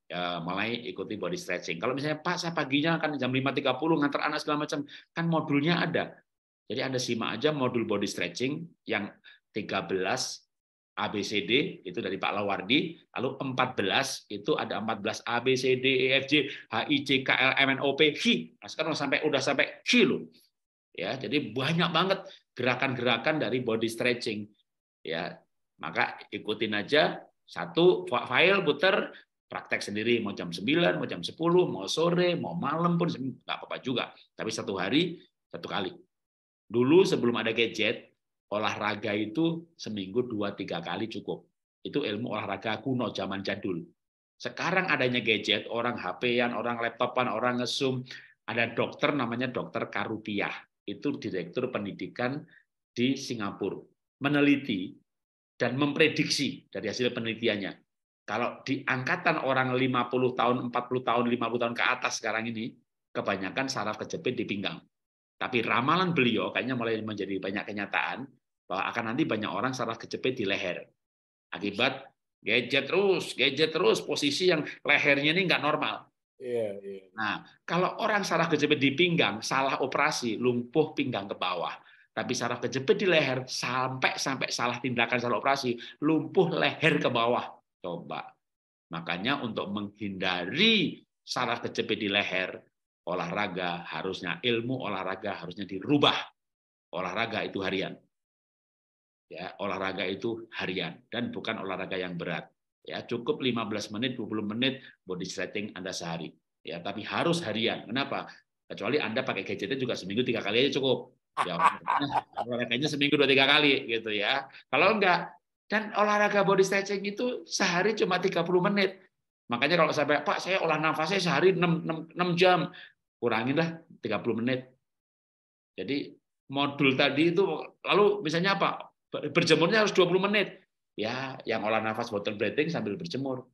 ya, mulai ikuti body stretching. Kalau misalnya Pak, saya paginya kan jam 5.30 ngantar anak segala macam, kan modulnya ada. Jadi Anda simak aja modul body stretching yang 13 ABCD itu dari Pak Lawardi, lalu 14 itu ada 14 ABCD EFG HIC KLMNOP H. Nah, sekarang sampai udah sampai Q loh. Ya, jadi banyak banget gerakan-gerakan dari body stretching. Ya, maka ikutin aja satu file puter praktek sendiri mau jam 9, mau jam 10, mau sore, mau malam pun nggak apa-apa juga. Tapi satu hari satu kali. Dulu sebelum ada gadget, olahraga itu seminggu dua tiga kali cukup. Itu ilmu olahraga kuno zaman jadul. Sekarang adanya gadget, orang HP-an, orang laptopan, orang ngesum, ada dokter namanya dokter Karupiah. Itu direktur pendidikan di Singapura. Meneliti dan memprediksi dari hasil penelitiannya. Kalau di angkatan orang 50 tahun, 40 tahun, 50 tahun ke atas sekarang ini, kebanyakan saraf kejepit di pinggang. Tapi ramalan beliau kayaknya mulai menjadi banyak kenyataan bahwa akan nanti banyak orang salah kejepit di leher akibat gadget terus, gadget terus, posisi yang lehernya ini nggak normal. Iya, iya. Nah, kalau orang salah kejepit di pinggang, salah operasi, lumpuh pinggang ke bawah. Tapi salah kejepit di leher, sampai sampai salah tindakan salah operasi, lumpuh leher ke bawah. Coba. Makanya untuk menghindari salah kejepit di leher, olahraga, harusnya ilmu olahraga harusnya dirubah. Olahraga itu harian. Ya, olahraga itu harian dan bukan olahraga yang berat. Ya, cukup 15 menit, 20 menit body stretching Anda sehari. Ya, tapi harus harian. Kenapa? Kecuali Anda pakai gadgetnya juga seminggu tiga kali aja cukup. Ya, olahraganya seminggu dua tiga kali gitu ya. Kalau enggak, dan olahraga body stretching itu sehari cuma 30 menit. Makanya kalau saya Pak, saya olah nafasnya sehari 6, 6, 6 jam kuranginlah 30 menit. Jadi modul tadi itu lalu misalnya apa? Berjemurnya harus 20 menit. Ya, yang olah nafas water breathing sambil berjemur.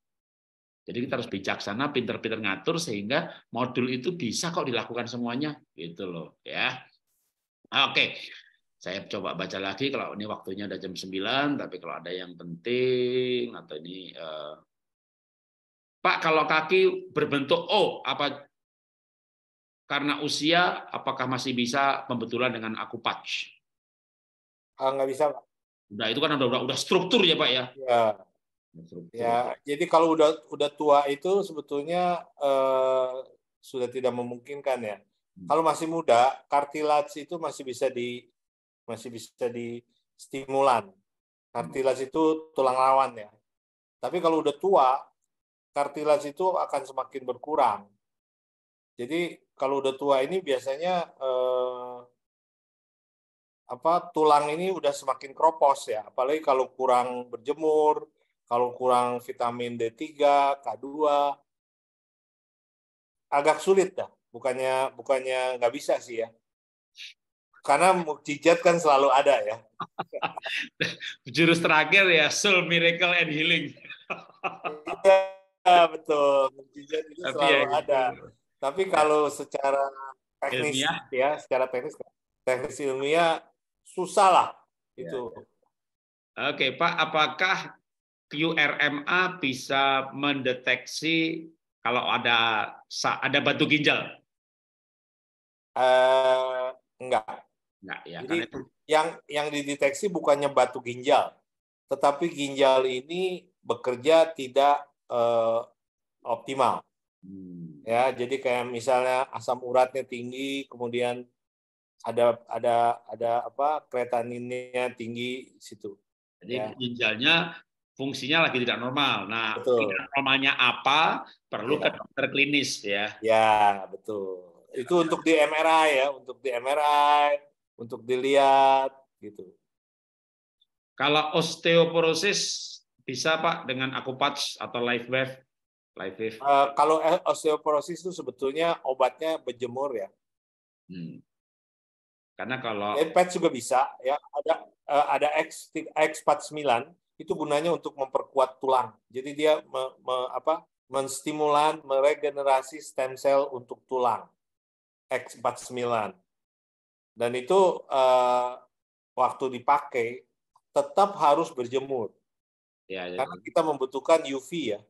Jadi kita harus bijaksana, pinter-pinter ngatur sehingga modul itu bisa kok dilakukan semuanya, gitu loh, ya. Oke. Saya coba baca lagi kalau ini waktunya udah jam 9, tapi kalau ada yang penting atau ini uh... Pak, kalau kaki berbentuk O, apa karena usia apakah masih bisa pembetulan dengan aku patch? Ah, nggak bisa, Pak. Udah itu kan udah udah, udah struktur ya, Pak ya. Ya. Ya, jadi kalau udah udah tua itu sebetulnya eh, sudah tidak memungkinkan ya. Hmm. Kalau masih muda, kartilage itu masih bisa di masih bisa di stimulan. Kartilas itu tulang rawan ya. Tapi kalau udah tua, kartilas itu akan semakin berkurang jadi kalau udah tua ini biasanya eh, apa tulang ini udah semakin kropos ya, apalagi kalau kurang berjemur, kalau kurang vitamin D3, K2 agak sulit dah. Bukannya bukannya nggak bisa sih ya. Karena mukjizat kan selalu ada ya. (laughs) Jurus terakhir ya, soul miracle and healing. Iya, betul. Mukjizat itu selalu ya, gitu. ada. Tapi kalau secara teknis ilmiah. ya, secara teknis teknis ilmiah susah lah ya. itu. Oke, Pak, apakah QRMA bisa mendeteksi kalau ada ada batu ginjal? Uh, enggak. Enggak ya. Jadi itu... yang yang dideteksi bukannya batu ginjal, tetapi ginjal ini bekerja tidak uh, optimal. Hmm ya jadi kayak misalnya asam uratnya tinggi kemudian ada ada ada apa kreatininnya tinggi situ jadi ya. ginjalnya fungsinya lagi tidak normal nah betul. tidak normalnya apa perlu ya. ke dokter klinis ya ya betul itu untuk di MRI ya untuk di MRI untuk dilihat gitu kalau osteoporosis bisa pak dengan akupats atau live wave Life uh, eh, kalau eh, osteoporosis itu sebetulnya obatnya berjemur ya. Hmm. Karena kalau empat juga bisa ya ada uh, ada X X49 itu gunanya untuk memperkuat tulang. Jadi dia me, me, apa menstimulan meregenerasi stem cell untuk tulang X49. Dan itu uh, waktu dipakai tetap harus berjemur. Ya, ya. Karena kita membutuhkan UV ya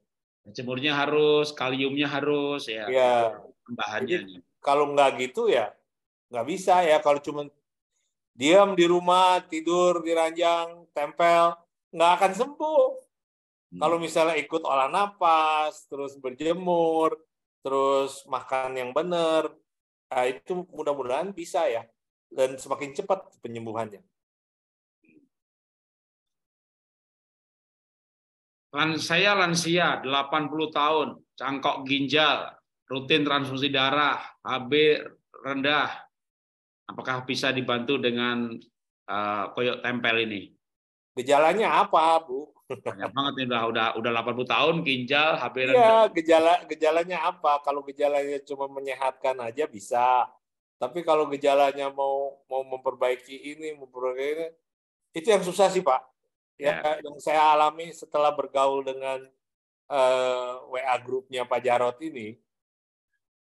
Cemurnya harus, kaliumnya harus ya. ya. Bahannya. Kalau nggak gitu ya nggak bisa ya kalau cuma diam di rumah, tidur di ranjang, tempel, nggak akan sembuh. Hmm. Kalau misalnya ikut olah napas, terus berjemur, terus makan yang benar, nah itu mudah-mudahan bisa ya. Dan semakin cepat penyembuhannya. saya lansia 80 tahun, cangkok ginjal, rutin transfusi darah, HB rendah. Apakah bisa dibantu dengan uh, koyok tempel ini? Gejalanya apa, Bu? Banyak banget nih udah udah udah 80 tahun ginjal HB iya, rendah. Iya, gejala gejalanya apa? Kalau gejalanya cuma menyehatkan aja bisa. Tapi kalau gejalanya mau mau memperbaiki ini, memperbaiki ini, itu yang susah sih, Pak ya, ya yang saya alami setelah bergaul dengan uh, eh, WA grupnya Pak Jarot ini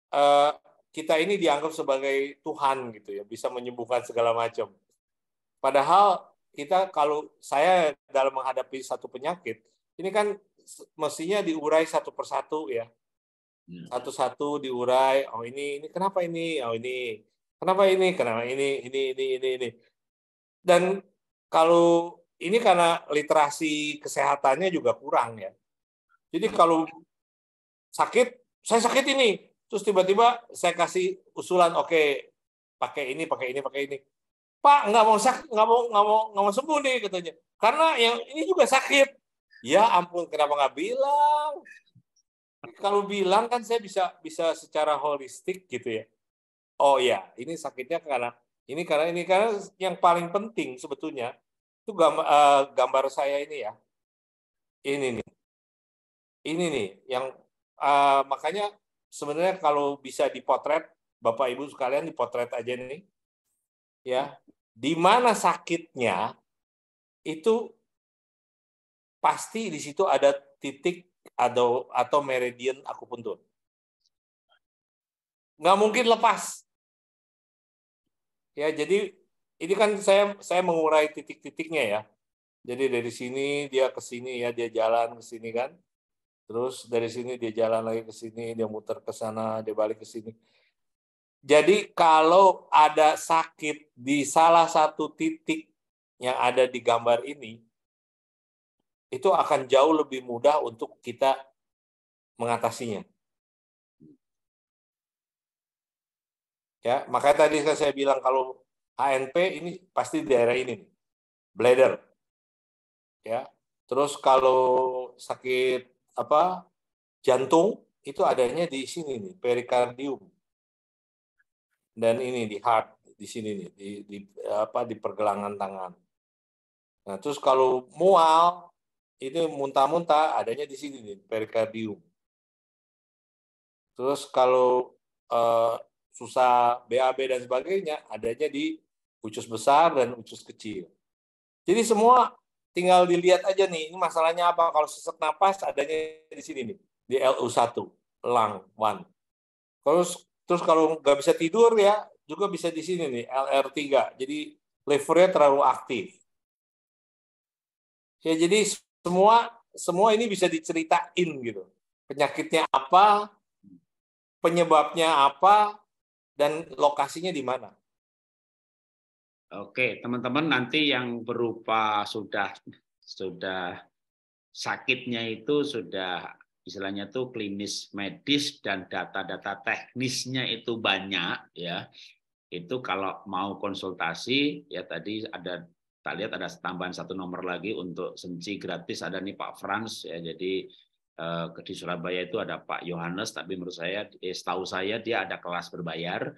uh, kita ini dianggap sebagai Tuhan gitu ya bisa menyembuhkan segala macam padahal kita kalau saya dalam menghadapi satu penyakit ini kan mestinya diurai satu persatu ya. ya satu-satu diurai oh ini ini kenapa ini oh ini kenapa ini kenapa ini ini ini ini ini dan kalau ini karena literasi kesehatannya juga kurang ya. Jadi hmm. kalau sakit, saya sakit ini, terus tiba-tiba saya kasih usulan, oke okay, pakai ini, pakai ini, pakai ini. Pak nggak mau sakit, nggak mau nggak mau nggak mau sembuh nih katanya. Karena yang ini juga sakit. Ya ampun, kenapa nggak bilang? Kalau bilang kan saya bisa bisa secara holistik gitu ya. Oh ya, ini sakitnya karena ini karena ini karena yang paling penting sebetulnya itu gambar, uh, eh, gambar saya ini ya ini nih ini nih yang uh, makanya sebenarnya kalau bisa dipotret bapak ibu sekalian dipotret aja nih ya di mana sakitnya itu pasti di situ ada titik atau atau meridian akupuntur nggak mungkin lepas ya jadi ini kan saya saya mengurai titik-titiknya ya. Jadi dari sini dia ke sini ya, dia jalan ke sini kan. Terus dari sini dia jalan lagi ke sini, dia muter ke sana, dia balik ke sini. Jadi kalau ada sakit di salah satu titik yang ada di gambar ini, itu akan jauh lebih mudah untuk kita mengatasinya. Ya, makanya tadi kan saya bilang kalau HNP ini pasti di daerah ini, bladder. Ya. Terus kalau sakit apa jantung itu adanya di sini nih, perikardium. Dan ini di heart di sini nih, di, di apa di pergelangan tangan. Nah, terus kalau mual itu muntah-muntah adanya di sini nih, perikardium. Terus kalau uh, susah BAB dan sebagainya adanya di ucus besar dan ucus kecil. Jadi semua tinggal dilihat aja nih, ini masalahnya apa. Kalau sesak napas adanya di sini nih, di LU1, lung one. Terus, terus kalau nggak bisa tidur ya, juga bisa di sini nih, LR3. Jadi livernya terlalu aktif. Ya, jadi semua semua ini bisa diceritain gitu. Penyakitnya apa, penyebabnya apa, dan lokasinya di mana. Oke, teman-teman nanti yang berupa sudah sudah sakitnya itu sudah istilahnya tuh klinis medis dan data-data teknisnya itu banyak ya. Itu kalau mau konsultasi ya tadi ada kita lihat ada tambahan satu nomor lagi untuk senci gratis ada nih Pak Frans ya. Jadi ke eh, di Surabaya itu ada Pak Yohanes tapi menurut saya eh, setahu saya dia ada kelas berbayar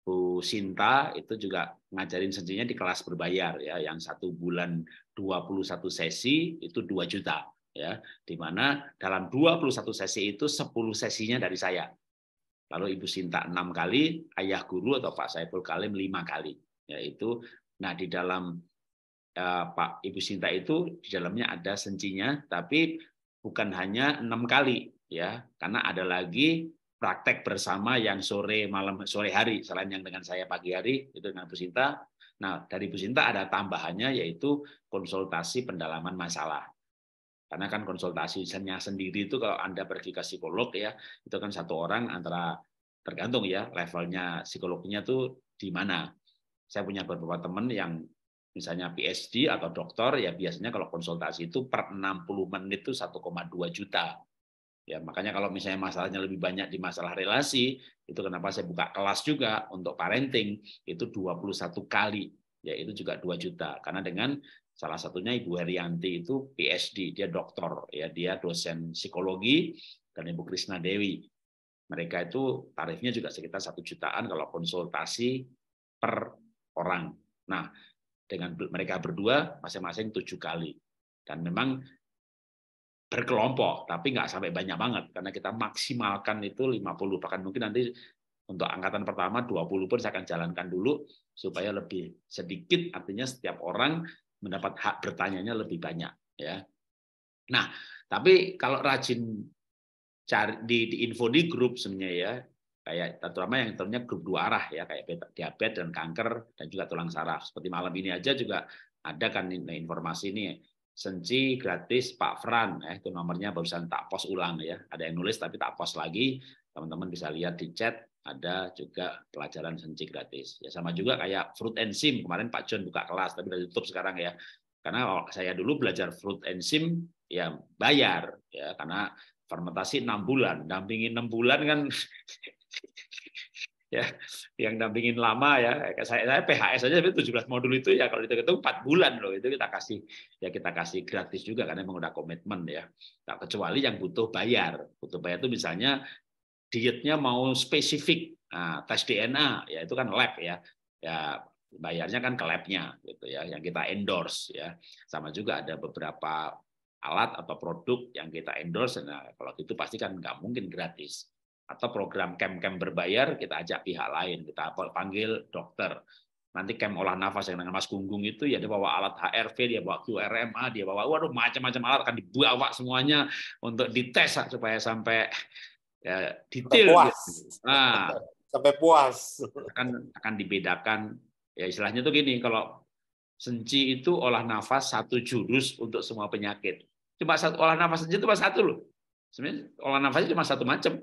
Bu Sinta itu juga ngajarin sendirinya di kelas berbayar ya yang satu bulan 21 sesi itu 2 juta ya di mana dalam 21 sesi itu 10 sesinya dari saya lalu ibu Sinta enam kali ayah guru atau Pak Saiful Kalim lima kali yaitu nah di dalam eh, Pak Ibu Sinta itu di dalamnya ada sencinya tapi bukan hanya enam kali ya karena ada lagi praktek bersama yang sore malam sore hari selain yang dengan saya pagi hari itu dengan Bu Sinta. Nah, dari Bu Sinta ada tambahannya yaitu konsultasi pendalaman masalah. Karena kan konsultasi sendiri itu kalau Anda pergi ke psikolog ya, itu kan satu orang antara tergantung ya levelnya psikolognya tuh di mana. Saya punya beberapa teman yang misalnya PhD atau dokter ya biasanya kalau konsultasi itu per 60 menit itu 1,2 juta Ya, makanya kalau misalnya masalahnya lebih banyak di masalah relasi, itu kenapa saya buka kelas juga untuk parenting itu 21 kali, ya itu juga 2 juta. Karena dengan salah satunya Ibu Herianti itu PhD, dia doktor, ya dia dosen psikologi dan Ibu Krisna Dewi. Mereka itu tarifnya juga sekitar satu jutaan kalau konsultasi per orang. Nah, dengan mereka berdua masing-masing tujuh kali. Dan memang berkelompok, tapi nggak sampai banyak banget karena kita maksimalkan itu 50 bahkan mungkin nanti untuk angkatan pertama 20 pun saya akan jalankan dulu supaya lebih sedikit artinya setiap orang mendapat hak bertanyanya lebih banyak ya. Nah, tapi kalau rajin cari di, di info di grup sebenarnya ya kayak terutama yang ternyata grup dua arah ya kayak diabetes dan kanker dan juga tulang saraf seperti malam ini aja juga ada kan informasi ini senci gratis Pak Fran eh itu nomornya barusan tak pos ulang ya ada yang nulis tapi tak pos lagi teman-teman bisa lihat di chat ada juga pelajaran senci gratis ya sama juga kayak fruit and sim kemarin Pak John buka kelas tapi udah tutup sekarang ya karena saya dulu belajar fruit and sim ya bayar ya karena fermentasi enam bulan dampingi enam bulan kan (laughs) ya yang dampingin lama ya saya, saya PHS aja tapi 17 modul itu ya kalau itu hitung 4 bulan loh itu kita kasih ya kita kasih gratis juga karena memang udah komitmen ya tak kecuali yang butuh bayar butuh bayar itu misalnya dietnya mau spesifik nah, tes DNA ya itu kan lab ya ya bayarnya kan ke labnya gitu ya yang kita endorse ya sama juga ada beberapa alat atau produk yang kita endorse nah kalau itu pasti kan nggak mungkin gratis atau program camp-camp berbayar kita ajak pihak lain kita panggil dokter nanti camp olah nafas yang dengan Mas Gunggung itu ya dia bawa alat HRV, dia bawa QRMA, dia bawa waduh macam-macam alat akan dibawa semuanya untuk dites supaya sampai ya, detail. Sampai puas. Nah, sampai puas. Akan akan dibedakan ya istilahnya tuh gini kalau senci itu olah nafas satu jurus untuk semua penyakit. Cuma satu olah nafas senci itu cuma satu loh. Sebenarnya olah nafasnya cuma satu macam.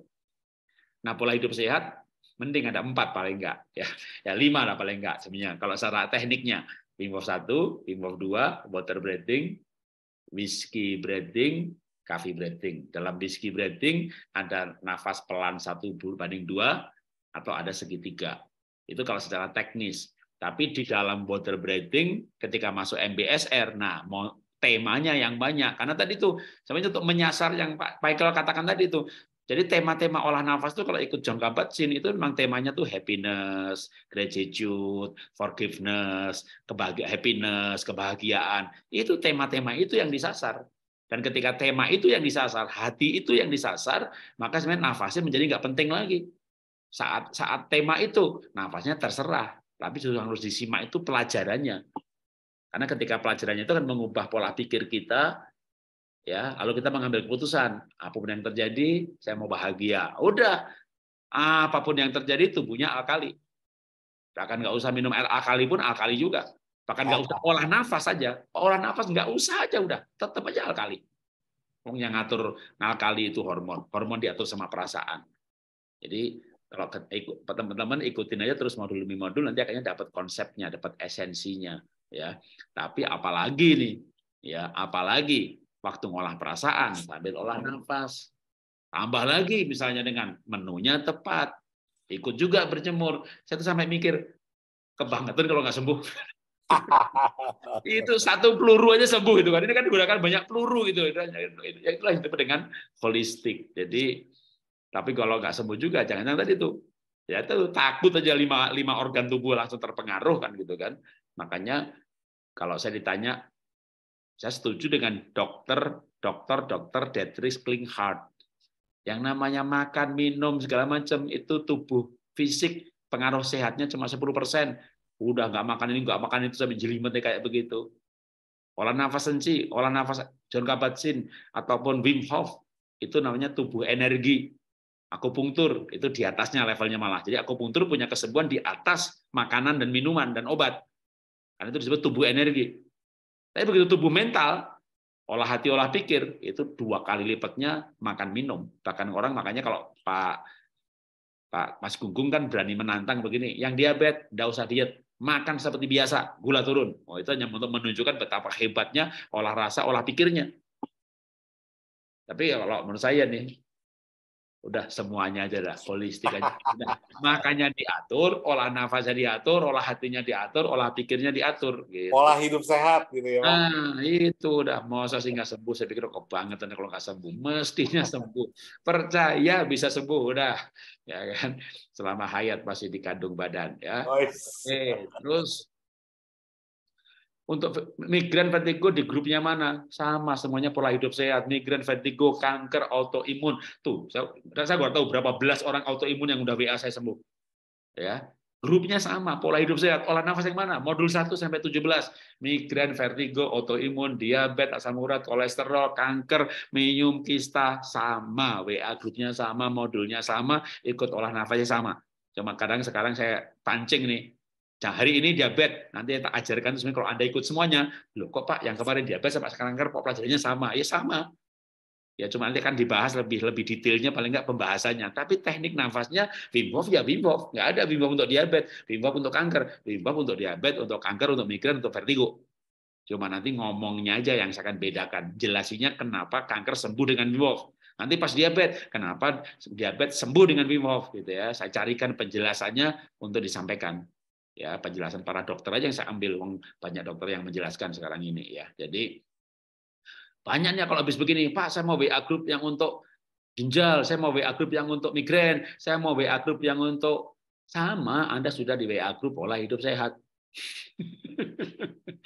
Nah, pola hidup sehat mending ada empat paling enggak ya ya lima lah paling enggak sebenarnya kalau secara tekniknya Wim satu Wim dua water breathing whiskey breathing coffee breathing dalam whiskey breathing ada nafas pelan satu banding dua atau ada segitiga itu kalau secara teknis tapi di dalam water breathing ketika masuk MBSR nah mau temanya yang banyak karena tadi tuh sebenarnya untuk menyasar yang Pak Michael katakan tadi itu jadi tema-tema olah nafas itu kalau ikut John kabat sin itu memang temanya tuh happiness, gratitude, forgiveness, kebahagia, happiness, kebahagiaan. Itu tema-tema itu yang disasar. Dan ketika tema itu yang disasar, hati itu yang disasar, maka sebenarnya nafasnya menjadi nggak penting lagi. Saat saat tema itu, nafasnya terserah. Tapi sudah harus disimak itu pelajarannya. Karena ketika pelajarannya itu akan mengubah pola pikir kita, ya lalu kita mengambil keputusan apapun yang terjadi saya mau bahagia udah apapun yang terjadi tubuhnya alkali bahkan nggak usah minum air alkali pun alkali juga bahkan nggak usah olah nafas saja olah nafas nggak usah aja udah tetap aja alkali yang ngatur alkali itu hormon hormon diatur sama perasaan jadi kalau teman-teman ikutin aja terus modul demi modul nanti akhirnya dapat konsepnya dapat esensinya ya tapi apalagi nih ya apalagi waktu ngolah perasaan sambil olah nafas. Tambah lagi misalnya dengan menunya tepat. Ikut juga berjemur. Saya tuh sampai mikir, kebangetan kalau nggak sembuh. (laughs) itu satu peluru aja sembuh itu kan ini kan digunakan banyak peluru gitu itu itulah hidup dengan holistik jadi tapi kalau nggak sembuh juga jangan jangan tadi itu ya itu takut aja lima lima organ tubuh langsung terpengaruh kan gitu kan makanya kalau saya ditanya saya setuju dengan dokter, dokter, dokter Detris Klinghardt. Yang namanya makan, minum, segala macam, itu tubuh fisik pengaruh sehatnya cuma 10 persen. Udah nggak makan ini, nggak makan itu sampai jelimet kayak begitu. Olah nafas senci, olah nafas John Kabat-Zinn ataupun Wim Hof itu namanya tubuh energi. Aku Akupunktur itu di atasnya levelnya malah. Jadi aku akupunktur punya kesembuhan di atas makanan dan minuman dan obat. Karena itu disebut tubuh energi. Tapi begitu tubuh mental, olah hati, olah pikir, itu dua kali lipatnya makan minum. Bahkan orang makanya kalau Pak Pak Mas Gunggung kan berani menantang begini, yang diabetes tidak usah diet, makan seperti biasa, gula turun. Oh, itu hanya untuk menunjukkan betapa hebatnya olah rasa, olah pikirnya. Tapi kalau menurut saya nih, udah semuanya aja dah holistik aja udah. makanya diatur olah nafasnya diatur olah hatinya diatur olah pikirnya diatur gitu. olah hidup sehat gitu ya nah itu udah mau saya nggak sembuh saya pikir kok banget kalau nggak sembuh mestinya sembuh percaya bisa sembuh udah ya kan selama hayat masih dikandung badan ya Oke, terus untuk migran vertigo di grupnya mana? Sama semuanya pola hidup sehat, migran vertigo, kanker, autoimun. Tuh, saya saya nggak tahu berapa belas orang autoimun yang udah WA saya sembuh. Ya. Grupnya sama, pola hidup sehat, olah nafas yang mana? Modul 1 sampai 17. Migran, vertigo, autoimun, diabetes, asam urat, kolesterol, kanker, minum, kista, sama. WA grupnya sama, modulnya sama, ikut olah nafasnya sama. Cuma kadang sekarang saya pancing nih, Nah, hari ini diabetes, nanti tak ajarkan itu kalau Anda ikut semuanya. Loh, kok Pak, yang kemarin diabetes sama sekarang kanker, kok pelajarannya sama? Ya sama. Ya cuma nanti kan dibahas lebih lebih detailnya paling enggak pembahasannya. Tapi teknik nafasnya Wim ya Wim Hof. Nggak ada Wim untuk diabetes, Wim untuk kanker, Wim untuk diabetes, untuk kanker, untuk migran, untuk vertigo. Cuma nanti ngomongnya aja yang saya akan bedakan. Jelasinya kenapa kanker sembuh dengan Wim Nanti pas diabetes, kenapa diabetes sembuh dengan Wim gitu ya. Saya carikan penjelasannya untuk disampaikan ya penjelasan para dokter aja yang saya ambil uang banyak dokter yang menjelaskan sekarang ini ya jadi banyaknya kalau habis begini pak saya mau WA grup yang untuk ginjal saya mau WA grup yang untuk migrain saya mau WA grup yang untuk sama Anda sudah di WA grup pola hidup sehat (laughs)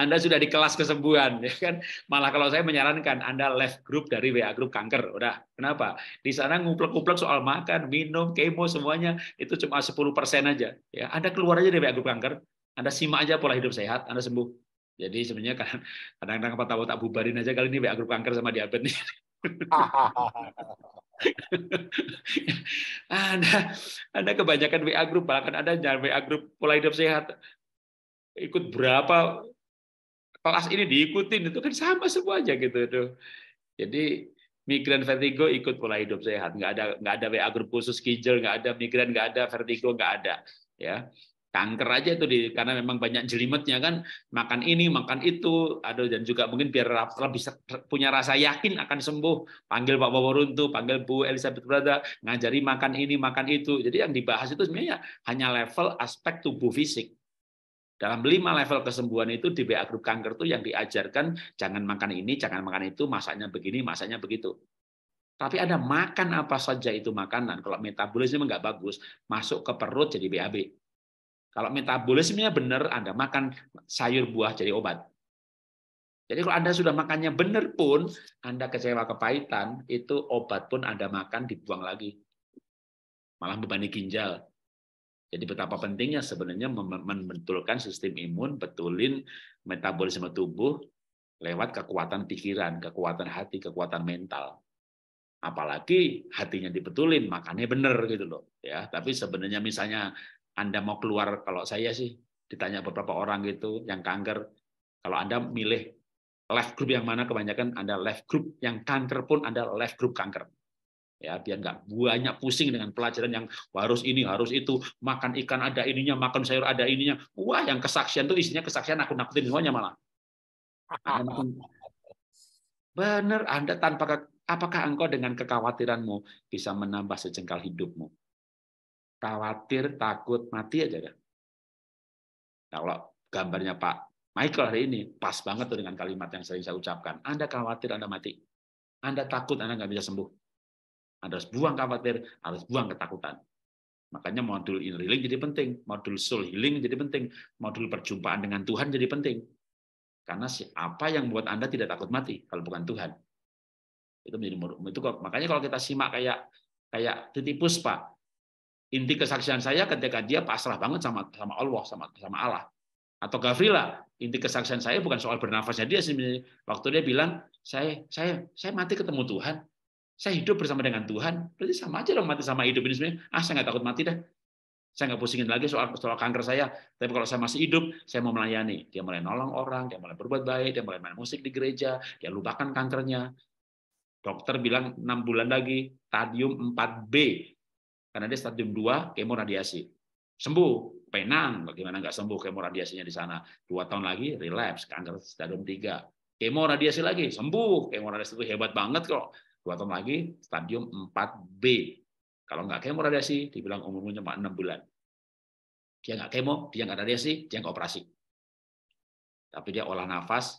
anda sudah di kelas kesembuhan, ya kan? Malah kalau saya menyarankan Anda left group dari WA group kanker. Udah, kenapa? Di sana nguplek ngumplek soal makan, minum, kemo semuanya itu cuma 10% aja. Ya, Anda keluar aja dari WA group kanker, Anda simak aja pola hidup sehat, Anda sembuh. Jadi sebenarnya kan (laughs) kadang-kadang kepala tak bubarin aja kali ini WA group kanker sama diabetes. (laughs) (laughs) Ada, ada kebanyakan WA grup, bahkan ada jangan WA grup pola hidup sehat. Ikut berapa kelas ini diikutin, itu kan sama semua aja gitu. Tuh. Jadi migran vertigo ikut pola hidup sehat. Nggak ada nggak ada WA grup khusus kijel, nggak ada migran, nggak ada vertigo, nggak ada. Ya, kanker aja itu di karena memang banyak jelimetnya kan makan ini makan itu aduh dan juga mungkin biar bisa punya rasa yakin akan sembuh panggil Pak Waworuntu panggil Bu Elizabeth Brada ngajari makan ini makan itu jadi yang dibahas itu sebenarnya hanya level aspek tubuh fisik dalam lima level kesembuhan itu di BA grup kanker tuh yang diajarkan jangan makan ini, jangan makan itu, masaknya begini, masaknya begitu. Tapi ada makan apa saja itu makanan. Kalau metabolisme nggak bagus, masuk ke perut jadi BAB kalau metabolismenya benar, Anda makan sayur buah jadi obat. Jadi kalau Anda sudah makannya benar pun, Anda kecewa kepahitan, itu obat pun Anda makan dibuang lagi. Malah bebani ginjal. Jadi betapa pentingnya sebenarnya membetulkan sistem imun, betulin metabolisme tubuh lewat kekuatan pikiran, kekuatan hati, kekuatan mental. Apalagi hatinya dibetulin, makannya benar gitu loh. Ya, tapi sebenarnya misalnya anda mau keluar, kalau saya sih ditanya beberapa orang gitu yang kanker, kalau Anda milih left group yang mana kebanyakan Anda left group yang kanker pun Anda left group kanker. Ya, biar nggak banyak pusing dengan pelajaran yang harus ini, harus itu, makan ikan ada ininya, makan sayur ada ininya. Wah, yang kesaksian tuh isinya kesaksian aku nakutin semuanya malah. Bener? benar Anda tanpa apakah engkau dengan kekhawatiranmu bisa menambah sejengkal hidupmu? khawatir, takut, mati aja kan. Nah, kalau gambarnya Pak Michael hari ini pas banget tuh dengan kalimat yang sering saya ucapkan. Anda khawatir, Anda mati. Anda takut, Anda nggak bisa sembuh. Anda harus buang khawatir, harus buang ketakutan. Makanya modul inner healing jadi penting, modul soul healing jadi penting, modul perjumpaan dengan Tuhan jadi penting. Karena siapa yang buat Anda tidak takut mati kalau bukan Tuhan? Itu menjadi itu makanya kalau kita simak kayak kayak titipus Pak, inti kesaksian saya ketika dia pasrah banget sama sama Allah sama sama Allah atau Gavrila inti kesaksian saya bukan soal bernafasnya dia sebenarnya waktu dia bilang saya saya saya mati ketemu Tuhan saya hidup bersama dengan Tuhan berarti sama aja dong mati sama hidup ini sebenarnya ah saya nggak takut mati dah saya nggak pusingin lagi soal soal kanker saya tapi kalau saya masih hidup saya mau melayani dia mulai nolong orang dia mulai berbuat baik dia mulai main musik di gereja dia lupakan kankernya dokter bilang enam bulan lagi stadium 4B karena dia stadium 2 kemoradiasi. Sembuh, Penang, bagaimana nggak sembuh kemoradiasinya di sana. Dua tahun lagi, relapse, kanker stadium 3. Kemoradiasi lagi, sembuh. Kemoradiasi itu hebat banget kok. Dua tahun lagi, stadium 4B. Kalau nggak kemoradiasi, dibilang umurnya cuma 6 bulan. Dia nggak kemo, dia nggak radiasi, dia nggak operasi. Tapi dia olah nafas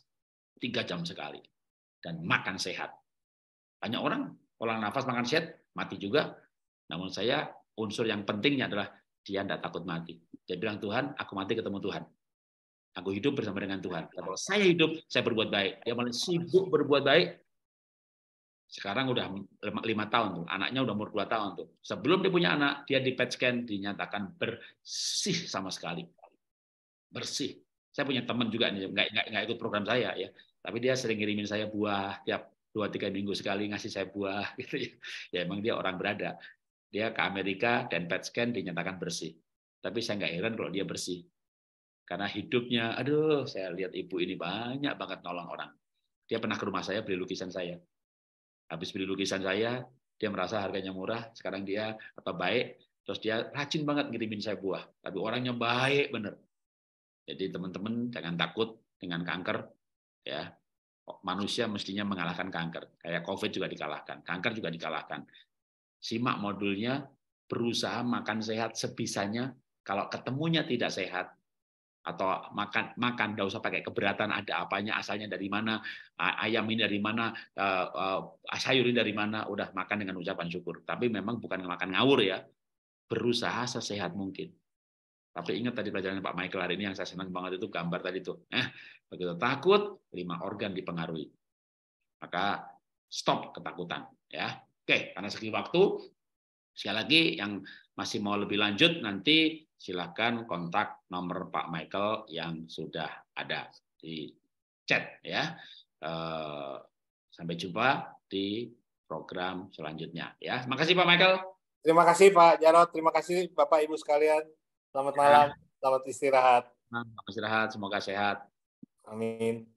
tiga jam sekali. Dan makan sehat. Banyak orang olah nafas, makan sehat, mati juga namun saya unsur yang pentingnya adalah dia tidak takut mati. Dia bilang Tuhan, aku mati ketemu Tuhan. Aku hidup bersama dengan Tuhan. Kalau saya hidup, saya berbuat baik. Dia malah sibuk berbuat baik. Sekarang udah lima tahun tuh, anaknya udah umur dua tahun tuh. Sebelum dia punya anak, dia di PET scan dinyatakan bersih sama sekali. Bersih. Saya punya teman juga nih, nggak, nggak, nggak ikut program saya ya. Tapi dia sering ngirimin saya buah tiap dua tiga minggu sekali ngasih saya buah (laughs) gitu ya. ya emang dia orang berada dia ke Amerika dan PET scan dinyatakan bersih. Tapi saya nggak heran kalau dia bersih. Karena hidupnya, aduh, saya lihat ibu ini banyak banget nolong orang. Dia pernah ke rumah saya beli lukisan saya. Habis beli lukisan saya, dia merasa harganya murah, sekarang dia apa baik, terus dia rajin banget ngirimin saya buah. Tapi orangnya baik bener. Jadi teman-teman jangan takut dengan kanker, ya manusia mestinya mengalahkan kanker. Kayak COVID juga dikalahkan, kanker juga dikalahkan. Simak modulnya, berusaha makan sehat sebisanya. Kalau ketemunya tidak sehat, atau makan makan nggak usah pakai keberatan ada apanya asalnya dari mana ayam ini dari mana e, e, sayur ini dari mana udah makan dengan ucapan syukur tapi memang bukan makan ngawur ya berusaha sesehat mungkin tapi ingat tadi pelajaran Pak Michael hari ini yang saya senang banget itu gambar tadi tuh eh begitu takut lima organ dipengaruhi maka stop ketakutan ya Oke, karena segi waktu, sekali lagi yang masih mau lebih lanjut nanti silakan kontak nomor Pak Michael yang sudah ada di chat ya. Eh, sampai jumpa di program selanjutnya ya. Terima kasih Pak Michael. Terima kasih Pak Jarot, terima kasih Bapak Ibu sekalian. Selamat malam, ya. selamat istirahat. Selamat istirahat, semoga sehat. Amin.